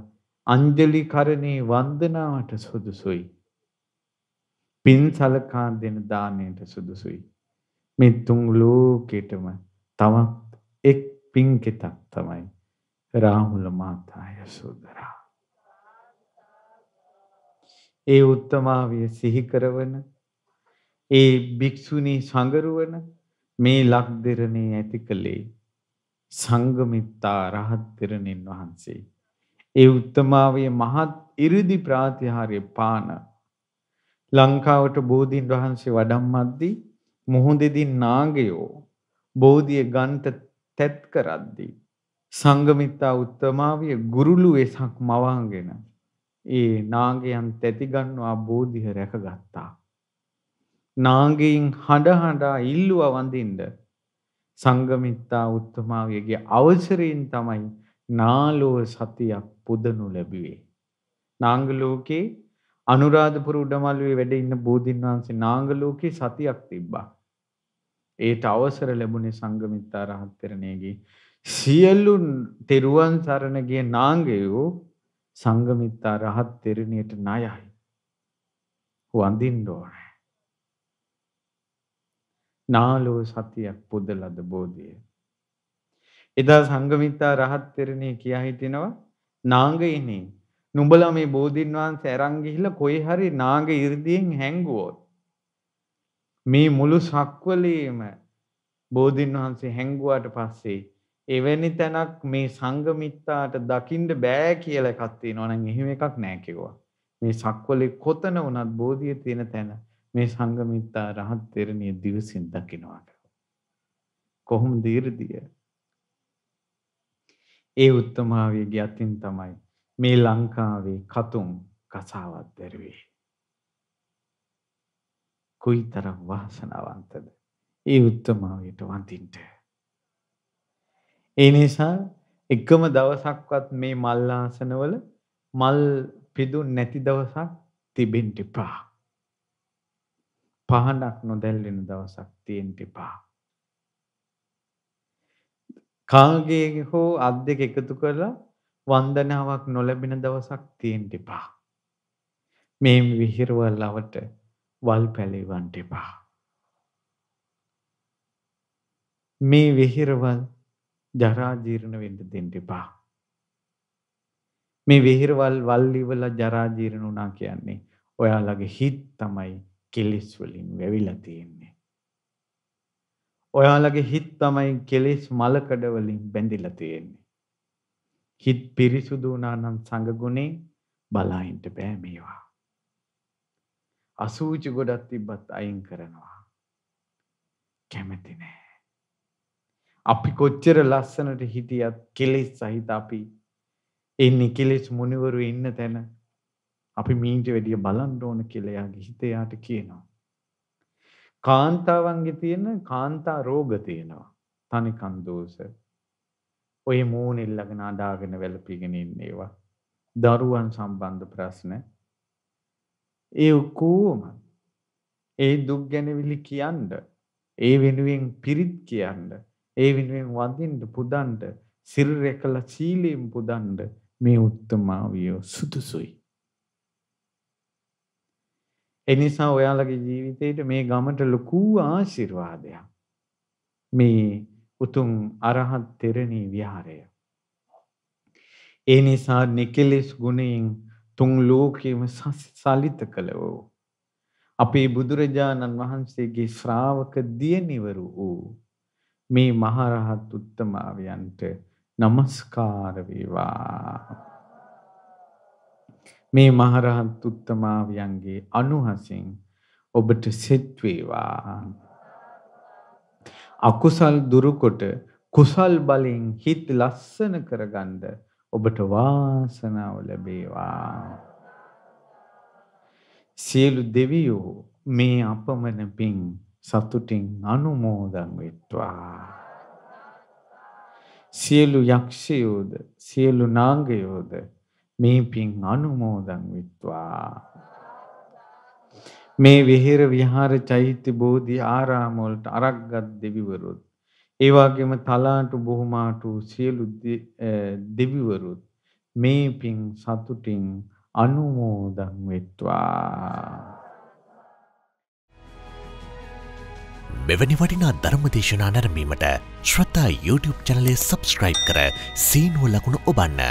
අංජලි කරණේ වන්දනාවට සුදුසුයි. පින් සලකා දෙන දාණයට සුදුසුයි. මේ තුන් ලෝකෙටම තවත් එක් පින්කෙතක් තමයි රාහුල මාතා යසෝදරා. ඒ උත්තමාවිය සිහි කරවන ඒ භික්ෂුණී සංගරුවන මේ ලක් දෙරණේ ඇති කළේ සංගමිත්තා රහත් දෙරණින් වහන්සේ. ඒ උත්තමාවිය මහත් ඉරිදි ප්‍රාතිහාර්ය පාන ලංකාවට බෝධීන් වහන්සේ වඩම්මද්දී මුහුදෙදී නාගයෝ බෝධිය ගන්ට තැත් කරද්දී සංගමිත්තා උත්තමාවිය ගුරුළු වෙසක් මවාගෙන ඒ නාගයන් තැතිගන්නවා බෝධිහ රැකගත්තා. නාගයින් හඬ හඬා ඉල්ලුව වඳින්ද සංගමිත්තා උත්තමාවියගේ අවසරයෙන් තමයි නාලෝ සතියක් පුදනු ලැබුවේ. නාංගලෝකේ අනුරාධපුර උඩමළුවේ වැඩ ඉන්න බෝධින් වහන්සේ නාංගලෝකේ සතියක් තිබ්බා. ඒට අවසර ලැබුණේ සංගමිත්තා රහත් තරණයගේ සියලු තෙරුවන් සරණගේ නාංගයෝ සංගමිත්තා රහත් තෙරණියට ණයයි. වඳින්න ඕනේ. නාලෝ සතියක් පුදලද බෝධිය. එදා සංගමිත්තා රහත් තෙරණේ කියා හිටිනවා නාංගයිනේ නුඹලා මේ බෝධින් වහන්සේ අරන් ගිහිල්ලා කොයි හරි නාග 이르දීන් හැංගුවොත් මේ මුළු සක්වලේම බෝධීන් වහන්සේ හැංගුවාට පස්සේ එවැනි තැනක් මේ සංගමිත්තාට දකින්න බෑ කියලා එකක් තියෙනවා නම් එහෙම එකක් නෑ කිව්වා. මේ සක්වලේ කොතන වුණත් බෝධිය තියෙන තැන මේ සංගමිත්තා රහත් තෙරණිය දිවසින් දකින්නවා. කොහොමද ඊර්දිය? ඒ උත්තමාවියගේ අතින් තමයි මේ ලංකාවේ කතුම් කසාවත් දැරුවේ. කොයිතරම් වාසනාවන්තද ඒ උත්තමාවයට වඳින්න. ඒ නිසා එකම දවසක්වත් මේ මල් ආසනවල මල් පිදුන් නැති දවසක් තිබෙන්න එපා. පහනක් නොදැල්ලෙන දවසක් තියෙන්න එපා. කාගේ හෝ අත් දෙක එකතු කරලා වන්දනාවක් නොලැබෙන දවසක් තියෙන්න එපා. මේ විහිරවල් ලවට වල් පැලෙවන්ට එපා. මේ වෙහිරවල් ජරාජීරණ වෙන්න දෙන්න එපා. මේ වෙහිරවල් වල්ලිවල ජරාජීරණ වුණා කියන්නේ ඔයාලගේ හිත් තමයි කෙලෙස් වලින් වැවිලා තියෙන්නේ. ඔයාලගේ හිත් තමයි කෙලෙස් මලකඩ වලින් බැඳිලා තියෙන්නේ. හිත් පිරිසුදු වුණා නම් සංගුණේ බලහින්ට බෑ මේවා. අසූචි ගොඩක් තිබ්බත් අයින් කරනවා. කැමති නෑ. අපි කොච්චර ලස්සනට හිටියත් කෙලෙස් සහිත අපි එන්නේ කෙලෙස් මුනිවරු ඉන්න තැන අපි මීට වැඩිය බලන්න ඕන කියලා යාගේ හිත යාට කියනවා. කාන්තාවන්ගේ තියෙන කාන්තා රෝග තියෙනවා. තනිකන් දෝෂ. ඔය මූණෙල්ලගෙන අඩාගෙන වැළපීගෙන ඉන්න ඒවා. දරුවන් සම්බන්ධ ප්‍රශ්න ඒ ඔක්කෝම ඒ දුක් ගැනවිලි කියන්න ඒ වෙනුවෙන් පිරිත් කියන්න ඒ වෙනුවෙන් වඳින්න පුදන්ඩ සිරරය කළ සීලයෙන් පුදන්ඩ මේ උත්තමාවියෝ සුදුසුයි. එනිසා ඔයාලගේ ජීවිතයට මේ ගමට ලොකූ ආශිර්වාදයක්. මේ උතුම් අරහත් තෙරණී විහාරය. ඒ නිසා නිකෙලෙස් ගුණයෙන් තුන් ලෝකයේම සලිත කළ වූ අපේ බුදුරජාණන් වහන්සේගේ ශ්‍රාවක දියණිවරු වූ මේ මහරහත් උත්තමාවයන්ට নমස්කාර වේවා මේ මහරහත් උත්තමාවයන්ගේ අනුහසින් ඔබට සෙත් වේවා අකුසල් දුරුකොට කුසල් බලෙන් හිත ලස්සන කරගන්න ඔබට වාසනාව ලැබේවා. සියලු දෙවියෝ මේ අපමණ පින් සතුටින් අනුමෝදන් වෙත්වා. සියලු යක්ෂයෝද සියලු නාගයෝද මේ පින් අනුමෝදන් වෙත්වා. මේ විහෙර විහාර චෛත්‍ය බෝධි ආරාම වලට අරක්ගත් දෙවිවරුත් ඒ වගේම තලාටු බොහුමාටු සියලු දෙවිවරුත් මේ පින් සතුටින් අනුමෝදන් වෙත්වා. මෙවැනි වටිනා ධර්මදේශනා නැරඹීමට ශ්‍රතා YouTube චැනලය සබස්ක්‍රයිබ් කර සීනුව ලකුණ ඔබන්න.